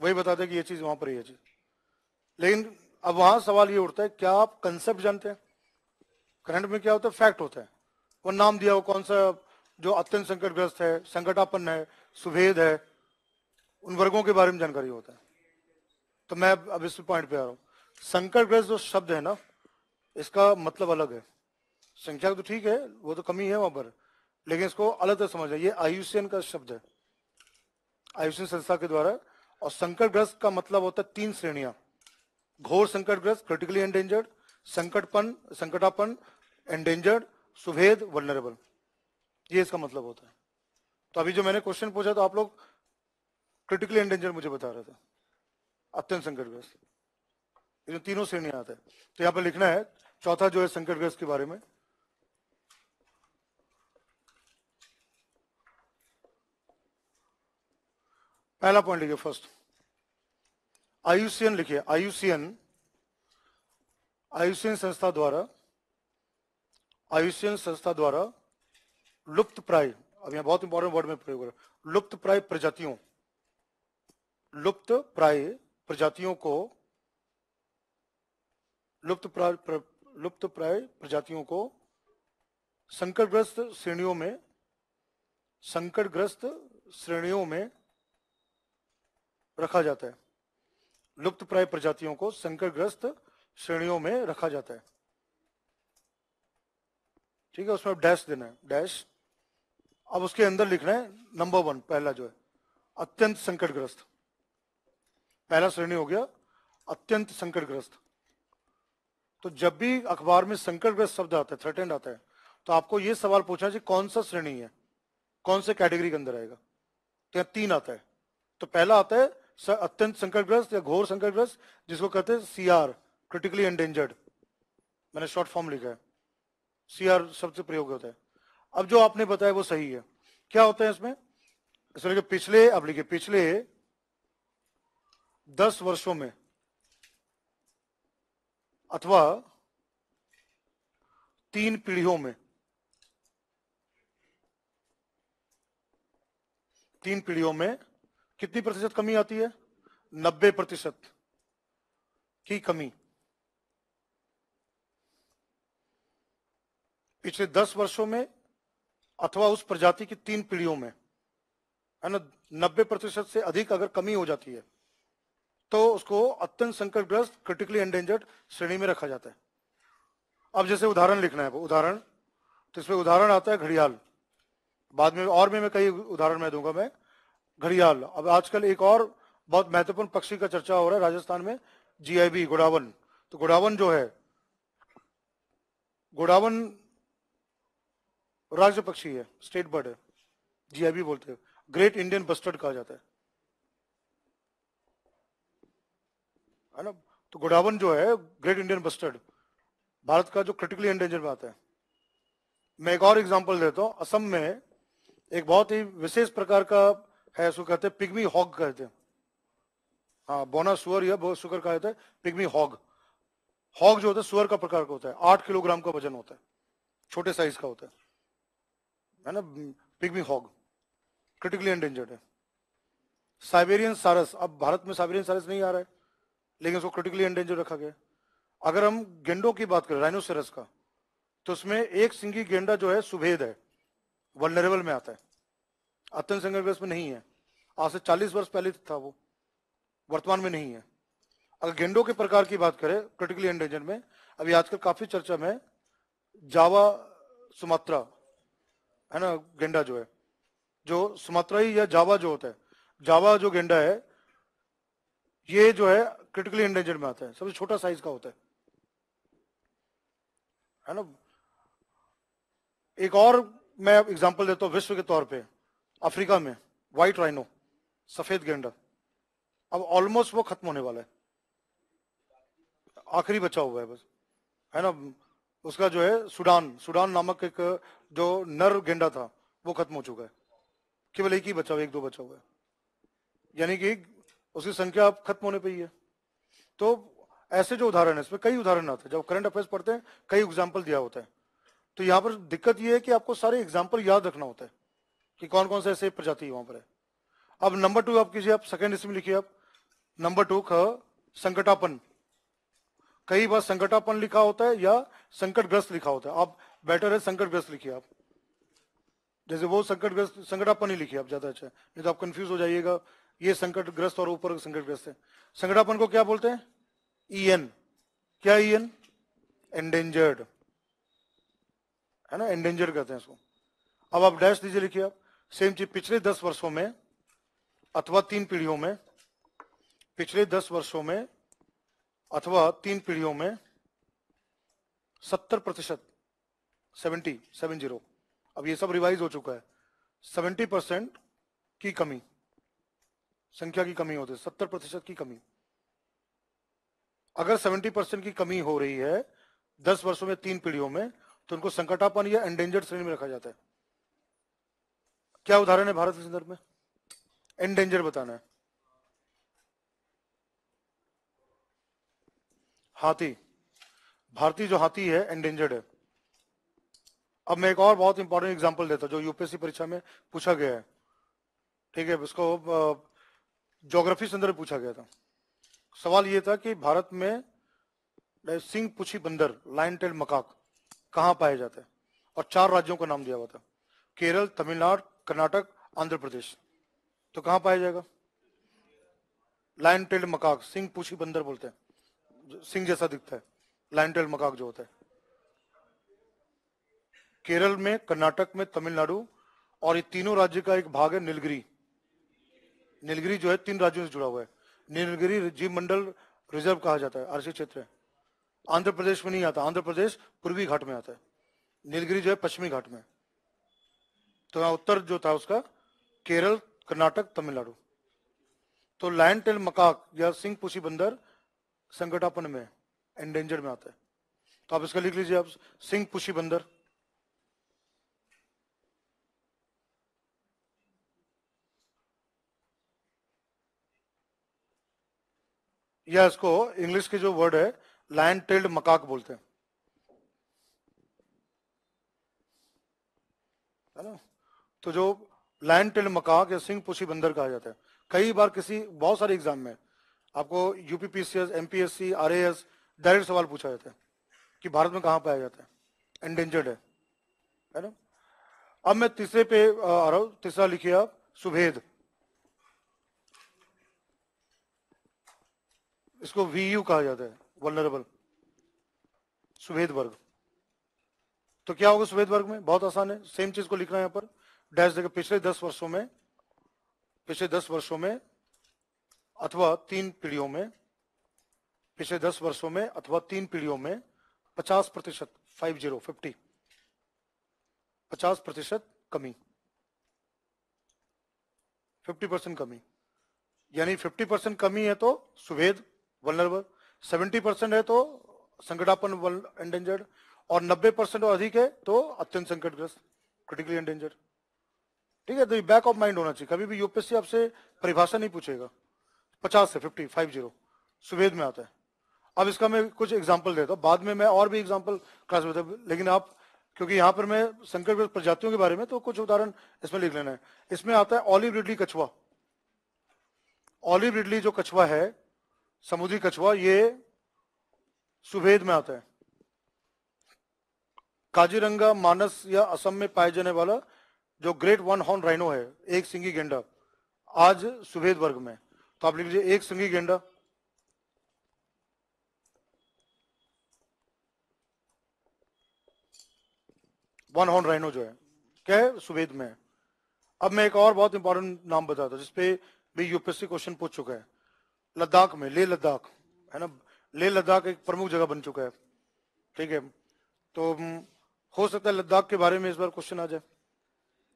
वही बताते कि ये चीज वहां पर ये चीज लेकिन अब वहां सवाल ये उठता है क्या आप कंसेप्ट जानते हैं करंट में क्या होता है फैक्ट होता है वो नाम दिया वो कौन सा जो अत्यंत संकटग्रस्त है संकटापन है सुभेद है उन वर्गों के बारे में जानकारी होता है तो मैं अब इस पॉइंट पे आ रहा हूँ संकटग्रस्त जो शब्द है ना इसका मतलब अलग है संख्या तो ठीक है वो तो कमी है वहां पर लेकिन इसको अलग से समझ ये आयुष्यन का शब्द है आयुष्यन संस्था के द्वारा और संकट ग्रस्त का मतलब होता है तीन श्रेणियां घोर संकट ग्रस्त क्रिटिकली एंडेंजर्ड संकटपन संकटापन एंडेंजर्ड सुभेद वनरेबल ये इसका मतलब होता है तो अभी जो मैंने क्वेश्चन पूछा तो आप लोग क्रिटिकली एंडेंजर्ड मुझे बता रहे थे अत्यंत संकटग्रस्त ये जो तीनों श्रेणियां आता है तो यहाँ पर लिखना है चौथा जो है संकटग्रस्त के बारे में पहला पॉइंट लिखिए फर्स्ट आयुषियन लिखिए आयुषियन आयुषियन संस्था द्वारा आयुषियन संस्था द्वारा लुप्त प्राय अब यहां बहुत इंपॉर्टेंट वर्ड में प्रयोग लुप्त प्राय प्रजातियों लुप्त प्राय प्रजातियों को लुप्त प्राय प्र, लुप्त प्राय प्रजातियों को संकटग्रस्त श्रेणियों में संकटग्रस्त श्रेणियों में रखा जाता है लुप्त प्राय प्रजातियों को संकटग्रस्त श्रेणियों में रखा जाता है ठीक है उसमें अब डैश देना है डैश अब उसके अंदर लिखना है नंबर वन पहला जो है अत्यंत संकटग्रस्त पहला श्रेणी हो गया अत्यंत संकटग्रस्त तो जब भी अखबार में संकटग्रस्त शब्द आता है थ्रेटेंड आता है तो आपको यह सवाल पूछना चाहिए कौन सा श्रेणी है कौन से कैटेगरी के अंदर आएगा तो यहां तीन आता है तो पहला आता है अत्यंत संकटग्रस्त या घोर संकटग्रस्त जिसको कहते हैं सीआर क्रिटिकली एंडेंजर्ड मैंने शॉर्ट फॉर्म लिखा है सीआर सबसे प्रयोग होता है अब जो आपने बताया वो सही है क्या होता है इसमें इसमें लिखे पिछले अब लिखे पिछले दस वर्षों में अथवा तीन पीढ़ियों में तीन पीढ़ियों में कितनी प्रतिशत कमी आती है नब्बे प्रतिशत की कमी पिछले दस वर्षों में अथवा उस प्रजाति की तीन पीढ़ियों में है ना नब्बे प्रतिशत से अधिक अगर कमी हो जाती है तो उसको अत्यंत संकटग्रस्त क्रिटिकली एंडेंजर्ड श्रेणी में रखा जाता है अब जैसे उदाहरण लिखना है उदाहरण तो इसमें उदाहरण आता है घड़ियाल बाद में और भी मैं कई उदाहरण मैं दूंगा मैं घड़ियाल अब आजकल एक और बहुत महत्वपूर्ण पक्षी का चर्चा हो रहा है राजस्थान में जीआईबी गुड़ावन तो गुड़ावन जो है गुड़ावन राज्य पक्षी है स्टेट बर्ड है जीआईबी बोलते हैं ग्रेट इंडियन बस्टर्ड कहा जाता है है ना तो गुड़ावन जो है ग्रेट इंडियन बस्टर्ड भारत का जो क्रिटिकली एंडेंजर में आता है मैं एक और एग्जांपल देता हूं असम में एक बहुत ही विशेष प्रकार का है इसको कहते हैं पिग्मी हॉग कहते हैं हाँ बोना सुअर यह बहुत सुअर कहते हैं पिग्मी हॉग हॉग जो होता है सुअर का प्रकार का होता है आठ किलोग्राम का वजन होता है छोटे साइज का होता है है ना पिग्मी हॉग क्रिटिकली एंडेंजर्ड है साइबेरियन सारस अब भारत में साइबेरियन सारस नहीं आ रहा है लेकिन उसको क्रिटिकली एंडेंजर्ड रखा गया अगर हम गेंडों की बात करें राइनोसेरस का तो उसमें एक सिंगी गेंडा जो है सुभेद है वर्नरेबल में आता है अत्यंत संघर्ष में नहीं है आज से 40 वर्ष पहले तो था वो वर्तमान में नहीं है अगर गेंडो के प्रकार की बात करें क्रिटिकली एंडेंजर में अभी आजकल काफी चर्चा में जावा सुमात्रा है ना गेंडा जो है जो ही या जावा जो होता है जावा जो गेंडा है ये जो है क्रिटिकली एंडेंजर में आता है सबसे छोटा साइज का होता है है ना एक और मैं एग्जांपल देता हूं विश्व के तौर पे अफ्रीका में व्हाइट राइनो सफेद गेंडा अब ऑलमोस्ट वो खत्म होने वाला है आखिरी बचा हुआ है बस है ना उसका जो है सूडान सूडान नामक एक जो नर गेंडा था वो खत्म हो चुका है केवल एक ही बचा हुआ एक दो बचा हुआ है यानी कि उसकी संख्या अब खत्म होने पर ही है तो ऐसे जो उदाहरण है इसमें कई उदाहरण आते हैं जब करंट अफेयर्स पढ़ते हैं कई एग्जाम्पल दिया होता है तो यहाँ पर दिक्कत यह है कि आपको सारे एग्जाम्पल याद रखना होता है कि कौन कौन से ऐसे प्रजाति वहां पर है अब नंबर टू आप कीजिए आप सेकेंड इसमें लिखिए आप नंबर टू ख संकटापन कई बार संकटापन लिखा होता है या संकटग्रस्त लिखा होता है आप बेटर है संकटग्रस्त लिखिए आप जैसे वो संकटग्रस्त संकटापन ही लिखिए आप ज्यादा अच्छा नहीं तो आप कंफ्यूज हो जाइएगा ये संकटग्रस्त और ऊपर संकटग्रस्त है संकटापन को क्या बोलते हैं ईएन e क्या ईएन e एंडेंजर्ड है ना एंडेंजर्ड कहते हैं इसको अब आप डैश दीजिए लिखिए आप सेम चीज पिछले दस वर्षों में अथवा तीन पीढ़ियों में पिछले दस वर्षों में अथवा तीन पीढ़ियों में सत्तर प्रतिशत सेवेंटी सेवन जीरो अब ये सब रिवाइज हो चुका है सेवेंटी परसेंट की कमी संख्या की कमी होती है सत्तर प्रतिशत की कमी अगर सेवेंटी परसेंट की कमी हो रही है दस वर्षों में तीन पीढ़ियों में तो उनको संकटापन या एंडेंजर्ड श्रेणी में रखा जाता है क्या उदाहरण है भारत के संदर्भ में एंडेंजर बताना है हाथी भारतीय जो हाथी है एंडेंजर्ड है अब मैं एक और बहुत इंपॉर्टेंट एग्जांपल देता जो यूपीएससी परीक्षा में पूछा गया है ठीक है उसको जोग्राफी संदर्भ पूछा गया था सवाल यह था कि भारत में सिंह पुछी बंदर लाइन टेल मकाक कहाँ पाए जाते हैं और चार राज्यों का नाम दिया हुआ था केरल तमिलनाडु कर्नाटक आंध्र प्रदेश तो कहाँ पाया जाएगा लाइन टेल मकाक सिंह पूछी बंदर बोलते हैं सिंह जैसा दिखता है लाइन टेल मकाक जो होता है केरल में कर्नाटक में तमिलनाडु और ये तीनों राज्य का एक भाग है नीलगिरी नीलगिरी जो है तीन राज्यों से जुड़ा हुआ है नीलगिरी जीव मंडल रिजर्व कहा जाता है आरसी क्षेत्र है आंध्र प्रदेश में नहीं आता आंध्र प्रदेश पूर्वी घाट में आता है नीलगिरी जो है पश्चिमी घाट में तो यहाँ उत्तर जो था उसका केरल कर्नाटक तमिलनाडु तो लाइन टेल मकाक या सिंह पुशी बंदर संकटापन में एंडेंजर में आता है तो आप इसका लिख लीजिए आप सिंह पुशी बंदर या इसको इंग्लिश के जो वर्ड है लाइन टेल्ड मकाक बोलते हैं तो जो लाइन टेल मका या सिंह पुशी बंदर कहा जाता है कई बार किसी बहुत सारे एग्जाम में आपको यूपीपीसीएस एमपीएससी आरएएस डायरेक्ट सवाल पूछा जाता है कि भारत में कहाँ पाया जाता है एंडेंजर्ड है है ना अब मैं तीसरे पे आ रहा हूं तीसरा लिखिए आप सुभेद इसको वीयू कहा जाता है वनरेबल सुभेद वर्ग तो क्या होगा सुभेद वर्ग में बहुत आसान है सेम चीज को लिखना है यहां पर डैश देखो पिछले दस वर्षों में पिछले दस वर्षों में अथवा तीन पीढ़ियों में पिछले दस वर्षों में अथवा तीन पीढ़ियों में पचास प्रतिशत फाइव जीरो फिफ्टी पचास प्रतिशत कमी फिफ्टी परसेंट कमी यानी फिफ्टी परसेंट कमी है तो सुभेद वनरेबल सेवेंटी परसेंट है तो संकटापन एंडेंजर्ड और नब्बे परसेंट और अधिक है तो अत्यंत संकटग्रस्त क्रिटिकली एंडेंजर्ड ठीक है तो बैक ऑफ माइंड होना चाहिए कभी भी यूपीएससी आपसे परिभाषा नहीं पूछेगा पचास से फिफ्टी फाइव जीरो सुवेद में आता है अब इसका मैं कुछ एग्जाम्पल देता हूँ बाद में मैं और भी एग्जाम्पल क्लास में लेकिन आप क्योंकि यहाँ पर मैं संकट प्रजातियों के बारे में तो कुछ उदाहरण इसमें लिख लेना है इसमें आता है ऑलिव रिडली कछुआ ऑलिव रिडली जो कछुआ है समुद्री कछुआ ये सुभेद में आता है काजीरंगा मानस या असम में पाए जाने वाला जो ग्रेट वन हॉर्न राइनो है एक सिंगी गेंडा आज सुभेद वर्ग में तो आप लिख लीजिए एक सिंगी गेंडा वन हॉर्न राइनो जो है क्या है सुभेद में अब मैं एक और बहुत इंपॉर्टेंट नाम बताता हूं जिसपे भी यूपीएससी क्वेश्चन पूछ चुका है लद्दाख में ले लद्दाख है ना ले लद्दाख एक प्रमुख जगह बन चुका है ठीक है तो हम्म, हो सकता है लद्दाख के बारे में इस बार क्वेश्चन आ जाए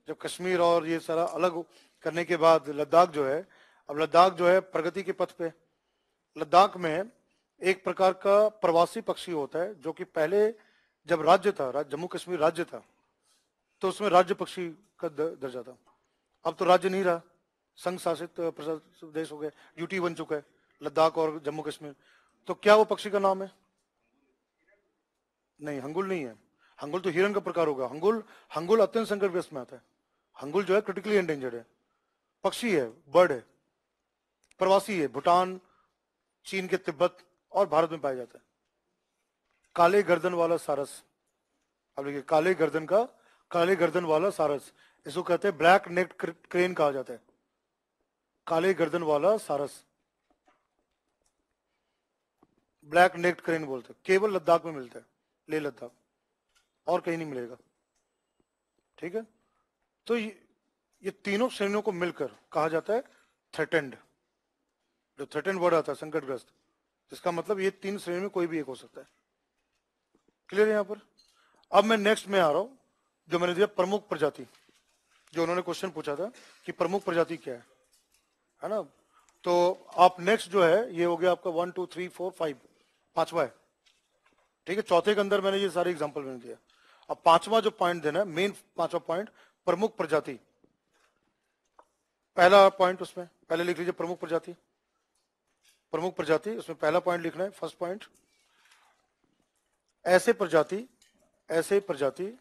जब कश्मीर और ये सारा अलग करने के बाद लद्दाख जो है अब लद्दाख जो है प्रगति के पथ पे लद्दाख में एक प्रकार का प्रवासी पक्षी होता है जो कि पहले जब राज्य था जम्मू कश्मीर राज्य था तो उसमें राज्य पक्षी का दर्जा था अब तो राज्य नहीं रहा संघ शासित देश हो गए यूटी बन चुका है लद्दाख और जम्मू कश्मीर तो क्या वो पक्षी का नाम है नहीं हंगुल नहीं है हंगुल तो हिरन का प्रकार होगा हंगुल हंगुल अत्यंत संकट ग्रस्त में आता है हंगुल जो है क्रिटिकली एंडेंजर्ड है पक्षी है बर्ड है प्रवासी है भूटान चीन के तिब्बत और भारत में पाया जाता है काले गर्दन वाला सारस अब देखिए काले गर्दन का काले गर्दन वाला सारस इसको कहते हैं ब्लैक नेक क्रेन कहा जाता है काले गर्दन वाला सारस ब्लैक नेक्ड क्रेन बोलते हैं केवल लद्दाख में मिलता है ले लद्दाख और कहीं नहीं मिलेगा ठीक है तो ये, ये तीनों श्रेणियों को मिलकर कहा जाता है थ्रेटेंड जो थ्रेटेंड वर्ड आता है संकटग्रस्त इसका मतलब ये तीन श्रेणी में कोई भी एक हो सकता है क्लियर है यहां पर अब मैं नेक्स्ट में आ रहा हूं जो मैंने दिया प्रमुख प्रजाति जो उन्होंने क्वेश्चन पूछा था कि प्रमुख प्रजाति क्या है है ना तो आप नेक्स्ट जो है ये हो गया आपका one two three four five पांचवा है ठीक है चौथे के अंदर मैंने ये सारे एग्जाम्पल मैंने दिया अब पांचवा जो पॉइंट देना है मेन पांचवा पॉइंट प्रमुख प्रजाति पहला पॉइंट उसमें पहले लिख लीजिए प्रमुख प्रजाति प्रमुख प्रजाति उसमें पहला पॉइंट लिखना है फर्स्ट पॉइंट ऐसे प्रजाति ऐसे प्रजाति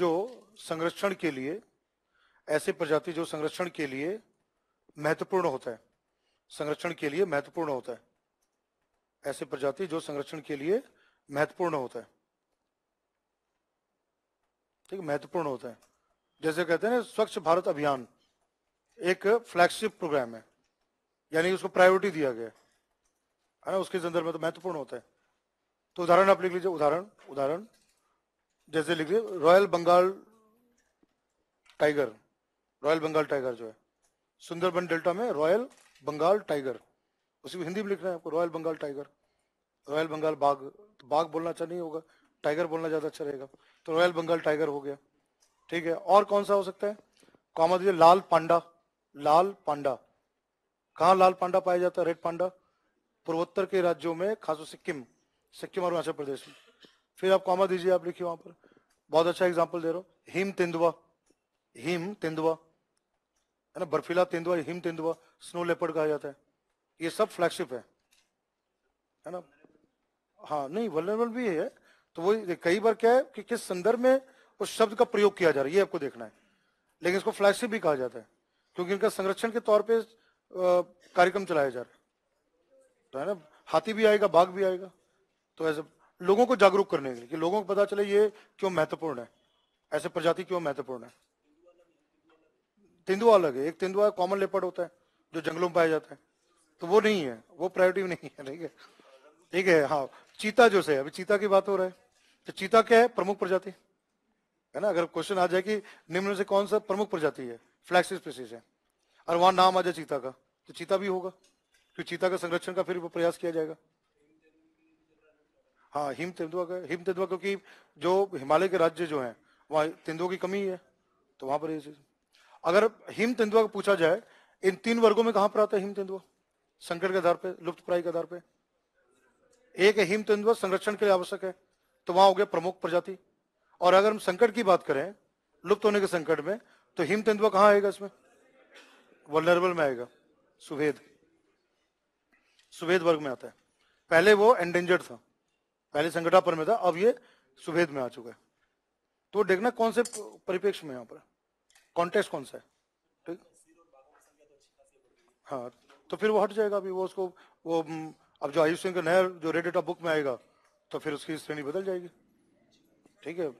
जो संरक्षण के लिए ऐसे प्रजाति जो संरक्षण के लिए महत्वपूर्ण होता है संरक्षण के लिए महत्वपूर्ण होता है ऐसे प्रजाति जो संरक्षण के लिए महत्वपूर्ण होता है ठीक महत्वपूर्ण होता है जैसे कहते हैं स्वच्छ भारत अभियान एक फ्लैगशिप प्रोग्राम है यानी उसको प्रायोरिटी दिया गया है ना उसके संदर्भ में तो महत्वपूर्ण होता है तो उदाहरण आप लिख लीजिए उदाहरण उदाहरण जैसे लिख लीजिए royal Bengal tiger royal Bengal tiger जो है सुंदरबन डेल्टा में रॉयल बंगाल टाइगर उसी को हिंदी में लिखना है आपको royal Bengal tiger royal Bengal बाघ तो बाघ बोलना अच्छा नहीं होगा टाइगर बोलना ज्यादा अच्छा रहेगा तो रॉयल बंगाल टाइगर हो गया ठीक है और कौन सा हो सकता है कॉमा दीजिए लाल पांडा लाल पांडा कहा लाल पांडा पाया जाता है रेड पांडा पूर्वोत्तर के राज्यों में खासो सिक्किम सिक्किम और अरुणाचल प्रदेश में फिर आप कॉमा दीजिए आप लिखिए वहां पर बहुत अच्छा एग्जाम्पल दे रहा हूँ हिम तेंदुआ हिम तेंदुआ है ना बर्फीला तेंदुआ हिम तेंदुआ स्नो लेपर्ड कहा जाता है ये सब फ्लैगशिप है है ना हाँ नहीं वलरेबल भी है तो वो कई बार क्या है कि किस संदर्भ में उस शब्द का प्रयोग किया जा रहा है ये आपको देखना है लेकिन इसको फ्लैगशिप भी कहा जाता है क्योंकि इनका संरक्षण के तौर पे कार्यक्रम चलाया जा रहा है तो है ना हाथी भी आएगा बाघ भी आएगा तो ऐसे लोगों को जागरूक करने के लिए कि लोगों को पता चले ये क्यों महत्वपूर्ण है ऐसे प्रजाति क्यों महत्वपूर्ण है तेंदुआ अलग है एक तेंदुआ कॉमन लेपर्ड होता है जो जंगलों में पाया जाता है तो वो नहीं है वो प्रायोरिटी नहीं है ठीक है ठीक है हाँ चीता जो से अभी चीता की बात हो रहा है तो चीता क्या है प्रमुख प्रजाति है ना अगर क्वेश्चन आ जाए कि निम्न से कौन सा प्रमुख प्रजाति है फ्लैक्स स्पेसिस है और वहां नाम आ जाए चीता का तो चीता भी होगा तो चीता का संरक्षण का फिर प्रयास किया जाएगा हाँ हिम तेंदुआ का हिम तेंदुआ क्योंकि जो हिमालय के राज्य जो है वहां तेंदुआ की कमी है तो वहां पर ये चीज अगर हिम तेंदुआ को पूछा जाए इन तीन वर्गों में कहां पर आता है हिम तेंदुआ संकट के आधार पर लुप्त प्राय के आधार पर एक हिम तेंदुआ संरक्षण के लिए आवश्यक है तो वहां हो गया प्रमुख प्रजाति और अगर हम संकट की बात करें लुप्त होने के संकट में तो हिम तेंदुआ कहां आएगा इसमें वर्नरेबल में आएगा सुभेद सुभेद वर्ग में आता है पहले वो एंडेंजर्ड था पहले संकटापर में था अब ये सुभेद में आ चुका है तो देखना कौन से परिप्रेक्ष्य में यहां पर कॉन्टेक्स्ट कौन सा है ठीक हाँ तो फिर वो हट जाएगा अभी वो उसको वो अब जो आयुष सिंह का नया जो रेड डेटा बुक में आएगा तो फिर उसकी श्रेणी बदल जाएगी ठीक है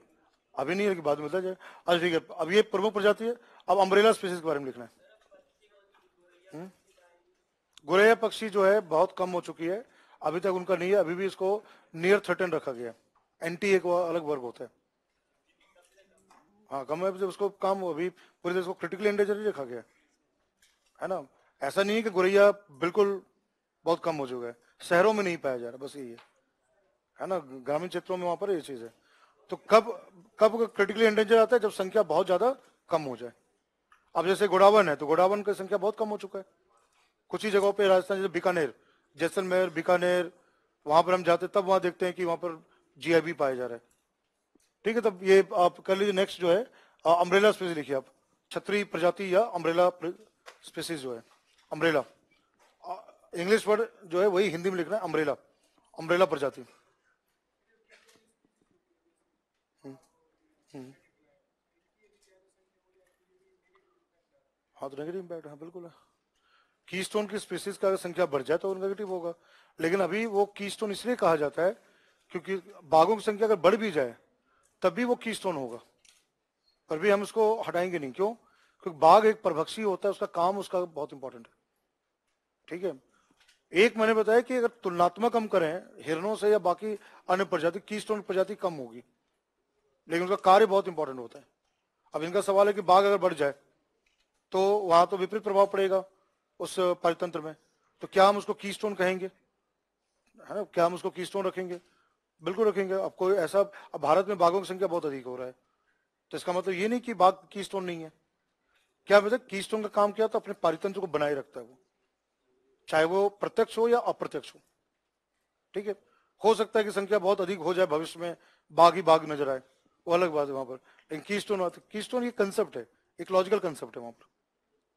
अभी नहीं है कि बाद में बदल जाए अच्छा ठीक है अब ये प्रमुख प्रजाति है अब अम्ब्रेला स्पीसीज के बारे में लिखना है हम्म? गुरैया पक्षी जो है बहुत कम हो चुकी है अभी तक उनका नहीं है अभी भी इसको नियर थर्टन रखा गया है एंटी एक अलग वर्ग होता है हाँ कम है उसको काम अभी पूरे देश को क्रिटिकली एंडेजर रखा गया है ना ऐसा नहीं है कि गुरैया बिल्कुल बहुत कम हो चुका है शहरों में नहीं पाया जा रहा बस यही है है ना ग्रामीण क्षेत्रों में वहां पर ये चीज है तो कब कब क्रिटिकली एंडेंजर आता है जब संख्या बहुत ज्यादा कम हो जाए अब जैसे गोडावन है तो गोडावन की संख्या बहुत कम हो चुका है कुछ ही जगहों पर राजस्थान जैसे बीकानेर जैसलमेर बीकानेर वहां पर हम जाते तब वहां देखते हैं कि वहां पर जी पाया जा रहा है ठीक है तब ये आप कर लीजिए नेक्स्ट जो है अम्ब्रेला स्पेसिस लिखिए आप छतरी प्रजाति या अम्ब्रेला स्पेसिस जो है अम्ब्रेला इंग्लिश वर्ड जो है वही हिंदी में लिखना है अम्ब्रेला अम्ब्रेला प्रजाति हाँ तो नेगेटिव इम्पैक्ट हाँ बिल्कुल है की स्टोन की स्पीसीज का अगर संख्या बढ़ जाए तो नेगेटिव होगा लेकिन अभी वो की स्टोन इसलिए कहा जाता है क्योंकि बाघों की संख्या अगर बढ़ भी जाए तब भी वो की स्टोन होगा पर भी हम उसको हटाएंगे नहीं क्यों क्योंकि बाघ एक परभक्षी होता है उसका काम उसका बहुत इंपॉर्टेंट है ठीक है एक मैंने बताया कि अगर तुलनात्मक कम करें हिरणों से या बाकी अन्य प्रजाति की स्टोन प्रजाति कम होगी लेकिन उनका कार्य बहुत इंपॉर्टेंट होता है अब इनका सवाल है कि बाघ अगर बढ़ जाए तो वहां तो विपरीत प्रभाव पड़ेगा उस पारितंत्र में तो क्या हम उसको की स्टोन कहेंगे है ना क्या हम उसको की स्टोन रखेंगे बिल्कुल रखेंगे अब कोई ऐसा अब भारत में बाघों की संख्या बहुत अधिक हो रहा है तो इसका मतलब ये नहीं कि बाघ की स्टोन नहीं है क्या मतलब की स्टोन का काम किया तो अपने पारितंत्र को बनाए रखता है वो चाहे वो प्रत्यक्ष हो या अप्रत्यक्ष हो ठीक है हो सकता है कि संख्या बहुत अधिक हो जाए भविष्य में बाघ ही बाघ नजर आए वो अलग बात है वहां पर लेकिन कीस्टोन कीस्टोन ये कंसेप्ट है एक लॉजिकल कंसेप्ट है वहां पर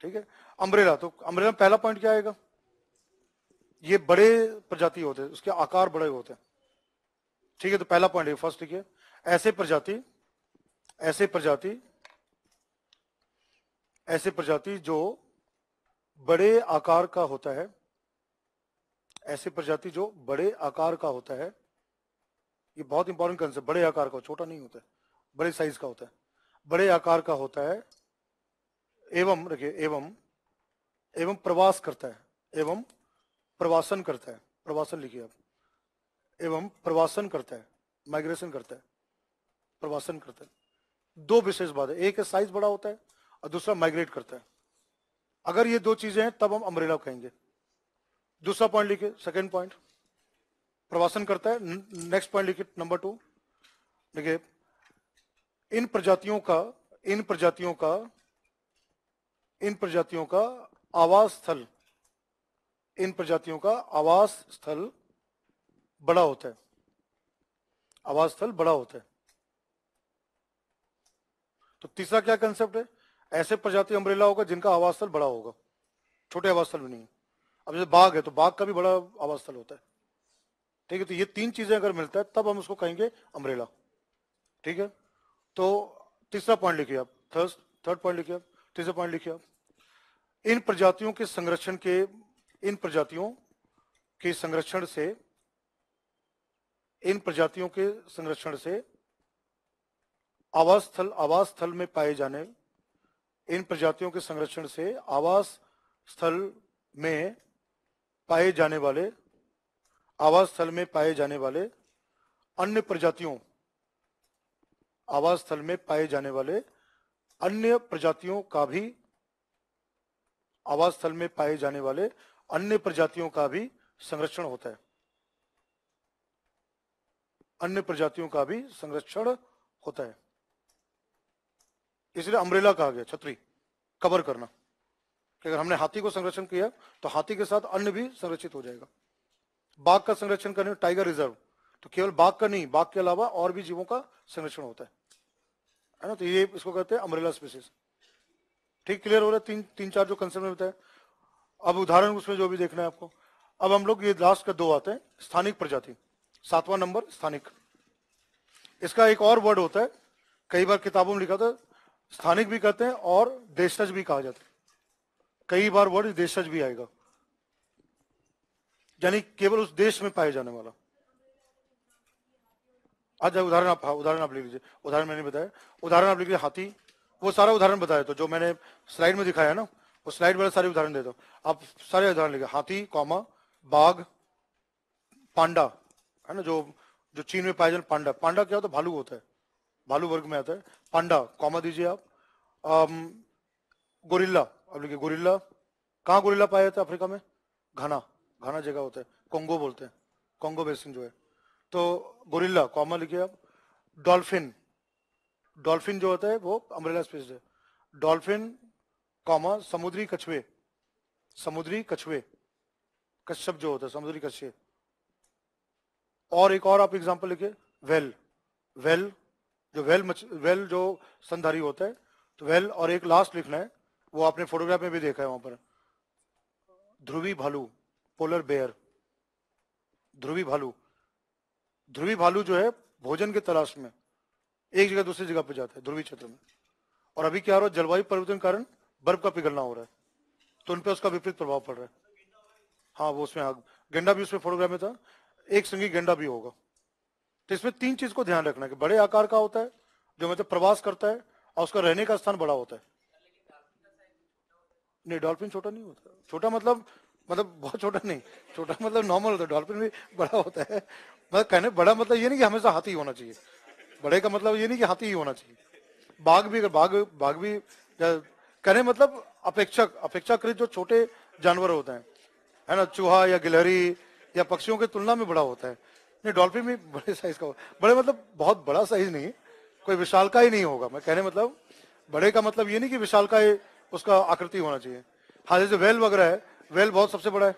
ठीक है अम्ब्रेला तो अम्ब्रेला पहला पॉइंट क्या आएगा ये बड़े प्रजाति होते हैं उसके आकार बड़े होते हैं ठीक है तो पहला पॉइंट है फर्स्ट लिखिए ऐसे प्रजाति ऐसे प्रजाति ऐसे प्रजाति जो बड़े आकार का होता है ऐसी प्रजाति जो बड़े आकार का होता है ये बहुत इंपॉर्टेंट कंसेप्ट बड़े आकार का छोटा नहीं होता है बड़े साइज का होता है बड़े आकार का होता है एवं रखिए एवं एवं प्रवास करता है एवं प्रवासन करता है प्रवासन लिखिए आप एवं प्रवासन करता है माइग्रेशन करता है प्रवासन करता है दो विशेष बात है एक है साइज बड़ा होता है और दूसरा माइग्रेट करता है अगर ये दो चीजें हैं तब हम अमरेला कहेंगे दूसरा पॉइंट लिखिए सेकेंड पॉइंट प्रवासन करता है नेक्स्ट पॉइंट लिखिए नंबर टू देखिए इन प्रजातियों का इन प्रजातियों का इन प्रजातियों का आवास स्थल इन प्रजातियों का आवास स्थल बड़ा होता है आवास स्थल बड़ा होता है तो तीसरा क्या कंसेप्ट है ऐसे प्रजाति अम्ब्रेला होगा जिनका आवास स्थल बड़ा होगा छोटे आवास स्थल भी नहीं है अब जैसे बाघ है तो बाघ का भी बड़ा आवास स्थल होता है ठीक है तो ये तीन चीजें अगर मिलता है तब हम उसको कहेंगे अमरेला ठीक है तो तीसरा पॉइंट लिखिए आप थर्ड थर्ड पॉइंट लिखिए आप तीसरा पॉइंट लिखिए आप इन प्रजातियों के संरक्षण के इन प्रजातियों के संरक्षण से इन प्रजातियों के संरक्षण से आवास स्थल आवास स्थल में पाए जाने इन प्रजातियों के संरक्षण से आवास स्थल में पाए जाने वाले आवास स्थल में पाए जाने वाले अन्य प्रजातियों आवास स्थल में पाए जाने वाले अन्य प्रजातियों का भी आवास स्थल में पाए जाने वाले अन्य प्रजातियों का भी संरक्षण होता है अन्य प्रजातियों का भी संरक्षण होता है इसलिए अम्ब्रेला कहा गया छतरी कवर करना कि अगर हमने हाथी को संरक्षण किया तो हाथी के साथ अन्य भी संरक्षित हो जाएगा बाघ का संरक्षण करने टाइगर रिजर्व तो केवल बाघ का नहीं बाघ के अलावा और भी जीवों का संरक्षण होता है है ना तो ये इसको कहते हैं अमरेला स्पीसीज ठीक क्लियर हो रहा है तीन तीन चार जो कंसेप्ट में बताए अब उदाहरण उसमें जो भी देखना है आपको अब हम लोग ये लास्ट का दो आते हैं स्थानिक प्रजाति सातवां नंबर स्थानिक इसका एक और वर्ड होता है कई बार किताबों में लिखा था स्थानिक भी कहते हैं और देशज भी कहा जाता है कई बार वर्ड देशज भी आएगा यानी केवल उस देश में पाए जाने वाला आज उदाहरण आप हाँ, उदाहरण आप ले लीजिए उदाहरण मैंने बताया उदाहरण आप लीजिए हाथी वो सारा उदाहरण बताया तो जो मैंने स्लाइड में दिखाया ना वो स्लाइड वाला सारे उदाहरण दे दो आप सारे उदाहरण लिखे हाथी कॉमा बाघ पांडा है ना जो जो चीन में पाया जाए पांडा पांडा क्या होता है भालू होता है भालू वर्ग में आता है पांडा कॉमा दीजिए आप गोरिल्ला अब लिखिए गोरिल्ला कहाँ गोरिल्ला पाया जाता है अफ्रीका में घना घना जगह होता है कोंगो बोलते हैं कोंगो बेसिन जो है तो गोरिल्ला कॉमा लिखिए आप डॉल्फिन डॉल्फिन जो होता है वो अम्ब्रेला स्पेस है डॉल्फिन कॉमा समुद्री कछुए समुद्री कछुए कश्यप जो होता है समुद्री कछुए और एक और आप एग्जाम्पल लिखिए वेल वेल जो वेल मच वेल जो संधारी होता है तो वेल और एक लास्ट लिखना है वो आपने फोटोग्राफ में भी देखा है वहां पर ध्रुवी भालू पोलर बेयर ध्रुवी भालू ध्रुवी भालू जो है भोजन के तलाश में एक जगह दूसरी जगह पर जाता है ध्रुवी क्षेत्र में और अभी क्या हो रहा है जलवायु परिवर्तन के कारण बर्फ का पिघलना हो रहा है तो उनपे उसका विपरीत प्रभाव पड़ रहा है हाँ वो उसमें हाँ, गेंडा भी उसमें फोटोग्राफ में था एक संगी गेंडा भी होगा तो इसमें तीन चीज को ध्यान रखना कि बड़े आकार का होता है जो मतलब प्रवास करता है और उसका रहने का स्थान बड़ा होता है नहीं डॉल्फिन छोटा नहीं होता छोटा मतलब मतलब बहुत छोटा नहीं छोटा मतलब नॉर्मल होता है डॉल्फिन भी बड़ा होता है मतलब कहने बड़ा मतलब ये नहीं कि हमेशा हाथी होना चाहिए बड़े का मतलब ये नहीं कि हाथी ही होना चाहिए बाघ भी अगर बाघ बाघ भी कहने मतलब अपेक्षा अपेक्षाकृत जो छोटे जानवर होते हैं है ना चूहा या गिलहरी या पक्षियों की तुलना में बड़ा होता है नहीं डॉल्फिन भी बड़े साइज का बड़े मतलब बहुत बड़ा साइज नहीं कोई विशाल का ही नहीं होगा मैं कहने मतलब बड़े का मतलब ये नहीं कि विशाल ही उसका आकृति होना चाहिए हाँ जैसे वेल वगैरह है वेल बहुत सबसे बड़ा है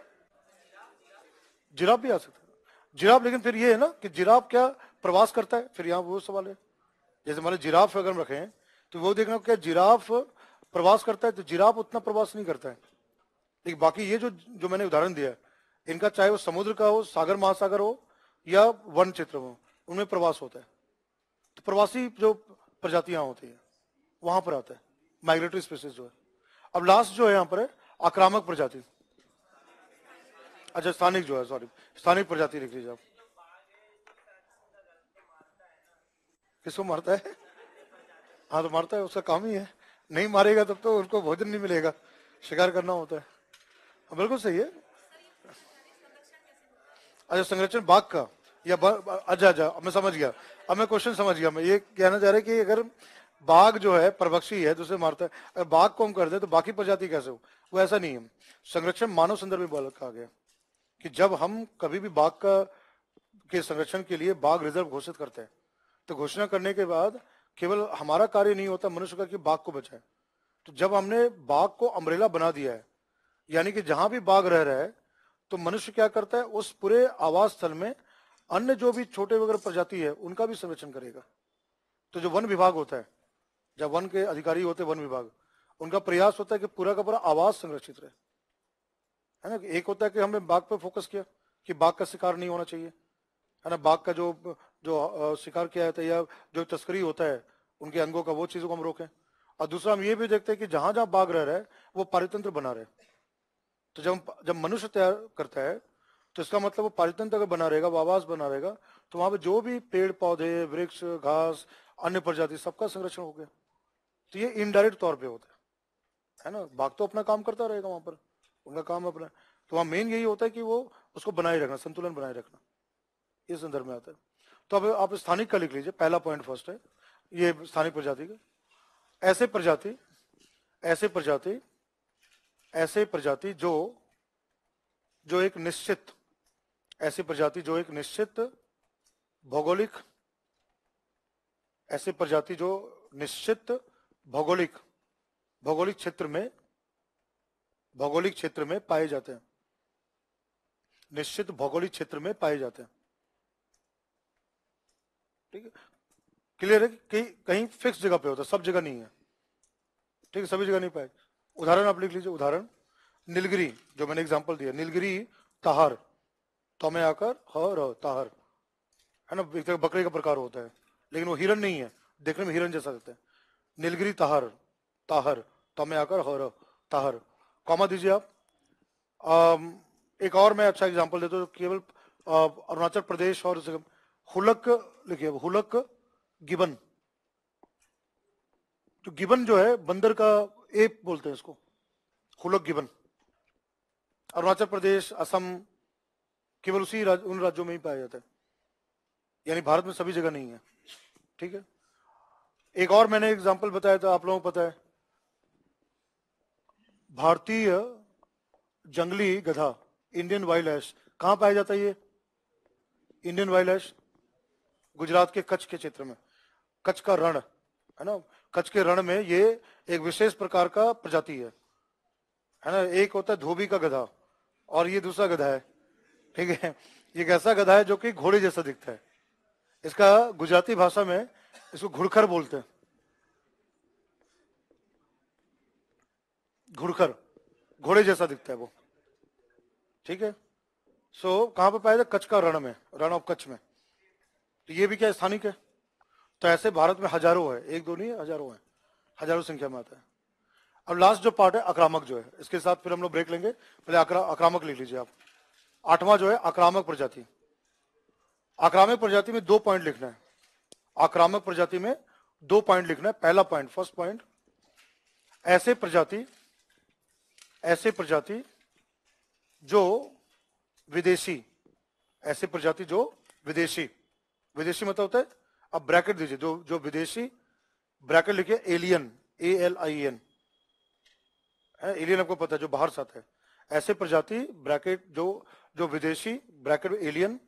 जिराब भी आ सकता है जिराब लेकिन फिर ये है ना कि जिराफ क्या प्रवास करता है फिर यहाँ वो सवाल है जैसे मान लो जिराफ अगर हम हैं तो वो देखना क्या जिराफ प्रवास करता है तो जिराफ उतना प्रवास नहीं करता है लेकिन बाकी ये जो जो मैंने उदाहरण दिया इनका चाहे वो समुद्र का हो सागर महासागर हो या वन क्षेत्र हो उनमें प्रवास होता है तो प्रवासी जो प्रजातियां होती है वहां पर आता है माइग्रेटरी स्पेसिस जो है अब लास्ट जो है यहाँ पर है आक्रामक प्रजाति अच्छा स्थानिक जो है सॉरी स्थानिक प्रजाति लिख लीजिए आप किसको मारता है हाँ तो मारता है उसका काम ही है नहीं मारेगा तब तो उसको भोजन नहीं मिलेगा शिकार करना होता है हाँ, बिल्कुल सही है अच्छा संरक्षण बाघ का या अच्छा अच्छा मैं समझ गया अब मैं क्वेश्चन समझ गया मैं ये कहना चाह रहा कि अगर बाघ जो है परभक्षी है दूसरे मारता है अगर बाघ को हम कर दे तो बाकी प्रजाति कैसे हो वो ऐसा नहीं है संरक्षण मानव संदर्भ में कहा गया कि जब हम कभी भी बाघ का के संरक्षण के लिए बाघ रिजर्व घोषित करते हैं तो घोषणा करने के बाद केवल हमारा कार्य नहीं होता मनुष्य का कि बाघ को बचाए तो जब हमने बाघ को अमरेला बना दिया है यानी कि जहां भी बाघ रह रहा है तो मनुष्य क्या करता है उस पूरे आवास स्थल में अन्य जो भी छोटे वगैरह प्रजाति है उनका भी संरक्षण करेगा तो जो वन विभाग होता है जब वन के अधिकारी होते वन विभाग उनका प्रयास होता है कि पूरा का पूरा आवास संरक्षित रहे है ना एक होता है कि हमने बाघ पर फोकस किया कि बाघ का शिकार नहीं होना चाहिए है ना बाघ का जो जो शिकार किया जाता है या जो तस्करी होता है उनके अंगों का वो चीजों को हम रोकें और दूसरा हम ये भी देखते हैं कि जहां जहां बाघ रह रहा है वो पारितंत्र बना रहे तो जब जब मनुष्य तैयार करता है तो इसका मतलब वो पारितंत्र अगर बना रहेगा वो आवास बना रहेगा तो वहां पर जो भी पेड़ पौधे वृक्ष घास अन्य प्रजाति सबका संरक्षण हो गया तो ये इनडायरेक्ट तौर पे होता है है ना बाघ तो अपना काम करता रहेगा वहां पर उनका काम अपना तो वहां मेन यही होता है कि वो उसको बनाए रखना संतुलन बनाए रखना इस संदर्भ में आता है तो अब आप स्थानिक का लिख लीजिए पहला पॉइंट फर्स्ट है ये स्थानिक प्रजाति का ऐसे प्रजाति ऐसे प्रजाति ऐसे प्रजाति जो जो एक निश्चित ऐसी प्रजाति जो एक निश्चित भौगोलिक ऐसी प्रजाति जो निश्चित भौगोलिक भौगोलिक क्षेत्र में भौगोलिक क्षेत्र में पाए जाते हैं निश्चित भौगोलिक क्षेत्र में पाए जाते हैं ठीक है क्लियर है कि कहीं फिक्स जगह पे होता है सब जगह नहीं है ठीक है सभी जगह नहीं पाए उदाहरण आप लिख लीजिए उदाहरण नीलगिरी जो मैंने एग्जाम्पल दिया नीलगिरी ताहर तो में आकर हर ताहर है ना एक बकरे का प्रकार होता है लेकिन वो हिरन नहीं है देखने में हिरन जैसा लगता है नीलगिरी ताहर ताहर तो आकर हर ताहर कॉमा दीजिए आप आम, एक और मैं अच्छा एग्जांपल देता हूँ केवल अरुणाचल प्रदेश और हुलक लिखिए हुलक गिबन तो गिबन जो है बंदर का एप बोलते हैं इसको हुलक गिबन अरुणाचल प्रदेश असम केवल उसी राज, उन राज्यों में ही पाया जाता है यानी भारत में सभी जगह नहीं है ठीक है एक और मैंने एग्जाम्पल बताया था आप लोगों को पता है भारतीय जंगली गधा इंडियन वाइल्ड एश कहां पाया जाता है ये इंडियन वाइल्ड एश गुजरात के कच्छ के क्षेत्र में कच्छ का रण है ना कच्छ के रण में ये एक विशेष प्रकार का प्रजाति है है ना एक होता है धोबी का गधा और ये दूसरा गधा है ठीक है ये एक ऐसा गधा है जो कि घोड़े जैसा दिखता है इसका गुजराती भाषा में इसको घुड़खर बोलते हैं घुड़खर घोड़े जैसा दिखता है वो ठीक है सो so, कहां पर पाया जाए कच्छ का रण में रण ऑफ कच्छ में तो ये भी क्या स्थानिक है तो ऐसे भारत में हजारों है एक दो नहीं हजारों है हजारों संख्या में आता है अब लास्ट जो पार्ट है आक्रामक जो है इसके साथ फिर हम लोग ब्रेक लेंगे पहले आक्रामक लिख लीजिए आप आठवां जो है आक्रामक प्रजाति आक्रामक प्रजाति में दो पॉइंट लिखना है आक्रामक प्रजाति में दो पॉइंट लिखना है पहला पॉइंट फर्स्ट पॉइंट ऐसे प्रजाति ऐसे प्रजाति जो विदेशी ऐसे प्रजाति जो विदेशी विदेशी मतलब होता है अब ब्रैकेट दीजिए जो जो विदेशी ब्रैकेट लिखिए alien A L I N alien आपको पता है जो बाहर से आता है ऐसे प्रजाति ब्रैकेट जो जो विदेशी ब्रैकेट एलियन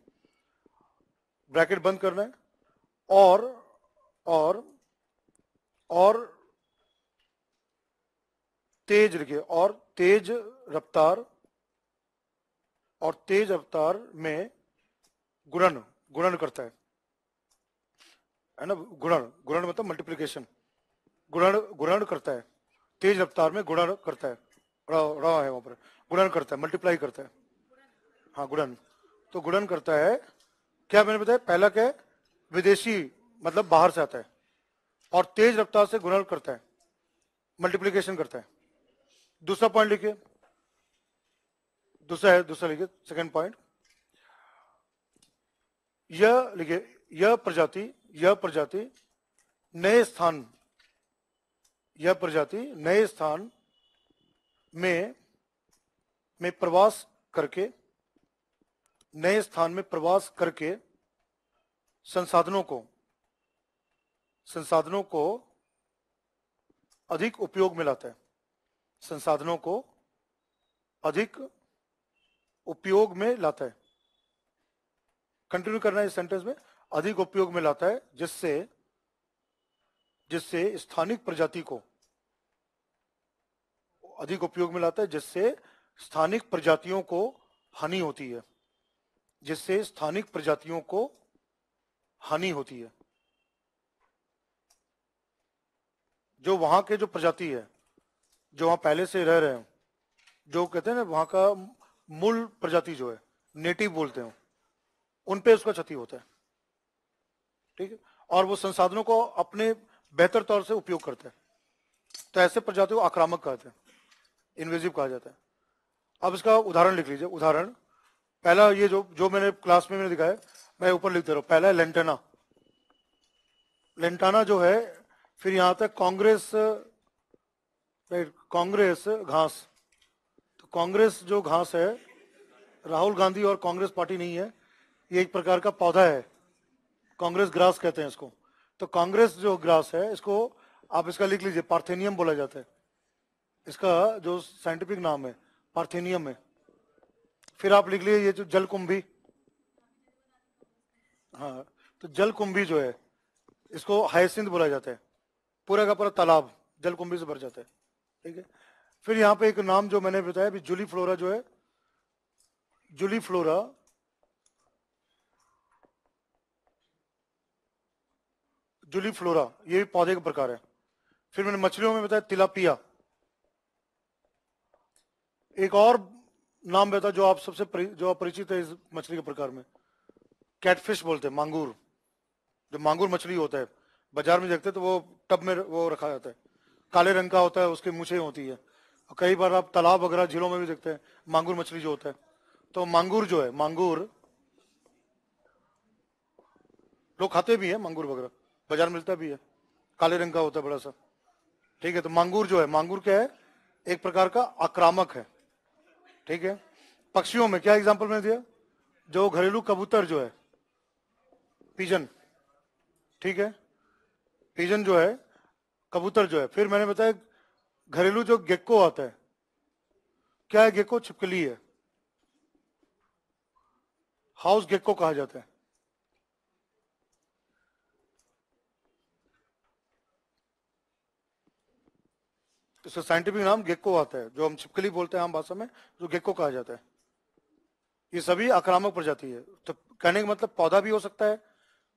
ब्रैकेट बंद करना है और और और तेज लिखिए और तेज रफ्तार और तेज रफ्तार में गुणन गुणन करता है है ना गुणन गुणन मतलब मल्टीप्लीकेशन गुणन गुणन करता है तेज रफ्तार में गुणन करता है रहा है वहां पर गुणन करता है मल्टीप्लाई करता है हाँ गुणन तो गुणन करता है क्या मैंने बताया पहला क्या है विदेशी मतलब बाहर से आता है और तेज रफ्तार से गुणन करता है मल्टीप्लीकेशन करता है दूसरा पॉइंट लिखिए दूसरा है दूसरा लिखिए सेकंड पॉइंट यह लिखिए यह प्रजाति यह प्रजाति नए स्थान यह प्रजाति नए स्थान में में प्रवास करके नए स्थान में प्रवास करके संसाधनों को संसाधनों को अधिक उपयोग में लाता है संसाधनों को अधिक उपयोग में लाता है कंटिन्यू करना है इस सेंटेंस में अधिक उपयोग में लाता है जिससे जिससे स्थानिक प्रजाति को अधिक उपयोग में लाता है जिससे स्थानिक प्रजातियों को हानि होती है जिससे स्थानिक प्रजातियों को हानि होती है जो वहां के जो प्रजाति है जो वहां पहले से रह रहे हैं जो कहते हैं ना वहां का मूल प्रजाति जो है नेटिव बोलते हैं उन पे उसका क्षति होता है ठीक है और वो संसाधनों को अपने बेहतर तौर से उपयोग करते हैं तो ऐसे प्रजाति को आक्रामक कहते हैं इन्वेजिव कहा जाता है अब इसका उदाहरण लिख लीजिए उदाहरण पहला ये जो जो मैंने क्लास में मैंने दिखाया मैं ऊपर लिख दे रहा हूं पहला है लेंटाना लेंटाना जो है फिर यहां तक कांग्रेस कांग्रेस घास तो कांग्रेस जो घास है राहुल गांधी और कांग्रेस पार्टी नहीं है ये एक प्रकार का पौधा है कांग्रेस ग्रास कहते हैं इसको तो कांग्रेस जो ग्रास है इसको आप इसका लिख लीजिए पार्थेनियम बोला जाता है इसका जो साइंटिफिक नाम है पार्थेनियम है फिर आप लिख लीजिए ये जो जलकुंभी हाँ तो जल कुंभी जो है इसको हायसिंध बोला जाता है पूरा का पूरा तालाब जल कुंभी से भर जाता है ठीक है फिर यहाँ पे एक नाम जो मैंने बताया अभी जुली फ्लोरा जो है जुली फ्लोरा जुली फ्लोरा ये भी पौधे का प्रकार है फिर मैंने मछलियों में बताया तिलापिया एक और नाम बताया जो आप सबसे जो आप परिचित है इस मछली के प्रकार में कैटफिश बोलते हैं मांगूर जो मांगूर मछली होता है बाजार में देखते हैं तो वो टब में वो रखा जाता है काले रंग का होता है उसके मुछे होती है और कई बार आप तालाब वगैरह झीलों में भी देखते हैं मांगूर मछली जो होता है तो मांगूर जो है मांगूर लोग खाते भी है मांगूर वगैरह बाजार मिलता भी है काले रंग का होता है बड़ा सा ठीक है तो मांगूर जो है मांगूर क्या है एक प्रकार का आक्रामक है ठीक है पक्षियों में क्या एग्जाम्पल मैंने दिया जो घरेलू कबूतर जो है पिजन ठीक है पिजन जो है कबूतर जो है फिर मैंने बताया घरेलू जो गेक्को आता है क्या है गेक्को छिपकली है हाउस गेक्को कहा जाता है इसका साइंटिफिक नाम गेक्को आता है जो हम छिपकली बोलते हैं आम भाषा में जो गेक्को कहा जाता है ये सभी आक्रामक प्रजाति है तो कहने का मतलब पौधा भी हो सकता है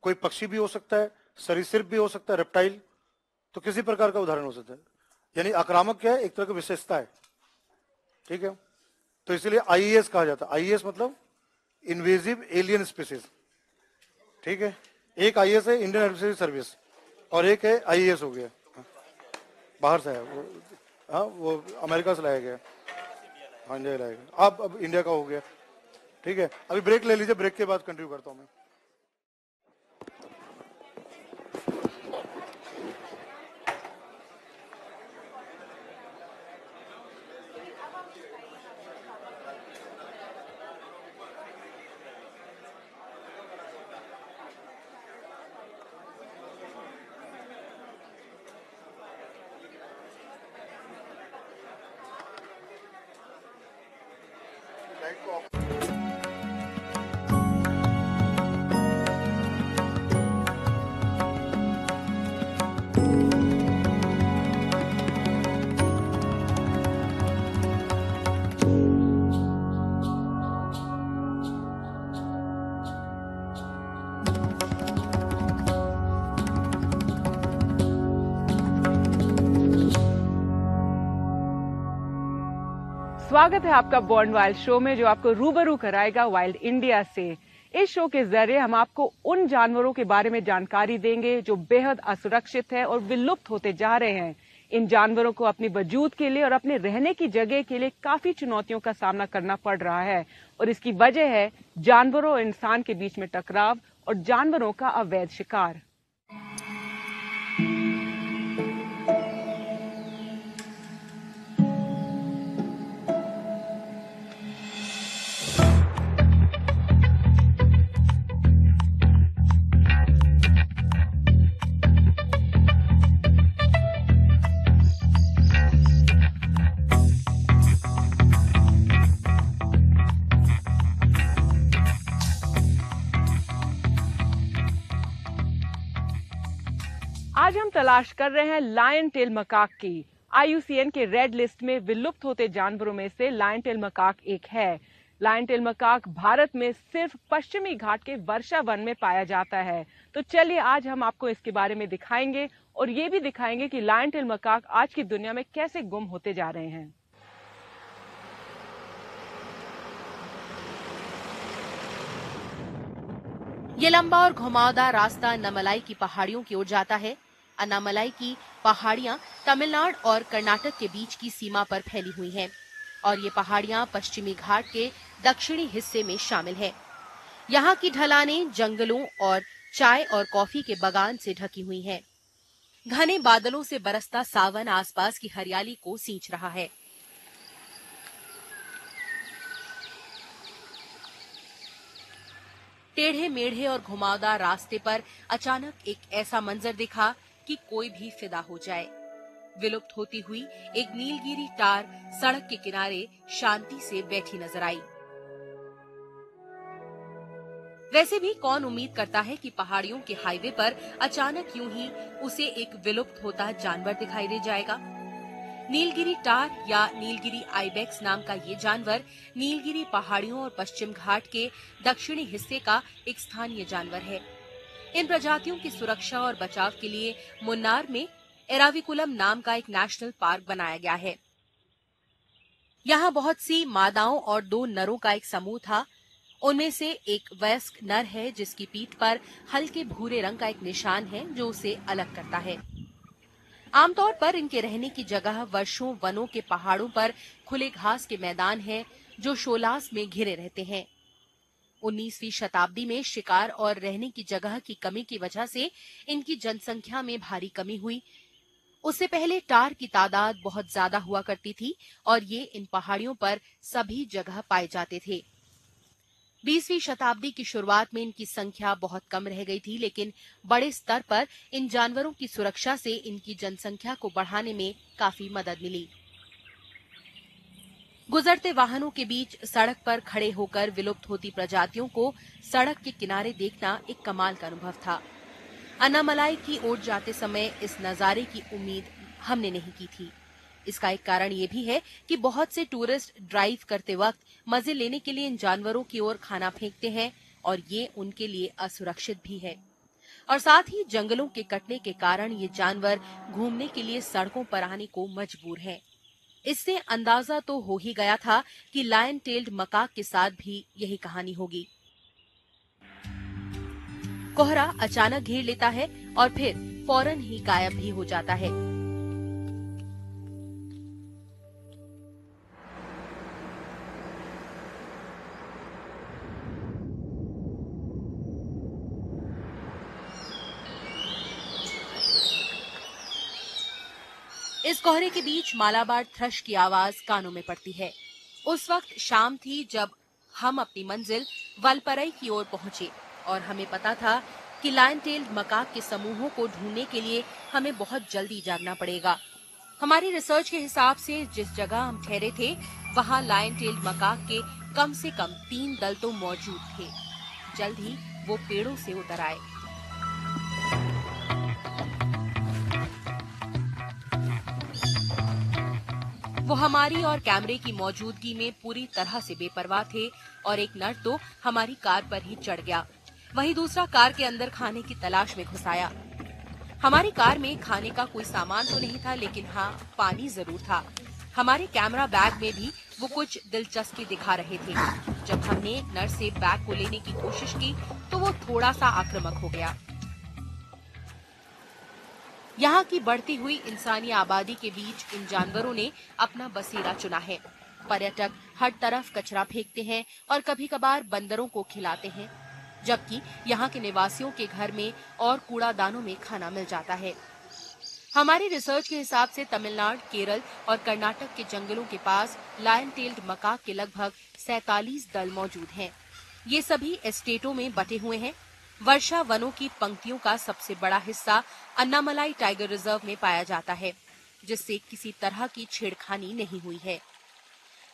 कोई पक्षी भी हो सकता है सिर्फ भी हो सकता है रेप्टाइल तो किसी प्रकार का उदाहरण हो सकता है यानी आक्रामक क्या है एक तरह की विशेषता है ठीक है तो इसलिए आईएएस e कहा जाता है आईएएस e मतलब इन्वेजिव एलियन स्पीसीज ठीक है एक आईएएस e है इंडियन एडमिनिस्ट्रेटिव सर्विस और एक है आईएएस हो गया बाहर से है वो हाँ वो अमेरिका से लाया गया हाँ इंडिया लाया गया अब अब इंडिया का हो गया ठीक है अभी ब्रेक ले लीजिए ब्रेक के बाद कंटिन्यू करता हूँ मैं स्वागत है आपका बॉर्न वाइल्ड शो में जो आपको रूबरू कराएगा वाइल्ड इंडिया से इस शो के जरिए हम आपको उन जानवरों के बारे में जानकारी देंगे जो बेहद असुरक्षित है और विलुप्त होते जा रहे हैं इन जानवरों को अपनी वजूद के लिए और अपने रहने की जगह के लिए काफी चुनौतियों का सामना करना पड़ रहा है और इसकी वजह है जानवरों और इंसान के बीच में टकराव और जानवरों का अवैध शिकार तलाश कर रहे हैं लायन टेल मकाक की आईयूसीएन के रेड लिस्ट में विलुप्त होते जानवरों में से लायन टेल मकाक एक है लायन टेल मकाक भारत में सिर्फ पश्चिमी घाट के वर्षा वन में पाया जाता है तो चलिए आज हम आपको इसके बारे में दिखाएंगे और ये भी दिखाएंगे कि लायन टेल मकाक आज की दुनिया में कैसे गुम होते जा रहे हैं ये लंबा और घुमावदार रास्ता नमलाई की पहाड़ियों की ओर जाता है अनामलाई की पहाड़ियां तमिलनाडु और कर्नाटक के बीच की सीमा पर फैली हुई हैं और ये पहाड़ियां पश्चिमी घाट के दक्षिणी हिस्से में शामिल है यहाँ की ढलाने जंगलों और चाय और कॉफी के बगान से ढकी हुई हैं। घने बादलों से बरसता सावन आसपास की हरियाली को सींच रहा है टेढ़े मेढ़े और घुमावदार रास्ते पर अचानक एक ऐसा मंजर दिखा कि कोई भी फिदा हो जाए विलुप्त होती हुई एक नीलगिरी टार सड़क के किनारे शांति से बैठी नजर आई वैसे भी कौन उम्मीद करता है कि पहाड़ियों के हाईवे पर अचानक यूं ही उसे एक विलुप्त होता जानवर दिखाई दे जाएगा नीलगिरी टार या नीलगिरी आईबेक्स नाम का ये जानवर नीलगिरी पहाड़ियों और पश्चिम घाट के दक्षिणी हिस्से का एक स्थानीय जानवर है इन प्रजातियों की सुरक्षा और बचाव के लिए मुन्नार में एराविकुलम नाम का एक नेशनल पार्क बनाया गया है यहाँ बहुत सी मादाओं और दो नरों का एक समूह था उनमें से एक वयस्क नर है जिसकी पीठ पर हल्के भूरे रंग का एक निशान है जो उसे अलग करता है आमतौर पर इनके रहने की जगह वर्षों वनों के पहाड़ों पर खुले घास के मैदान हैं जो शोलास में घिरे रहते हैं 19वीं शताब्दी में शिकार और रहने की जगह की कमी की वजह से इनकी जनसंख्या में भारी कमी हुई उससे पहले टार की तादाद बहुत ज्यादा हुआ करती थी और ये इन पहाड़ियों पर सभी जगह पाए जाते थे बीसवीं शताब्दी की शुरुआत में इनकी संख्या बहुत कम रह गई थी लेकिन बड़े स्तर पर इन जानवरों की सुरक्षा से इनकी जनसंख्या को बढ़ाने में काफी मदद मिली गुजरते वाहनों के बीच सड़क पर खड़े होकर विलुप्त होती प्रजातियों को सड़क के किनारे देखना एक कमाल का अनुभव था अनामलाई की ओर जाते समय इस नजारे की उम्मीद हमने नहीं की थी इसका एक कारण ये भी है कि बहुत से टूरिस्ट ड्राइव करते वक्त मजे लेने के लिए इन जानवरों की ओर खाना फेंकते हैं और ये उनके लिए असुरक्षित भी है और साथ ही जंगलों के कटने के कारण ये जानवर घूमने के लिए सड़कों पर आने को मजबूर हैं। इससे अंदाजा तो हो ही गया था कि लायन टेल्ड मकाक के साथ भी यही कहानी होगी कोहरा अचानक घेर लेता है और फिर फौरन ही गायब भी हो जाता है इस कोहरे के बीच मालाबार थ्रश की आवाज कानों में पड़ती है उस वक्त शाम थी जब हम अपनी मंजिल वलपरई की ओर पहुंचे और हमें पता था कि लाइन टेल्ड मकाक के समूहों को ढूंढने के लिए हमें बहुत जल्दी जागना पड़ेगा हमारी रिसर्च के हिसाब से जिस जगह हम ठहरे थे वहाँ लाइन टेल्ड मकाक के कम से कम तीन दल तो मौजूद थे जल्द ही वो पेड़ों से उतर आए वो हमारी और कैमरे की मौजूदगी में पूरी तरह से बेपरवाह थे और एक नर तो हमारी कार पर ही चढ़ गया वहीं दूसरा कार के अंदर खाने की तलाश में घुसाया हमारी कार में खाने का कोई सामान तो नहीं था लेकिन हाँ पानी जरूर था हमारे कैमरा बैग में भी वो कुछ दिलचस्पी दिखा रहे थे जब हमने एक नर्स से बैग को लेने की कोशिश की तो वो थोड़ा सा आक्रामक हो गया यहाँ की बढ़ती हुई इंसानी आबादी के बीच इन जानवरों ने अपना बसेरा चुना है पर्यटक हर तरफ कचरा फेंकते हैं और कभी कभार बंदरों को खिलाते हैं जबकि यहाँ के निवासियों के घर में और कूड़ादानों में खाना मिल जाता है हमारी रिसर्च के हिसाब से तमिलनाडु केरल और कर्नाटक के जंगलों के पास लायन टेल्ड मकाक के लगभग सैतालीस दल मौजूद हैं। ये सभी एस्टेटों में बटे हुए हैं वर्षा वनों की पंक्तियों का सबसे बड़ा हिस्सा अन्नामलाई टाइगर रिजर्व में पाया जाता है जिससे किसी तरह की छेड़खानी नहीं हुई है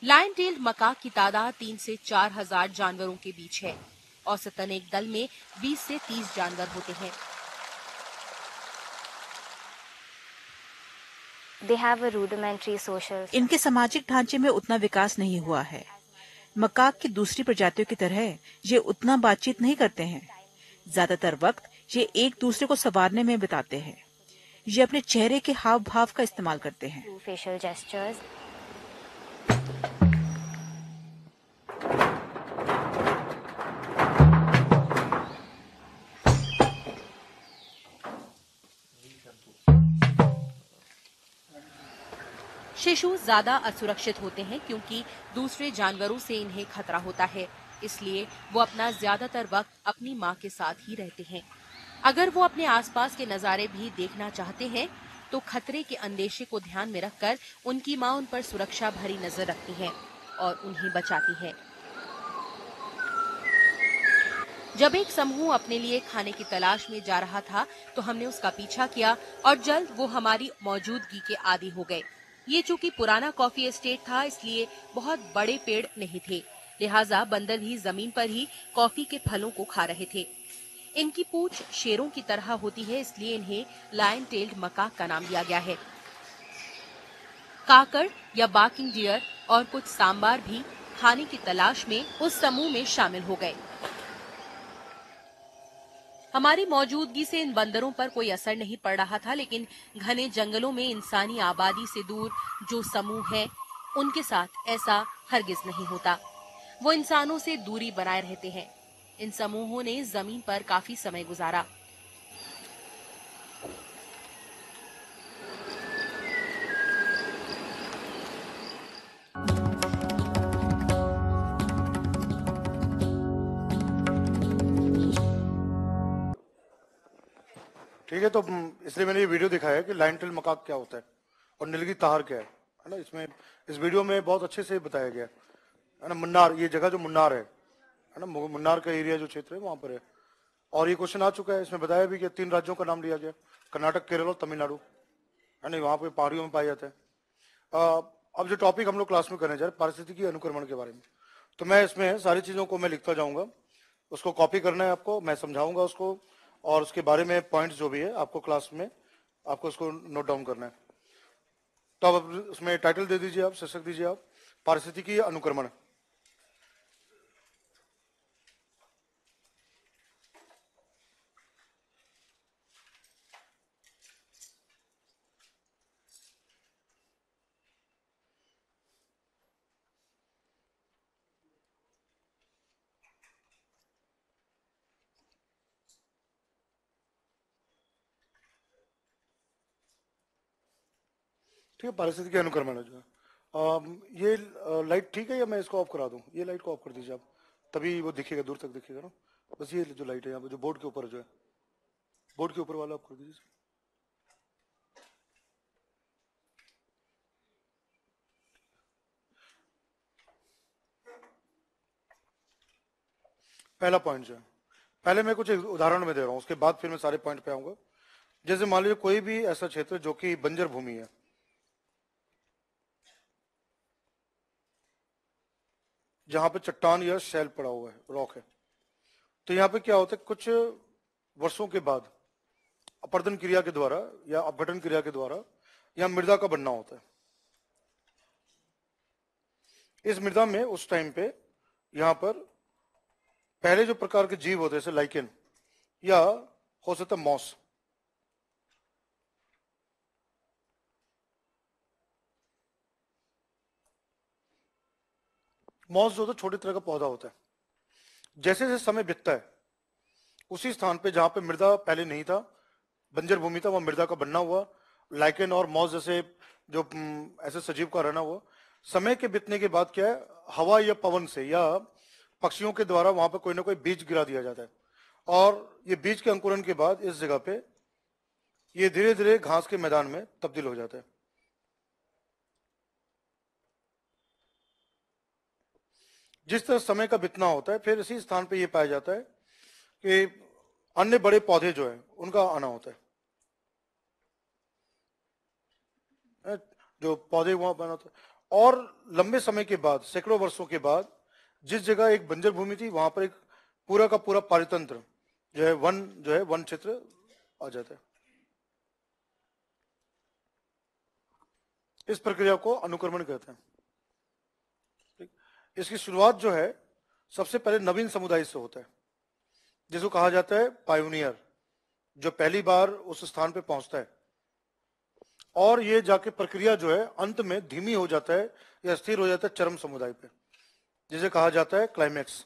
लाइन टेल्ड मकाक की तादाद तीन से चार हजार जानवरों के बीच है औसतन एक दल में बीस से तीस जानवर होते हैं इनके सामाजिक ढांचे में उतना विकास नहीं हुआ है मकाक की दूसरी प्रजातियों की तरह ये उतना बातचीत नहीं करते हैं ज्यादातर वक्त ये एक दूसरे को संवारने में बिताते हैं ये अपने चेहरे के हाव भाव का इस्तेमाल करते हैं फेशियल जेस्टर्स शिशु ज्यादा असुरक्षित होते हैं क्योंकि दूसरे जानवरों से इन्हें खतरा होता है इसलिए वो अपना ज्यादातर वक्त अपनी माँ के साथ ही रहते हैं अगर वो अपने आसपास के नज़ारे भी देखना चाहते हैं तो खतरे के अंदेशे को ध्यान में रखकर उनकी माँ उन पर सुरक्षा भरी नजर रखती है और उन्हें बचाती है जब एक समूह अपने लिए खाने की तलाश में जा रहा था तो हमने उसका पीछा किया और जल्द वो हमारी मौजूदगी के आदि हो गए ये चूंकि पुराना कॉफी एस्टेट था इसलिए बहुत बड़े पेड़ नहीं थे लिहाजा बंदर भी जमीन पर ही कॉफी के फलों को खा रहे थे इनकी पूछ शेरों की तरह होती है इसलिए इन्हें लायन टेल्ड मका का नाम दिया गया है काकड़ या बाकिंग डियर और कुछ सांबार भी खाने की तलाश में उस समूह में शामिल हो गए हमारी मौजूदगी से इन बंदरों पर कोई असर नहीं पड़ रहा था लेकिन घने जंगलों में इंसानी आबादी से दूर जो समूह है उनके साथ ऐसा हरगिज नहीं होता वो इंसानों से दूरी बनाए रहते हैं इन समूहों ने जमीन पर काफी समय गुजारा ठीक है तो इसलिए मैंने ये वीडियो दिखाया है कि टेल मकाक क्या होता है और नीलगी तार क्या है है ना इसमें इस वीडियो में बहुत अच्छे से बताया गया है है ना मुन्नार ये जगह जो मुन्नार है है ना मुन्नार का एरिया जो क्षेत्र है वहां पर है और ये क्वेश्चन आ चुका है इसमें बताया भी कि तीन राज्यों का नाम लिया गया कर्नाटक केरल और तमिलनाडु है ना वहां पर पहाड़ियों में पाए जाते हैं अब जो टॉपिक हम लोग क्लास में करने जा रहे पारिस्थिति की अनुक्रमण के बारे में तो मैं इसमें सारी चीजों को मैं लिखता जाऊंगा उसको कॉपी करना है आपको मैं समझाऊंगा उसको और उसके बारे में पॉइंट जो भी है आपको क्लास में आपको उसको नोट डाउन करना है तो अब उसमें टाइटल दे दीजिए आप शीर्षक दीजिए आप पारिस्थितिकी अनुक्रमण ठीक है पारिस्थितिकी अनुक्रमण है जो है ये लाइट ठीक है या मैं इसको ऑफ करा दूँ ये लाइट को ऑफ कर दीजिए आप तभी वो दिखेगा दूर तक दिखेगा ना बस ये जो लाइट है यहाँ पे जो बोर्ड के ऊपर जो है बोर्ड के ऊपर वाला ऑफ कर दीजिए पहला पॉइंट जो है पहले मैं कुछ उदाहरण में दे रहा हूँ उसके बाद फिर मैं सारे पॉइंट पे आऊंगा जैसे मान लीजिए कोई भी ऐसा क्षेत्र जो कि बंजर भूमि है जहां पे चट्टान या शैल पड़ा हुआ है रॉक है तो यहाँ पे क्या होता है कुछ वर्षों के बाद अपर्दन क्रिया के द्वारा या अपघटन क्रिया के द्वारा यहाँ मृदा का बनना होता है इस मृदा में उस टाइम पे यहाँ पर पहले जो प्रकार के जीव होते हैं जैसे लाइकेन या हो सकता मॉस मॉस जो होता है छोटे तरह का पौधा होता है जैसे जैसे समय बीतता है उसी स्थान पे जहां पे मृदा पहले नहीं था बंजर भूमि था वह मृदा का बनना हुआ लाइकन और मॉस जैसे जो ऐसे सजीव का रहना हुआ समय के बीतने के बाद क्या है हवा या पवन से या पक्षियों के द्वारा वहां पर कोई ना कोई बीज गिरा दिया जाता है और ये बीज के अंकुरन के बाद इस जगह पे ये धीरे धीरे घास के मैदान में तब्दील हो जाता है जिस तरह समय का बितना होता है फिर इसी स्थान पर यह पाया जाता है कि अन्य बड़े पौधे जो है उनका आना होता है जो पौधे वहां बना होता है और लंबे समय के बाद सैकड़ों वर्षों के बाद जिस जगह एक बंजर भूमि थी वहां पर एक पूरा का पूरा पारितंत्र जो है वन जो है वन क्षेत्र आ जाता है इस प्रक्रिया को अनुक्रमण कहते हैं इसकी शुरुआत जो है सबसे पहले नवीन समुदाय से होता है जिसको कहा जाता है पायोनियर जो पहली बार उस स्थान पर पहुंचता है और ये जाके प्रक्रिया जो है अंत में धीमी हो जाता है या स्थिर हो जाता है चरम समुदाय पे जिसे कहा जाता है क्लाइमैक्स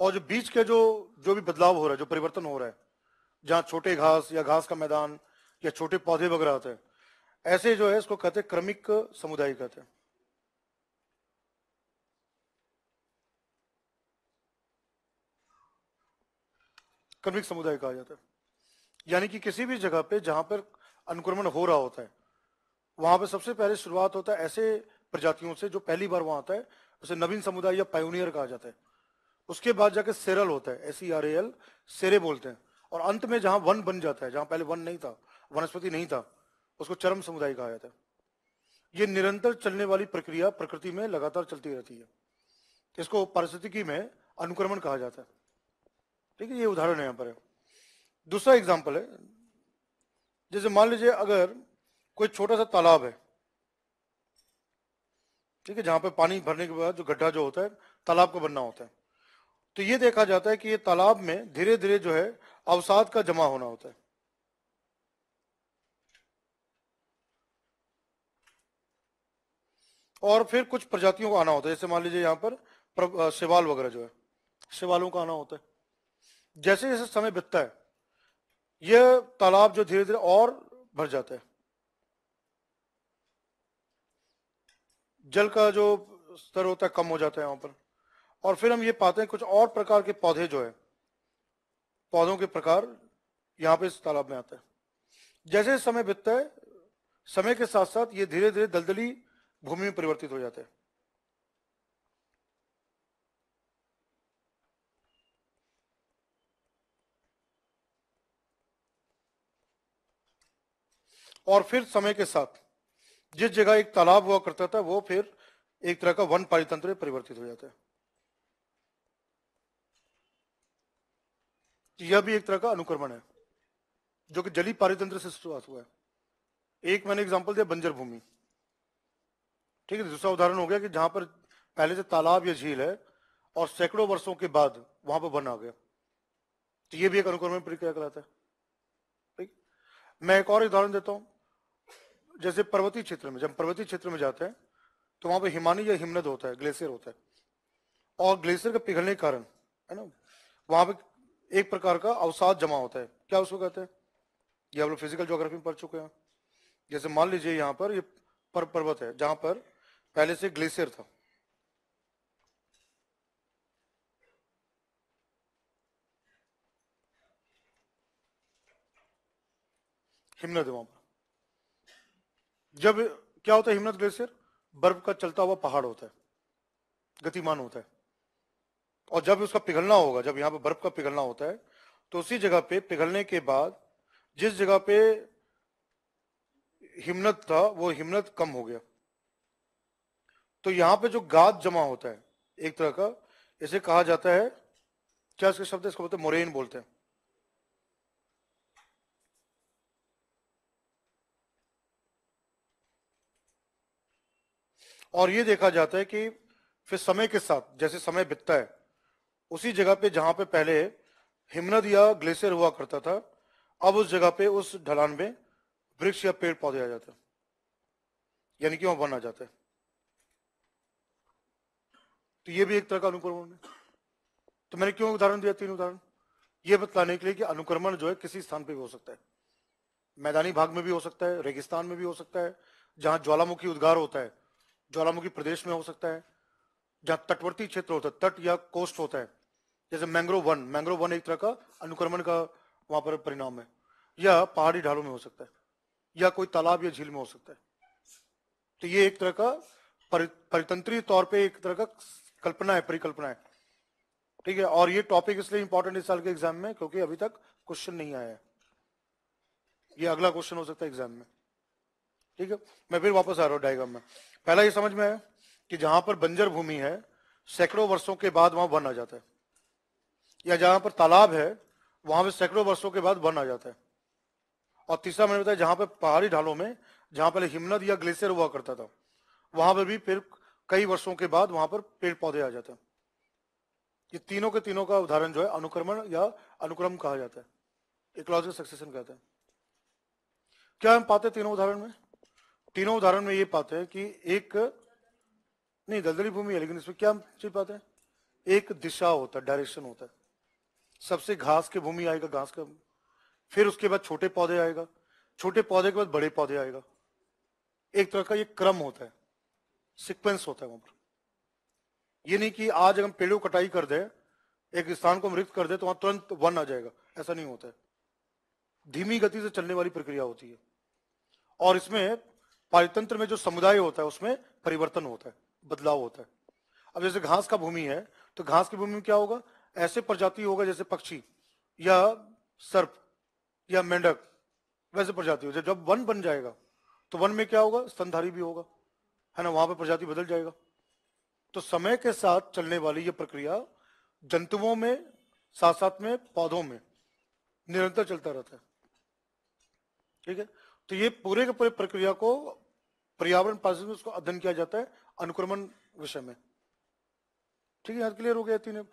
और जो बीच के जो जो भी बदलाव हो रहा है जो परिवर्तन हो रहा है जहां छोटे घास या घास का मैदान या छोटे पौधे वगैरह आते हैं ऐसे जो है इसको कहते क्रमिक समुदाय कहते हैं क्रमिक समुदाय कहा जाता है यानी कि किसी भी जगह पे जहां पर अनुक्रमण हो रहा होता है वहां पर सबसे पहले शुरुआत होता है ऐसे प्रजातियों से जो पहली बार वहां आता है उसे नवीन समुदाय या पायोनियर कहा जाता है उसके बाद जाके सेरल होता है एस सी आर एल सेरे बोलते हैं और अंत में जहां वन बन जाता है जहां पहले वन नहीं था वनस्पति नहीं था उसको चरम समुदाय कहा जाता है ये निरंतर चलने वाली प्रक्रिया प्रकृति में लगातार चलती रहती है इसको पारिस्थितिकी में अनुक्रमण कहा जाता है ठीक है ये उदाहरण है यहाँ पर दूसरा एग्जाम्पल है जैसे मान लीजिए अगर कोई छोटा सा तालाब है ठीक है जहां पे पानी भरने के बाद जो गड्ढा जो होता है तालाब का बनना होता है तो ये देखा जाता है कि ये तालाब में धीरे धीरे जो है अवसाद का जमा होना होता है और फिर कुछ प्रजातियों को आना होता है जैसे मान लीजिए यहाँ पर शिवाल वगैरह जो है शिवालों का आना होता है जैसे जैसे समय बीतता है यह तालाब जो धीरे धीरे और भर जाता है जल का जो स्तर होता है कम हो जाता है यहाँ पर और फिर हम ये पाते हैं कुछ और प्रकार के पौधे जो है पौधों के प्रकार यहाँ पे इस तालाब में आता है जैसे समय बीतता है समय के साथ साथ ये धीरे धीरे दलदली भूमि में परिवर्तित हो जाते हैं और फिर समय के साथ जिस जगह एक तालाब हुआ करता था वो फिर एक तरह का वन पारितंत्र में परिवर्तित हो जाता है यह भी एक तरह का अनुक्रमण है जो कि जली पारितंत्र से शुरुआत हुआ है एक मैंने एग्जांपल दिया बंजर भूमि ठीक है दूसरा उदाहरण हो गया कि जहां पर पहले से तालाब या झील है और सैकड़ों वर्षों के बाद वहां पर बन आ गया तो ये भी एक अनुक्रमण प्रक्रिया कहलाता है ठीक मैं एक और उदाहरण देता हूं जैसे पर्वतीय क्षेत्र में जब पर्वतीय क्षेत्र में जाते हैं तो वहां पर हिमानी या हिमनद होता है ग्लेशियर होता है और ग्लेशियर के पिघलने के कारण है ना वहां पर एक प्रकार का अवसाद जमा होता है क्या उसको कहते हैं ये आप लोग फिजिकल जोग्राफी में पढ़ चुके हैं जैसे मान लीजिए यहाँ पर ये पर पर्वत है जहां पर पहले से ग्लेशियर था हिमनद है वहां पर जब क्या होता है हिमनद ग्लेशियर बर्फ का चलता हुआ पहाड़ होता है गतिमान होता है और जब उसका पिघलना होगा जब यहां पर बर्फ का पिघलना होता है तो उसी जगह पे पिघलने के बाद जिस जगह पे हिमनत था वो हिमनत कम हो गया तो यहाँ पे जो गाद जमा होता है एक तरह का इसे कहा जाता है क्या इसके शब्द इसको बोलते हैं मोरेन बोलते हैं और ये देखा जाता है कि फिर समय के साथ जैसे समय बीतता है उसी जगह पे जहां पे पहले हिमनद या ग्लेशियर हुआ करता था अब उस जगह पे उस ढलान में वृक्ष या पेड़ पौधे आ जाते हैं यानी कि वहां बन आ जाता है तो ये भी एक तरह का अनुक्रमण है तो मैंने क्यों उदाहरण दिया तीन उदाहरण ये बतलाने के लिए कि अनुक्रमण जो है किसी स्थान पर भी हो सकता है मैदानी भाग में भी हो सकता है रेगिस्तान में भी हो सकता है जहां ज्वालामुखी उद्गार होता है ज्वालामुखी प्रदेश में हो सकता है जहां तटवर्ती क्षेत्र होता है तट या कोस्ट होता है जैसे मैंग्रोव वन मैंग्रोव वन एक तरह का अनुक्रमण का वहां पर परिणाम है या पहाड़ी ढालों में हो सकता है या कोई तालाब या झील में हो सकता है तो ये एक तरह का परितंत्री तौर पे एक तरह का कल्पना है परिकल्पना है ठीक है और ये टॉपिक इसलिए इंपॉर्टेंट इस साल के एग्जाम में क्योंकि अभी तक क्वेश्चन नहीं आया है ये अगला क्वेश्चन हो सकता है एग्जाम में ठीक है मैं फिर वापस आ रहा हूं डायग्राम में पहला ये समझ में आया कि जहां पर बंजर भूमि है सैकड़ों वर्षों के बाद वहां वन आ जाता है या जहां पर तालाब है वहां पर सैकड़ों वर्षों के बाद वन आ जाता है और तीसरा मैंने बताया जहां पर पहाड़ी ढालों में जहां पहले हिमनद या ग्लेशियर हुआ करता था वहां पर भी फिर कई वर्षों के बाद वहां पर पेड़ पौधे आ जाते हैं ये तीनों के तीनों का उदाहरण जो है अनुक्रमण या अनुक्रम कहा जाता है इकोलॉजिकल सक्सेशन कहते हैं क्या हम पाते तीनों उदाहरण में तीनों उदाहरण में ये पाते हैं कि एक नहीं दलदली भूमि है लेकिन इसमें क्या हम चीज पाते हैं एक दिशा होता है डायरेक्शन होता है सबसे घास के भूमि आएगा घास का फिर उसके बाद छोटे पौधे आएगा छोटे पौधे के बाद बड़े पौधे आएगा एक तरह का ये क्रम होता है सिक्वेंस होता है वहां पर ये नहीं कि आज हम पेड़ों कटाई कर दे एक स्थान को मृत कर दे तो वहां तुरंत वन आ जाएगा ऐसा नहीं होता है धीमी गति से चलने वाली प्रक्रिया होती है और इसमें पारितंत्र में जो समुदाय होता है उसमें परिवर्तन होता है बदलाव होता है अब जैसे घास का भूमि है तो घास की भूमि में क्या होगा ऐसे प्रजाति होगा जैसे पक्षी या सर्प या मेंढक वैसे प्रजाति हो जब वन बन जाएगा तो वन में क्या होगा स्तनधारी भी होगा है ना वहां पर प्रजाति बदल जाएगा तो समय के साथ चलने वाली यह प्रक्रिया जंतुओं में साथ साथ में पौधों में निरंतर चलता रहता है ठीक है तो ये पूरे के पूरे प्रक्रिया को पर्यावरण पार्षद में उसको अध्ययन किया जाता है अनुक्रमण विषय में ठीक है यहाँ क्लियर हो गया तीन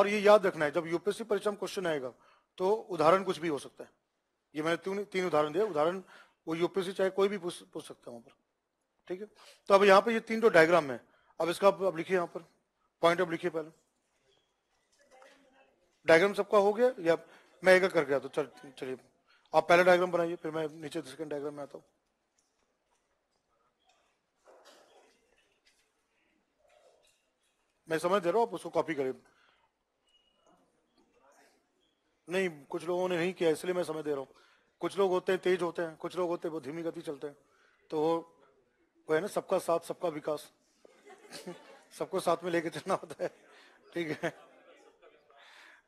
और ये याद रखना है जब यूपीएससी परीक्षा में क्वेश्चन आएगा तो उदाहरण कुछ भी हो सकता है ये मैंने तीन उदाहरण दिया उदाहरण वो यूपीएससी चाहे कोई भी पूछ सकता है वहां पर ठीक है तो अब यहाँ पे ये तीन तो डायग्राम है अब इसका अब, अब लिखिए यहाँ पर पॉइंट अब लिखिए पहले डायग्राम सबका हो गया या मैं एक कर गया तो चल चलिए आप पहले डायग्राम बनाइए फिर मैं नीचे सेकंड डायग्राम में आता हूँ मैं समझ दे रहा हूँ आप उसको कॉपी करें नहीं कुछ लोगों ने नहीं किया इसलिए मैं समझ दे रहा हूँ कुछ लोग होते हैं तेज होते हैं कुछ लोग होते हैं वो धीमी गति चलते हैं तो वो है ना सबका साथ सबका विकास सबको साथ में लेके चलना होता है ठीक है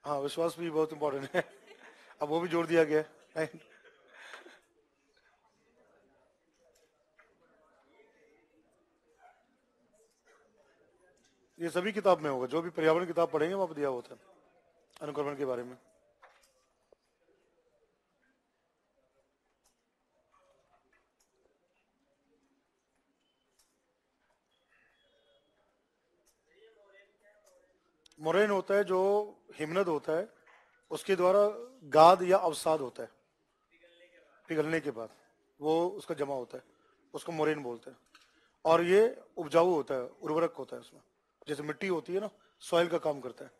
हाँ विश्वास भी बहुत इम्पोर्टेंट है अब वो भी जोड़ दिया गया है ये सभी किताब में होगा जो भी पर्यावरण किताब पढ़ेंगे वहां पर दिया होता है अनुक्रमण के बारे में मोरेन होता है जो हिमनद होता है उसके द्वारा गाद या अवसाद होता है पिघलने के बाद वो उसका जमा होता है उसको मोरेन बोलते हैं और ये उपजाऊ होता है उर्वरक होता है उसमें जैसे मिट्टी होती है ना सॉइल का काम करता है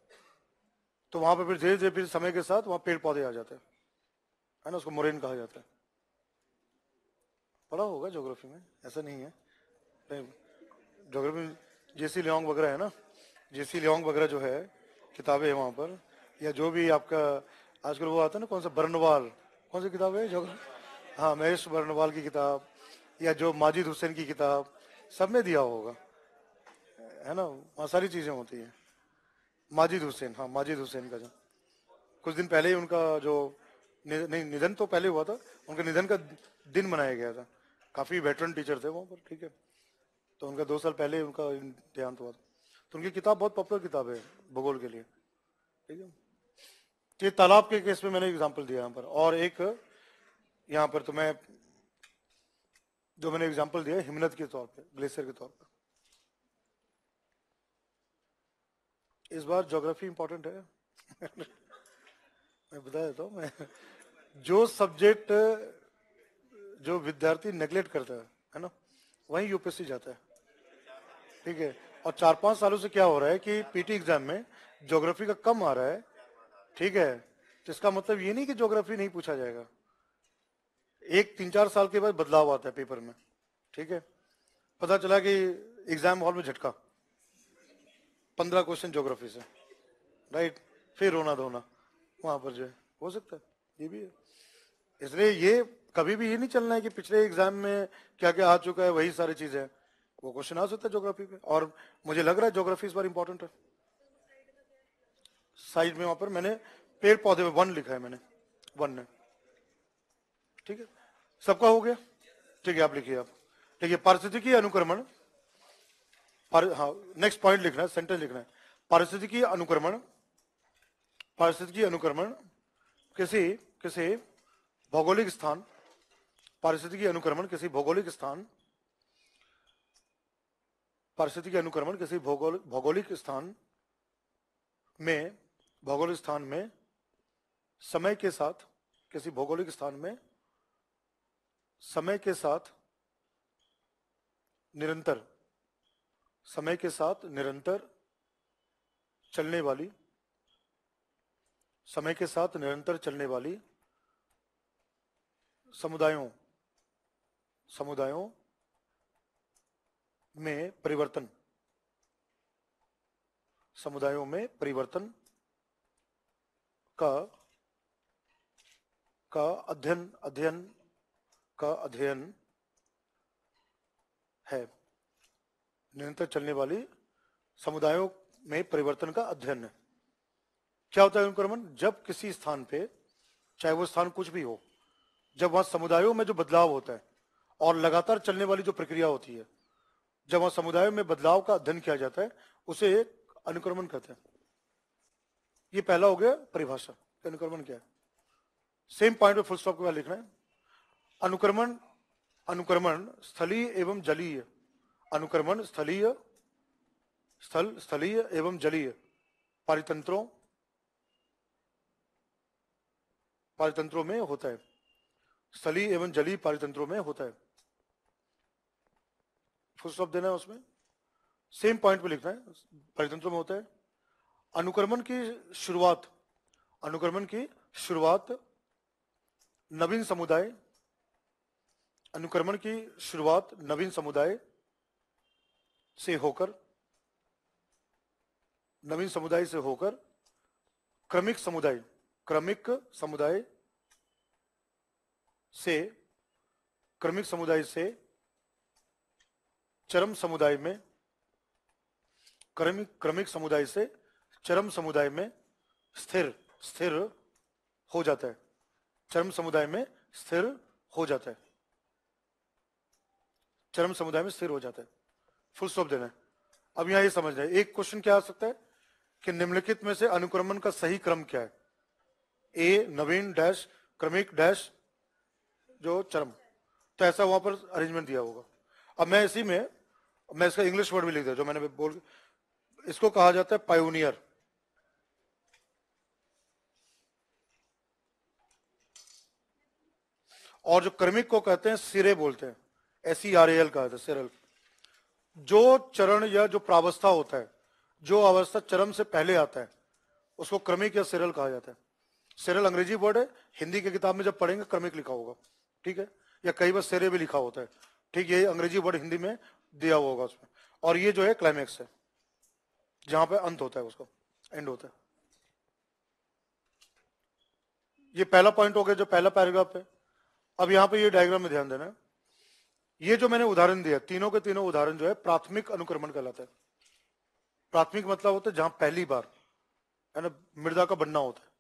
तो वहां पर फिर धीरे धीरे फिर समय के साथ वहां पेड़ पौधे आ जाते हैं है ना उसको मोरेन कहा जाता है पढ़ा होगा ज्योग्राफी में ऐसा नहीं है ज्योग्राफी जैसी लियोंग वगैरह है ना जेसी लियोंग वगैरह जो है किताबें हैं वहाँ पर या जो भी आपका आजकल वो आता है ना कौन सा बर्नवाल कौन सी किताब है जो हाँ महेश बर्नवाल की किताब या जो माजिद हुसैन की किताब सब में दिया होगा है ना वहाँ सारी चीज़ें होती हैं माजिद हुसैन हाँ माजिद हुसैन का जो कुछ दिन पहले ही उनका जो नहीं निधन तो पहले हुआ था उनका निधन का दिन मनाया गया था काफ़ी वेटरन टीचर थे वहाँ पर ठीक है तो उनका दो साल पहले उनका देहांत हुआ था तो उनकी किताब बहुत पॉपुलर किताब है भूगोल के लिए ठीक है ये तालाब के केस में मैंने एग्जाम्पल दिया यहाँ पर और एक यहाँ पर तो मैं जो मैंने एग्जाम्पल दिया हिमनत के तौर पर ग्लेशियर के तौर पर इस बार ज्योग्राफी इंपॉर्टेंट है मैं बता देता हूँ मैं जो सब्जेक्ट जो विद्यार्थी नेग्लेक्ट करता है है ना वही यूपीएससी जाता है ठीक है और चार पांच सालों से क्या हो रहा है कि पीटी एग्जाम में ज्योग्राफी का कम आ रहा है ठीक है तो इसका मतलब ये नहीं कि ज्योग्राफी नहीं पूछा जाएगा एक तीन चार साल के बाद बदलाव आता है पेपर में ठीक है पता चला कि एग्जाम हॉल में झटका पंद्रह क्वेश्चन ज्योग्राफी से राइट फिर रोना धोना वहां पर जो है हो सकता है ये भी है इसलिए ये कभी भी ये नहीं चलना है कि पिछले एग्जाम में क्या क्या आ चुका है वही सारी चीजें वो क्वेश्चन आ सकता है ज्योग्राफी पे और मुझे लग रहा है ज्योग्राफी इस बार इंपॉर्टेंट है साइड में वहां पर मैंने पेड़ पौधे में वन लिखा है मैंने वन ने ठीक है सबका हो गया ठीक है आप लिखिए आप देखिए पारिस्थितिकी अनुक्रमण पर हाँ नेक्स्ट पॉइंट लिखना है सेंटेंस लिखना है पारिस्थितिकी अनुक्रमण पारिस्थितिकी अनुक्रमण किसी किसी भौगोलिक स्थान पारिस्थितिकी अनुक्रमण किसी भौगोलिक स्थान परिस्थिति के अनुक्रमण किसी भौगोलिक भौगोलिक स्थान में भौगोलिक स्थान में समय के साथ किसी भौगोलिक स्थान में समय के साथ निरंतर समय के साथ निरंतर चलने वाली समय के साथ निरंतर चलने वाली समुदायों समुदायों में परिवर्तन समुदायों में परिवर्तन का का अध्ययन अध्ययन का अध्ययन है निरंतर चलने वाली समुदायों में परिवर्तन का अध्ययन है क्या होता है अनुक्रमण जब किसी स्थान पे चाहे वो स्थान कुछ भी हो जब वहां समुदायों में जो बदलाव होता है और लगातार चलने वाली जो प्रक्रिया होती है जब वहां समुदाय में बदलाव का अध्ययन किया जाता है उसे एक अनुक्रमण कहते हैं ये पहला हो गया परिभाषा अनुक्रमण क्या है सेम पॉइंट पे फुल स्टॉप के बाद लिखना है अनुक्रमण अनुक्रमण स्थलीय एवं जलीय अनुक्रमण स्थलीय स्थल स्थलीय एवं जलीय पारितंत्रों पारितंत्रों में होता है स्थलीय एवं जलीय पारितंत्रों में होता है फुल स्टॉप देना है उसमें सेम पॉइंट पे लिखना है परितंत्र में होता है अनुक्रमण की शुरुआत अनुक्रमण की शुरुआत नवीन समुदाय अनुक्रमण की शुरुआत नवीन समुदाय से होकर नवीन समुदाय से होकर क्रमिक समुदाय क्रमिक समुदाय से क्रमिक समुदाय से चरम समुदाय में क्रमिक क्रमिक समुदाय से चरम समुदाय में स्थिर स्थिर हो जाता है चरम समुदाय में स्थिर हो जाता है चरम समुदाय में स्थिर हो जाता है फुल स्टॉप देना है अब यहां ये समझना है एक क्वेश्चन क्या आ सकता है कि निम्नलिखित में से अनुक्रमण का सही क्रम क्या है ए नवीन डैश क्रमिक डैश जो चरम तो ऐसा वहां पर अरेंजमेंट दिया होगा अब मैं इसी में मैं इसका इंग्लिश वर्ड भी लिख दिया जो मैंने बोल इसको कहा जाता है पायोनियर और जो क्रमिक को कहते हैं सिरे बोलते हैं एस सी आर एल कहा जाता है सिरल जो चरण या जो प्रावस्था होता है जो अवस्था चरम से पहले आता है उसको क्रमिक या सिरल कहा जाता है सिरल अंग्रेजी वर्ड है हिंदी की किताब में जब पढ़ेंगे क्रमिक लिखा होगा ठीक है या कई बार सिरे भी लिखा होता है ठीक यही अंग्रेजी वर्ड हिंदी में दिया हुआ होगा उसमें और ये जो है क्लाइमैक्स है जहां पे अंत होता है उसको एंड होता है ये पहला पॉइंट हो गया जो पहला पैराग्राफ है अब यहां पे ये डायग्राम में ध्यान देना ये जो मैंने उदाहरण दिया तीनों के तीनों उदाहरण जो है प्राथमिक अनुक्रमण कहलाता है प्राथमिक मतलब होता है जहां पहली बार है ना मृदा का बनना होता है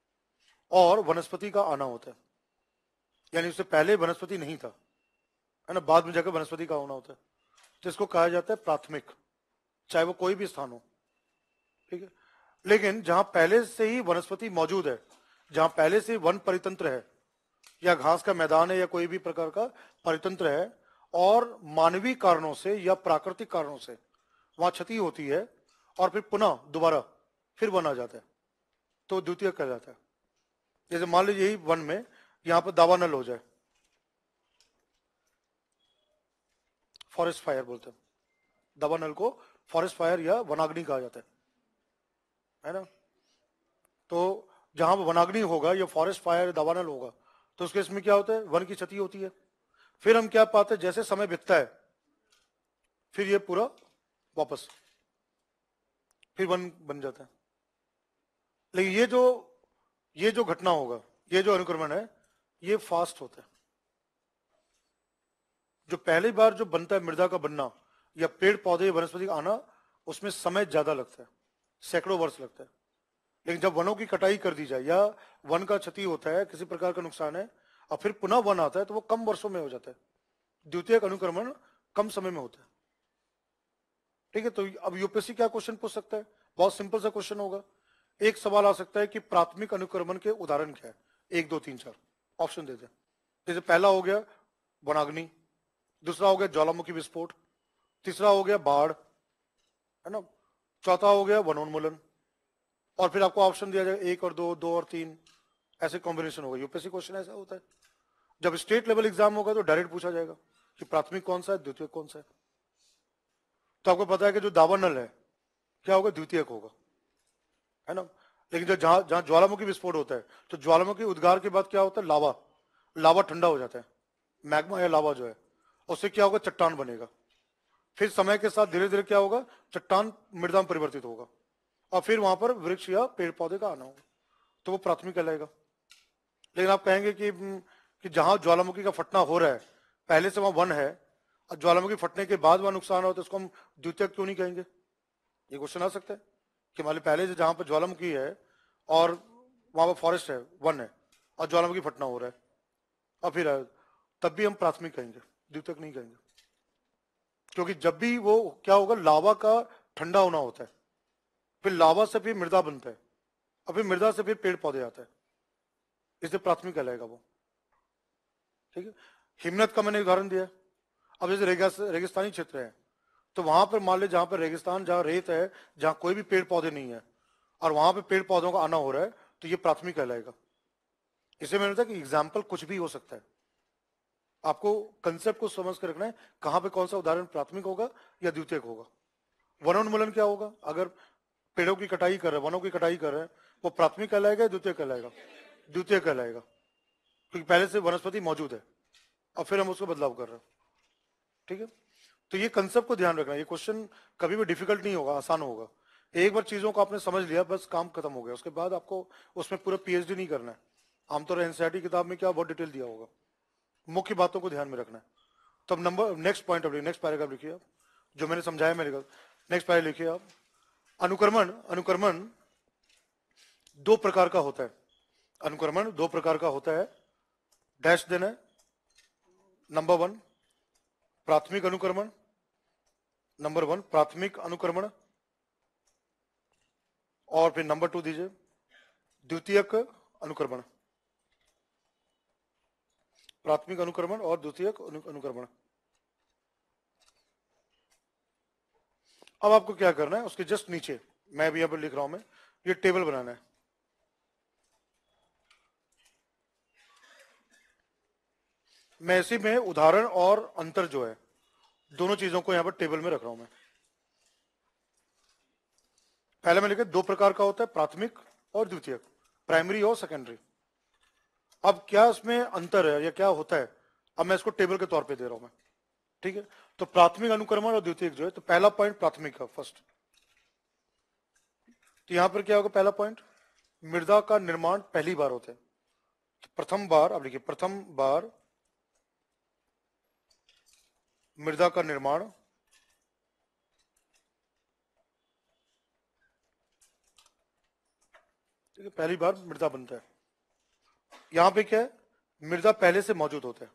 और वनस्पति का आना होता है यानी उससे पहले वनस्पति नहीं था है ना बाद में जाकर वनस्पति का होना होता है तो इसको कहा जाता है प्राथमिक चाहे वो कोई भी स्थान हो ठीक है लेकिन जहां पहले से ही वनस्पति मौजूद है जहां पहले से वन परितंत्र है या घास का मैदान है या कोई भी प्रकार का परितंत्र है और मानवीय कारणों से या प्राकृतिक कारणों से वहां क्षति होती है और फिर पुनः दोबारा फिर वन आ जाता है तो द्वितीय कहा जाता है जैसे मान लीजिए यही वन में यहाँ पर दावानल हो जाए फॉरेस्ट फायर बोलते हैं दबा नल को फॉरेस्ट फायर या वनाग्नि कहा जाता है है ना तो जहां वनाग्नि होगा या फॉरेस्ट फायर दबानल नल होगा तो उसके इसमें क्या होता है वन की क्षति होती है फिर हम क्या पाते हैं जैसे समय बीतता है फिर ये पूरा वापस फिर वन बन जाता है लेकिन ये जो ये जो घटना होगा ये जो अनुक्रमण है ये फास्ट होता है जो पहली बार जो बनता है मृदा का बनना या पेड़ पौधे वनस्पति का आना उसमें समय ज्यादा लगता है सैकड़ों वर्ष लगता है लेकिन जब वनों की कटाई कर दी जाए या वन का क्षति होता है किसी प्रकार का नुकसान है और फिर पुनः वन आता है तो वो कम वर्षों में हो जाता है द्वितीय अनुक्रमण कम समय में होता है ठीक है तो अब यूपीएससी क्या क्वेश्चन पूछ सकता है बहुत सिंपल सा क्वेश्चन होगा एक सवाल आ सकता है कि प्राथमिक अनुक्रमण के उदाहरण क्या है एक दो तीन चार ऑप्शन दे दें जैसे पहला हो गया वनाग्नि दूसरा हो गया ज्वालामुखी विस्फोट तीसरा हो गया बाढ़ है ना चौथा हो गया वनोन्मूलन और फिर आपको ऑप्शन दिया जाएगा एक और दो दो और तीन ऐसे कॉम्बिनेशन होगा यूपीएससी क्वेश्चन ऐसा होता है जब स्टेट लेवल एग्जाम होगा तो डायरेक्ट पूछा जाएगा कि प्राथमिक कौन सा है द्वितीय कौन सा है तो आपको पता है कि जो दावानल है क्या होगा द्वितीयक होगा है ना लेकिन जो जहां जहां ज्वालामुखी विस्फोट होता है तो ज्वालामुखी उद्गार के बाद क्या होता है लावा लावा ठंडा हो जाता है मैग्मा या लावा जो है उससे क्या होगा चट्टान बनेगा फिर समय के साथ धीरे धीरे क्या होगा चट्टान मृदा में परिवर्तित होगा और फिर वहां पर वृक्ष या पेड़ पौधे का आना होगा तो वो प्राथमिक कहलाएगा लेकिन आप कहेंगे कि, कि जहां ज्वालामुखी का फटना हो रहा है पहले से वहां वन है और ज्वालामुखी फटने के बाद वहां नुकसान हो तो उसको हम द्वितीय क्यों नहीं कहेंगे ये क्वेश्चन आ सकता है कि मान ली पहले से जहां पर ज्वालामुखी है और वहां पर फॉरेस्ट है वन है और ज्वालामुखी फटना हो रहा है और फिर तब भी हम प्राथमिक कहेंगे द्वितीयक नहीं कहेंगे क्योंकि जब भी वो क्या होगा लावा का ठंडा होना होता है फिर लावा से फिर मृदा बनता है और फिर मृदा से फिर पेड़ पौधे आता है इसे प्राथमिक कहलाएगा वो ठीक है हिमनत का मैंने उदाहरण दिया अब जैसे रेगिस्तानी क्षेत्र है तो वहां पर मान ले जहां पर रेगिस्तान जहां रेत है जहां कोई भी पेड़ पौधे नहीं है और वहां पर पेड़ पौधों का आना हो रहा है तो ये प्राथमिक कहलाएगा इसे मैंने बताया कि एग्जाम्पल कुछ भी हो सकता है आपको कंसेप्ट को समझ कर रखना है कहां पे कौन सा उदाहरण प्राथमिक होगा या द्वितीय होगा वनोन्मूलन क्या होगा अगर पेड़ों की कटाई कर रहे हैं वनों की कटाई कर रहे हैं वो प्राथमिक कहलाएगा या द्वितीय कहलाएगा द्वितीय कहलाएगा क्योंकि पहले से वनस्पति मौजूद है और फिर हम उसको बदलाव कर रहे हैं ठीक है तो ये कंसेप्ट को ध्यान रखना ये क्वेश्चन कभी भी डिफिकल्ट नहीं होगा आसान होगा एक बार चीजों को आपने समझ लिया बस काम खत्म हो गया उसके बाद आपको उसमें पूरा पीएचडी नहीं करना है आमतौर तो किताब में क्या बहुत डिटेल दिया होगा मुख्य बातों को ध्यान में रखना है तो अब number next point of next paragraph लिखिए आप जो मैंने समझाया मेरे नेक्स्ट पैराग्राफ लिखिए आप अनुक्रमण अनुक्रमण दो प्रकार का होता है अनुक्रमण दो प्रकार का होता है डैश देना नंबर वन प्राथमिक अनुक्रमण नंबर वन प्राथमिक अनुक्रमण और फिर नंबर टू दीजिए द्वितीयक अनुक्रमण प्राथमिक अनुक्रमण और द्वितीय अनुक्रमण अब आपको क्या करना है उसके जस्ट नीचे मैं भी यहां पर लिख रहा हूं मैं ये टेबल बनाना है मैं इसी में उदाहरण और अंतर जो है दोनों चीजों को यहां पर टेबल में रख रहा हूं मैं पहले मैं लिखे दो प्रकार का होता है प्राथमिक और द्वितीयक प्राइमरी और सेकेंडरी अब क्या इसमें अंतर है या क्या होता है अब मैं इसको टेबल के तौर पे दे रहा हूं मैं ठीक है तो प्राथमिक अनुक्रमण और द्वितीय जो है तो पहला पॉइंट प्राथमिक है फर्स्ट तो यहां पर क्या होगा पहला पॉइंट मृदा का निर्माण पहली बार होता है तो प्रथम बार अब देखिए प्रथम बार मृदा का निर्माण ठीक है पहली बार मृदा बनता है यहां पे क्या है मिर्जा पहले से मौजूद होते हैं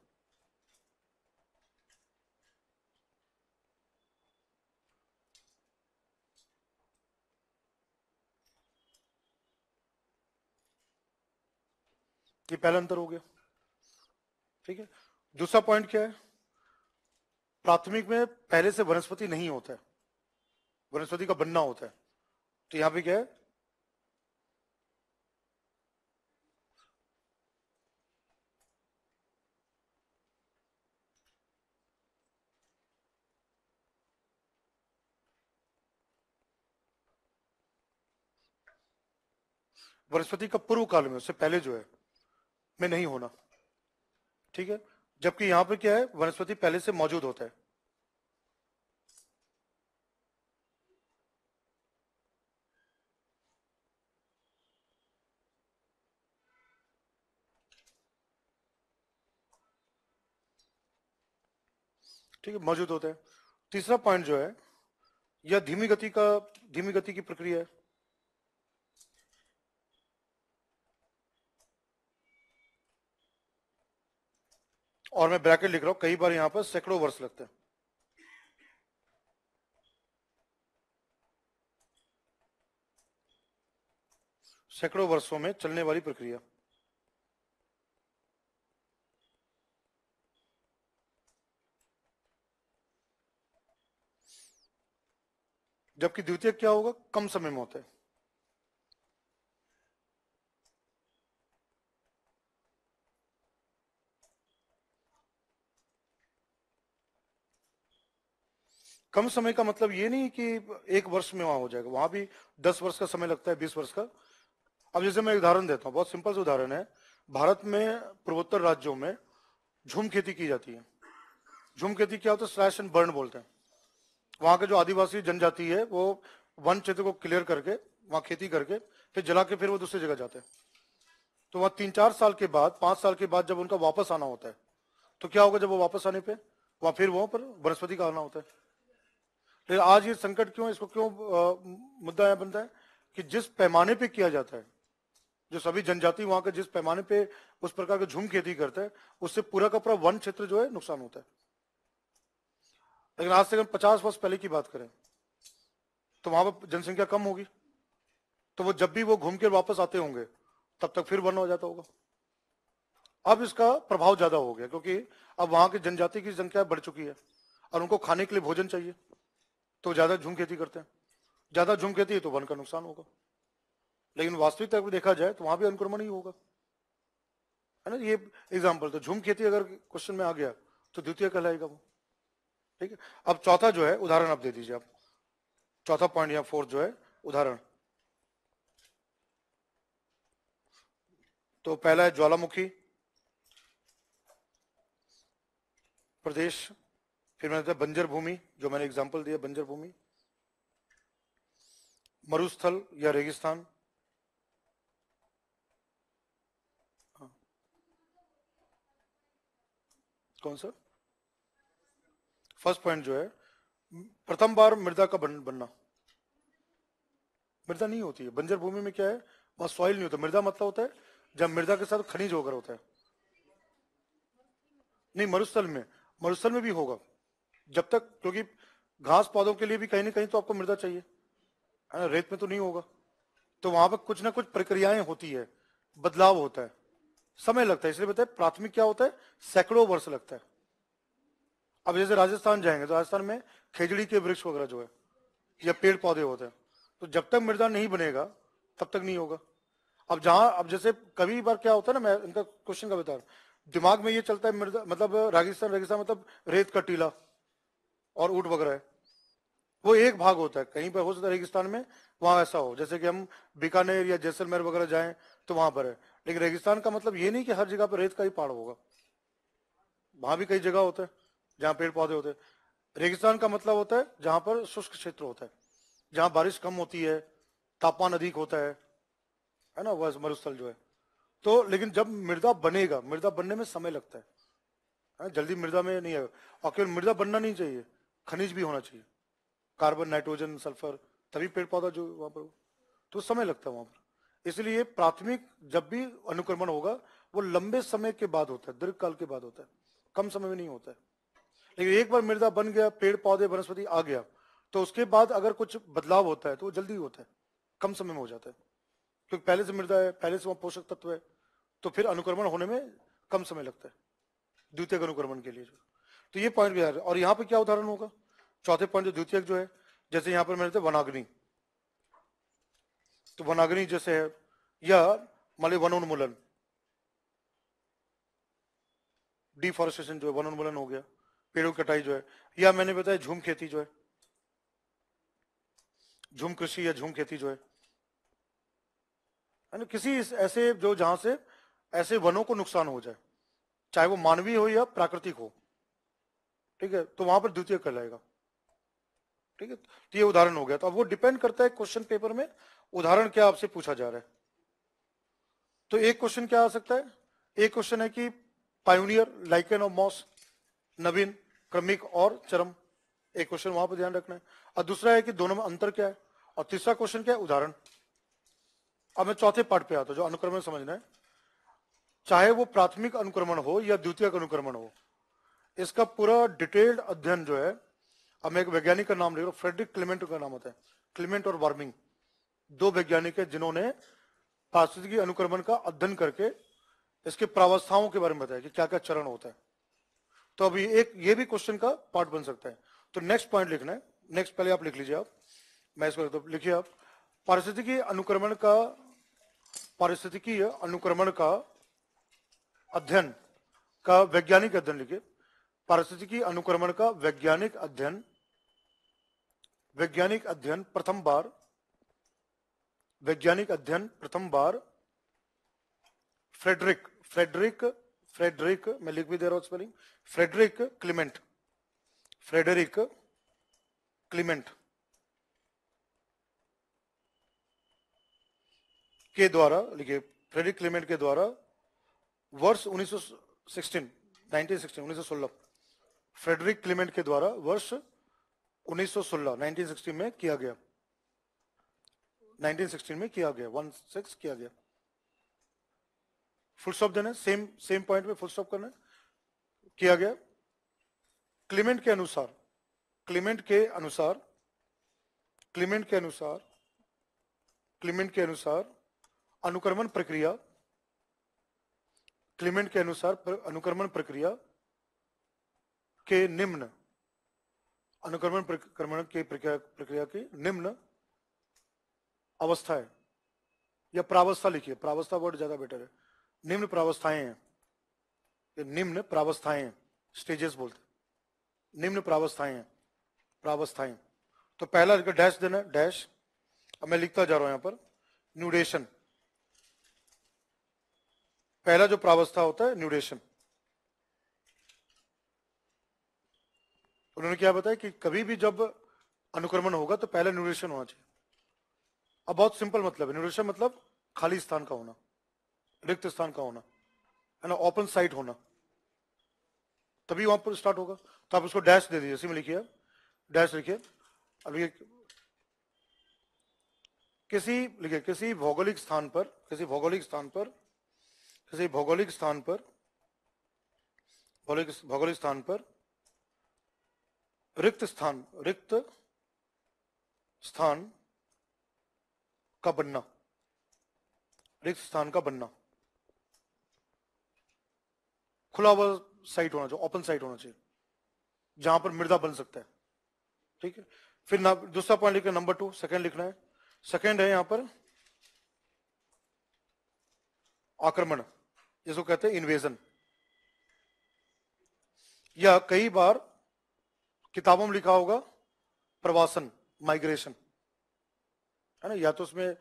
ये पहला अंतर हो गया ठीक है दूसरा पॉइंट क्या है प्राथमिक में पहले से वनस्पति नहीं होता है वनस्पति का बनना होता है तो यहां पे क्या है वनस्पति का पूर्व काल में उससे पहले जो है में नहीं होना ठीक है जबकि यहां पर क्या है वनस्पति पहले से मौजूद होता है ठीक है मौजूद होता है तीसरा पॉइंट जो है यह धीमी गति का धीमी गति की प्रक्रिया है और मैं ब्रैकेट लिख रहा हूं कई बार यहां पर सैकड़ों वर्ष लगते हैं सैकड़ों वर्षों में चलने वाली प्रक्रिया जबकि द्वितीय क्या होगा कम समय में होता है कम समय का मतलब ये नहीं कि एक वर्ष में वहां हो जाएगा वहां भी दस वर्ष का समय लगता है बीस वर्ष का अब जैसे मैं उदाहरण देता हूँ बहुत सिंपल सा उदाहरण है भारत में पूर्वोत्तर राज्यों में झूम खेती की जाती है झूम खेती क्या होता है स्लैश एंड बर्न बोलते हैं वहां के जो आदिवासी जनजाति है वो वन क्षेत्र को क्लियर करके वहां खेती करके फिर जला के फिर वो दूसरी जगह जाते हैं तो वहां तीन चार साल के बाद पांच साल के बाद जब उनका वापस आना होता है तो क्या होगा जब वो वापस आने पे वहां फिर वहां पर वनस्पति का आना होता है लेकिन आज ये संकट क्यों इसको क्यों मुद्दा यह बनता है कि जिस पैमाने पे किया जाता है जो सभी जनजाति वहां के जिस पैमाने पे उस प्रकार के झूम खेती करता है उससे पूरा का पूरा वन क्षेत्र जो है नुकसान होता है लेकिन आज से अगर पचास वर्ष पहले की बात करें तो वहां पर जनसंख्या कम होगी तो वो जब भी वो घूम के वापस आते होंगे तब तक फिर वन हो जाता होगा अब इसका प्रभाव ज्यादा हो गया क्योंकि अब वहां की जनजाति की संख्या बढ़ चुकी है और उनको खाने के लिए भोजन चाहिए तो ज्यादा झूम खेती करते हैं ज्यादा झूम खेती है तो वन का नुकसान होगा लेकिन वास्तविक तौर देखा जाए तो वहां भी अनुक्रमण ही होगा है ना ये एग्जाम्पल तो झूम खेती अगर क्वेश्चन में आ गया तो द्वितीय कहलाएगा वो ठीक है अब चौथा जो है उदाहरण आप दे दीजिए आप चौथा पॉइंट या फोर्थ जो है उदाहरण तो पहला है ज्वालामुखी प्रदेश फिर मैंने बताया बंजर भूमि जो मैंने एग्जाम्पल दिया बंजर भूमि मरुस्थल या रेगिस्तान हाँ। कौन सा फर्स्ट पॉइंट जो है प्रथम बार मृदा का बन, बनना मृदा नहीं होती है बंजर भूमि में क्या है वहां सॉइल नहीं होता मृदा मतलब होता है जब मृदा के साथ खनिज होकर होता है नहीं मरुस्थल में मरुस्थल में भी होगा जब तक क्योंकि घास पौधों के लिए भी कहीं ना कहीं तो आपको मृदा चाहिए रेत में तो नहीं होगा तो वहां पर कुछ ना कुछ प्रक्रियाएं होती है बदलाव होता है समय लगता है इसलिए बताए प्राथमिक क्या होता है सैकड़ों वर्ष लगता है अब जैसे राजस्थान जाएंगे तो राजस्थान में खेजड़ी के वृक्ष वगैरह जो है या पेड़ पौधे होते हैं तो जब तक मृदा नहीं बनेगा तब तक नहीं होगा अब जहां अब जैसे कभी बार क्या होता है ना मैं इनका क्वेश्चन का बता रहा हूं दिमाग में ये चलता है मृदा मतलब राजस्थान रेगिस्तान मतलब रेत का टीला और ऊट वगैरह वो एक भाग होता है कहीं पर हो सकता है रेगिस्तान में वहां ऐसा हो जैसे कि हम बीकानेर या जैसलमेर वगैरह जाए तो वहां पर है लेकिन रेगिस्तान का मतलब ये नहीं कि हर जगह पर रेत का ही पहाड़ होगा वहां भी कई जगह होता है जहां पेड़ पौधे होते हैं रेगिस्तान का मतलब होता है जहां पर शुष्क क्षेत्र होता है जहां बारिश कम होती है तापमान अधिक होता है है ना वह मरुस्थल जो है तो लेकिन जब मृदा बनेगा मृदा बनने में समय लगता है हाँ, जल्दी मृदा में नहीं आएगा और केवल मृदा बनना नहीं चाहिए खनिज भी होना चाहिए कार्बन नाइट्रोजन सल्फर तभी पेड़ पौधा जो वहां पर तो समय लगता है वहां पर इसलिए प्राथमिक जब भी अनुक्रमण होगा वो लंबे समय के बाद होता है दीर्घ काल के बाद होता है कम समय में नहीं होता है लेकिन एक बार मृदा बन गया पेड़ पौधे वनस्पति आ गया तो उसके बाद अगर कुछ बदलाव होता है तो वो जल्दी होता है कम समय में हो जाता है क्योंकि पहले से मृदा है पहले से वहां पोषक तत्व है तो फिर अनुक्रमण होने में कम समय लगता है द्वितीय अनुक्रमण के लिए तो ये पॉइंट भी है और यहाँ पे क्या उदाहरण होगा चौथे पॉइंट जो द्वितीय जो है जैसे यहां पर मैंने थे वनाग्नि तो वनाग्नि जैसे है यह मान ली वनोन्मूलन डिफॉरेस्टेशन जो है वनोन्मूलन हो गया पेड़ों की कटाई जो है या मैंने बताया झूम खेती जो है झूम कृषि या झूम खेती जो है किसी ऐसे जो जहां से ऐसे वनों को नुकसान हो जाए चाहे वो मानवीय हो या प्राकृतिक हो ठीक है तो वहां पर द्वितीय कहलाएगा ठीक है तो ये उदाहरण हो गया तो अब वो डिपेंड करता है क्वेश्चन पेपर में उदाहरण क्या आपसे पूछा जा रहा है तो एक क्वेश्चन क्या आ सकता है एक क्वेश्चन है कि पायोनियर लाइकन और मॉस नवीन क्रमिक और चरम एक क्वेश्चन वहां पर ध्यान रखना है और दूसरा है कि दोनों में अंतर क्या है और तीसरा क्वेश्चन क्या है उदाहरण अब मैं चौथे पार्ट पे आता हूं जो अनुक्रमण समझना है चाहे वो प्राथमिक अनुक्रमण हो या द्वितीय अनुक्रमण हो इसका पूरा डिटेल्ड अध्ययन जो है अब मैं एक वैज्ञानिक का नाम ले रहा फ्रेडरिक क्लिमेंट का नाम होता है क्लिमेंट और वार्मिंग दो वैज्ञानिक है जिन्होंने पारिस्थितिकी अनुक्रमण का अध्ययन करके इसके प्रावस्थाओं के बारे में बताया कि क्या क्या चरण होता है तो अभी एक ये भी क्वेश्चन का पार्ट बन सकता है तो नेक्स्ट पॉइंट लिखना है नेक्स्ट पहले आप लिख लीजिए आप मैं इसको तो लिखिए आप पारिस्थितिकी अनुक्रमण का पारिस्थितिकीय अनुक्रमण का अध्ययन का वैज्ञानिक अध्ययन लिखिए पारिस्थितिकी अनुक्रमण का वैज्ञानिक अध्ययन वैज्ञानिक अध्ययन प्रथम बार वैज्ञानिक अध्ययन प्रथम बार फ्रेडरिक फ्रेडरिक फ्रेडरिक मैं लिख भी दे रहा हूं spelling Frederick Clement Frederick Clement के द्वारा लिखिए फ्रेडरिक क्लिमेंट के द्वारा वर्ष 1916 1916 1916 फ्रेडरिक क्लिमेंट के द्वारा वर्ष 1916 1916 में किया गया 1916 में किया गया वन सिक्स किया गया फुल स्टॉप देना सेम सेम पॉइंट में फुल स्टॉप करना किया गया क्लिमेंट के अनुसार क्लिमेंट के अनुसार क्लिमेंट के अनुसार क्लिमेंट के अनुसार अनुक्रमण प्रक्रिया क्लिमेंट के अनुसार अनुक्रमण प्रक्रिया के निम्न अनुक्रमण प्रक्रमण के प्रक्रिया प्रक्रिया की निम्न अवस्थाएं या प्रावस्था लिखिए प्रावस्था वर्ड ज्यादा बेटर है निम्न प्रावस्थाएं हैं ये निम्न प्रावस्थाएं स्टेजेस बोलते निम्न प्रावस्थाएं हैं प्रावस्थाएं तो पहला डैश देना डैश अब मैं लिखता जा रहा हूं यहां पर न्यूडेशन पहला जो प्रावस्था होता है न्यूडेशन उन्होंने क्या बताया कि कभी भी जब अनुक्रमण होगा तो पहले न्यूरेशन होना चाहिए अब बहुत सिंपल मतलब है न्यूरेशन मतलब खाली स्थान का होना रिक्त स्थान का होना है ना ओपन साइट होना तभी वहां पर स्टार्ट होगा तो आप उसको डैश दे दीजिए इसी में लिखिए डैश लिखिए अब ये किसी लिखिए किसी भौगोलिक स्थान पर किसी भौगोलिक स्थान पर किसी भौगोलिक स्थान पर भौगोलिक भौगोलिक स्थान पर रिक्त स्थान रिक्त स्थान का बनना रिक्त स्थान का बनना खुला हुआ साइट होना चाहिए ओपन साइट होना चाहिए जहां पर मृदा बन सकता है ठीक है फिर दूसरा पॉइंट लिखना नंबर टू सेकंड लिखना है सेकंड है यहां पर आक्रमण जिसको कहते हैं इन्वेजन या कई बार किताबों में लिखा होगा प्रवासन माइग्रेशन है ना या तो उसमें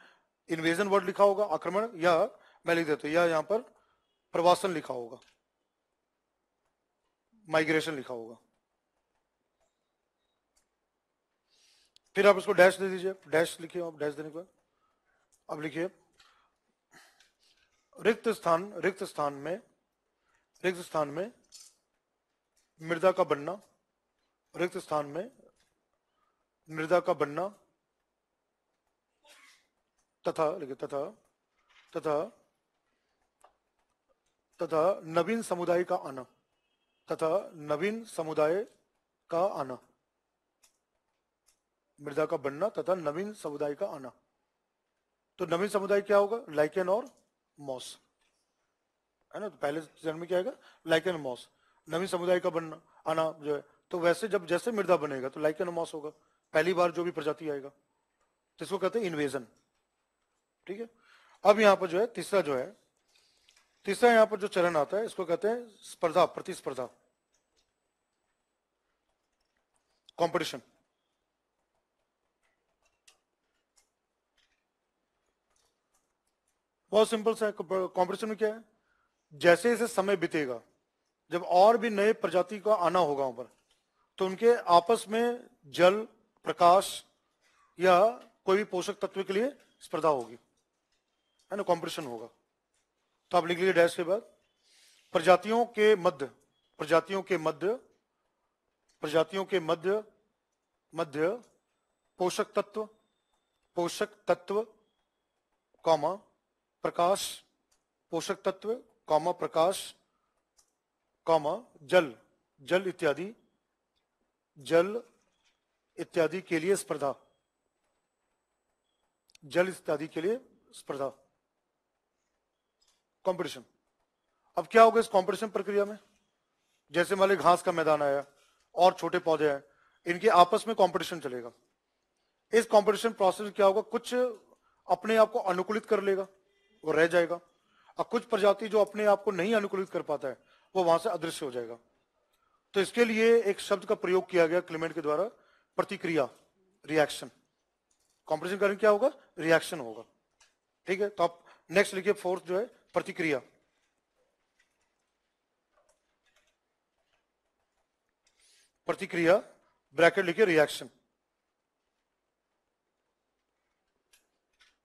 इन्वेजन वर्ड लिखा होगा आक्रमण या मैं लिख देता हूं या यहां पर प्रवासन लिखा होगा माइग्रेशन लिखा होगा फिर आप इसको डैश दे दीजिए डैश लिखिए आप डैश देने के बाद अब लिखिए रिक्त स्थान रिक्त स्थान में रिक्त स्थान में मृदा का बनना रिक्त स्थान में मृदा का बनना तथा तथा तथा तथा नवीन समुदाय का आना तथा नवीन समुदाय का आना मृदा का बनना तथा नवीन समुदाय का आना तो नवीन समुदाय क्या होगा लाइकेन और मॉस है ना तो पहले चरण में क्या है लाइकेन मॉस नवीन समुदाय का बनना आना जो है तो वैसे जब जैसे मृदा बनेगा तो लाइकेनोमॉस होगा पहली बार जो भी प्रजाति आएगा जिसको कहते हैं इन्वेजन ठीक है अब यहां पर जो है तीसरा जो है तीसरा यहां पर जो चरण आता है इसको कहते हैं स्पर्धा प्रतिस्पर्धा कंपटीशन बहुत सिंपल सा कंपटीशन में क्या है जैसे जैसे समय बीतेगा जब और भी नए प्रजाति का आना होगा वहां पर तो उनके आपस में जल प्रकाश या कोई भी पोषक तत्व के लिए स्पर्धा होगी है ना कॉम्पिटिशन होगा तो आप लिख लीजिए डैश के बाद प्रजातियों के मध्य प्रजातियों के मध्य प्रजातियों के मध्य मध्य पोषक तत्व पोषक तत्व कॉमा प्रकाश पोषक तत्व कॉमा प्रकाश कॉमा जल जल इत्यादि जल इत्यादि के लिए स्पर्धा जल इत्यादि के लिए स्पर्धा कंपटीशन अब क्या होगा इस कंपटीशन प्रक्रिया में जैसे मान ली घास का मैदान आया और छोटे पौधे हैं इनके आपस में कंपटीशन चलेगा इस कंपटीशन प्रोसेस में क्या होगा कुछ अपने आप को अनुकूलित कर लेगा वो रह जाएगा और कुछ प्रजाति जो अपने आप को नहीं अनुकूलित कर पाता है वो वहां से अदृश्य हो जाएगा तो इसके लिए एक शब्द का प्रयोग किया गया क्लिमेंट के द्वारा प्रतिक्रिया रिएक्शन कॉम्प्रेशन करंट क्या होगा रिएक्शन होगा ठीक है तो आप नेक्स्ट लिखिए फोर्थ जो है प्रतिक्रिया प्रतिक्रिया ब्रैकेट लिखिए रिएक्शन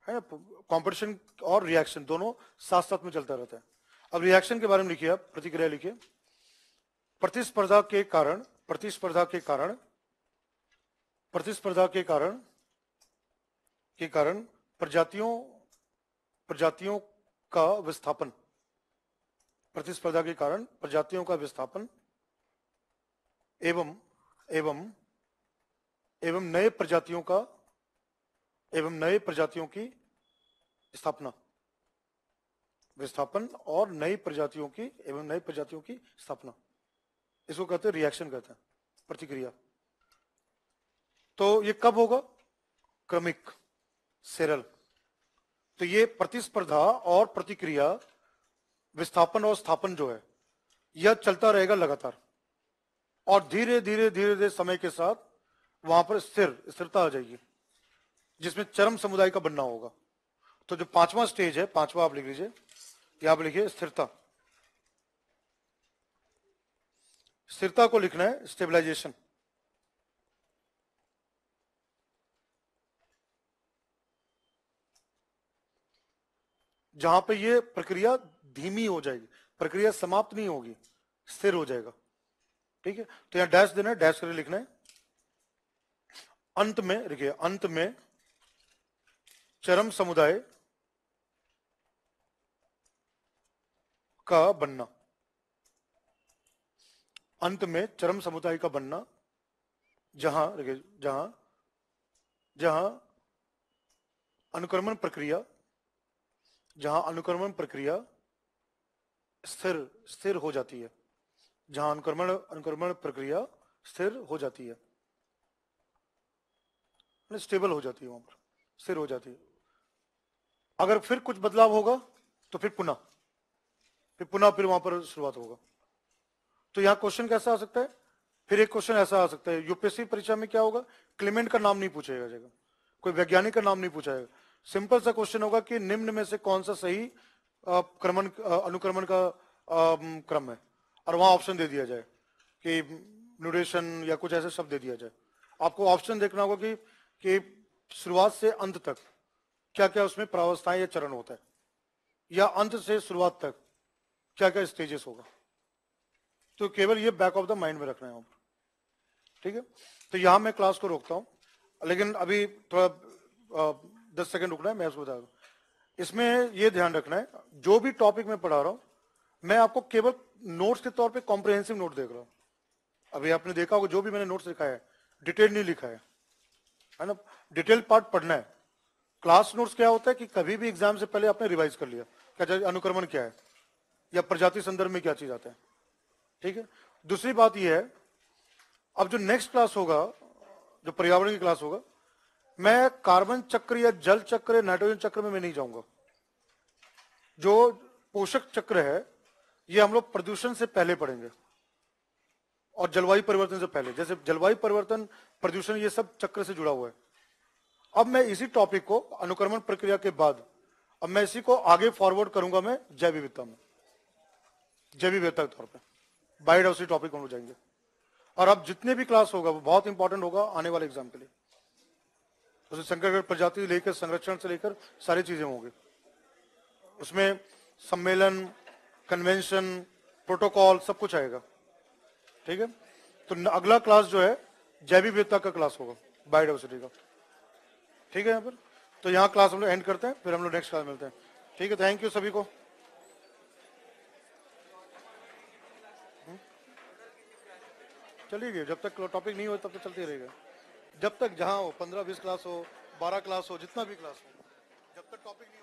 है कंपटीशन और रिएक्शन दोनों साथ साथ में चलता रहता है अब रिएक्शन के बारे में लिखिए आप प्रतिक्रिया लिखिए प्रतिस्पर्धा के कारण प्रतिस्पर्धा के कारण प्रतिस्पर्धा के कारण के कारण प्रजातियों प्रजातियों का विस्थापन प्रतिस्पर्धा के कारण प्रजातियों का विस्थापन एवं एवं एवं नए प्रजातियों का एवं नए प्रजातियों की स्थापना विस्थापन और नई प्रजातियों की एवं नई प्रजातियों की स्थापना इसको कहते हैं रिएक्शन कहते हैं प्रतिक्रिया तो ये कब होगा क्रमिक सेरल तो ये प्रतिस्पर्धा और प्रतिक्रिया विस्थापन और स्थापन जो है यह चलता रहेगा लगातार और धीरे धीरे धीरे धीरे समय के साथ वहां पर स्थिर स्थिरता आ जाएगी जिसमें चरम समुदाय का बनना होगा तो जो पांचवा स्टेज है पांचवा आप लिख लीजिए या आप लिखिए स्थिरता स्थिरता को लिखना है स्टेबलाइजेशन जहां पे ये प्रक्रिया धीमी हो जाएगी प्रक्रिया समाप्त नहीं होगी स्थिर हो जाएगा ठीक है तो यहां डैश देना है डैश करके लिखना है अंत में देखिए अंत में चरम समुदाय का बनना अंत में चरम समुदाय का बनना जहां जहां जहां अनुक्रमण प्रक्रिया जहां अनुक्रमण प्रक्रिया स्थिर स्थिर हो जाती है जहां अनुक्रमण अनुक्रमण प्रक्रिया स्थिर हो जाती है स्टेबल हो जाती है वहां पर स्थिर हो जाती है अगर फिर कुछ बदलाव होगा तो फिर पुनः फिर पुनः फिर वहां पर शुरुआत होगा तो यहाँ क्वेश्चन कैसा आ सकता है फिर एक क्वेश्चन ऐसा आ सकता है यूपीएससी परीक्षा में क्या होगा क्लिमेंट का नाम नहीं पूछेगा जाएगा कोई वैज्ञानिक का नाम नहीं पूछा जाएगा सिंपल सा क्वेश्चन होगा कि निम्न में से कौन सा सही क्रमण अनुक्रमण का क्रम है और वहां ऑप्शन दे दिया जाए कि न्यूडेशन या कुछ ऐसे शब्द दे दिया जाए आपको ऑप्शन देखना होगा कि कि शुरुआत से अंत तक क्या क्या उसमें प्रावस्थाएं या चरण होता है या अंत से शुरुआत तक क्या क्या स्टेजेस होगा तो केवल ये बैक ऑफ द माइंड में रखना है आपको ठीक है तो यहां मैं क्लास को रोकता हूं लेकिन अभी थोड़ा दस सेकंड रुकना है मैं उसको बता दू इसमें ये ध्यान रखना है जो भी टॉपिक मैं पढ़ा रहा हूं मैं आपको केवल नोट्स के तौर पे कॉम्प्रिहेंसिव नोट देख रहा हूं अभी आपने देखा होगा जो भी मैंने नोट्स लिखा है डिटेल नहीं लिखा है है ना डिटेल पार्ट पढ़ना है क्लास नोट्स क्या होता है कि कभी भी एग्जाम से पहले आपने रिवाइज कर लिया क्या अनुक्रमण क्या है या प्रजाति संदर्भ में क्या चीज आता है ठीक है दूसरी बात यह है अब जो नेक्स्ट क्लास होगा जो पर्यावरण की क्लास होगा मैं कार्बन चक्र या जल चक्र या नाइट्रोजन चक्र में मैं नहीं जाऊंगा जो पोषक चक्र है ये हम लोग प्रदूषण से पहले पढ़ेंगे और जलवायु परिवर्तन से पहले जैसे जलवायु परिवर्तन प्रदूषण ये सब चक्र से जुड़ा हुआ है अब मैं इसी टॉपिक को अनुक्रमण प्रक्रिया के बाद अब मैं इसी को आगे फॉरवर्ड करूंगा मैं जैव विविधता में जैव विविधता के तौर पर बायोडाइवर्सिटी टॉपिक हम लोग जाएंगे और अब जितने भी क्लास होगा वो बहुत इंपॉर्टेंट होगा आने वाले एग्जाम के लिए उसमें संकट प्रजाति लेकर संरक्षण से लेकर सारी चीजें होंगी उसमें सम्मेलन कन्वेंशन प्रोटोकॉल सब कुछ आएगा ठीक है तो अगला क्लास जो है जैविक विविधता का क्लास होगा बायोडाइवर्सिटी का ठीक है यहाँ पर तो यहाँ क्लास हम लोग एंड करते हैं फिर हम लोग नेक्स्ट क्लास मिलते हैं ठीक है थैंक यू सभी को गई जब तक टॉपिक नहीं हो तब तक चलते रहेगा जब तक जहाँ हो पंद्रह बीस क्लास हो बारह क्लास हो जितना भी क्लास हो जब तक टॉपिक नहीं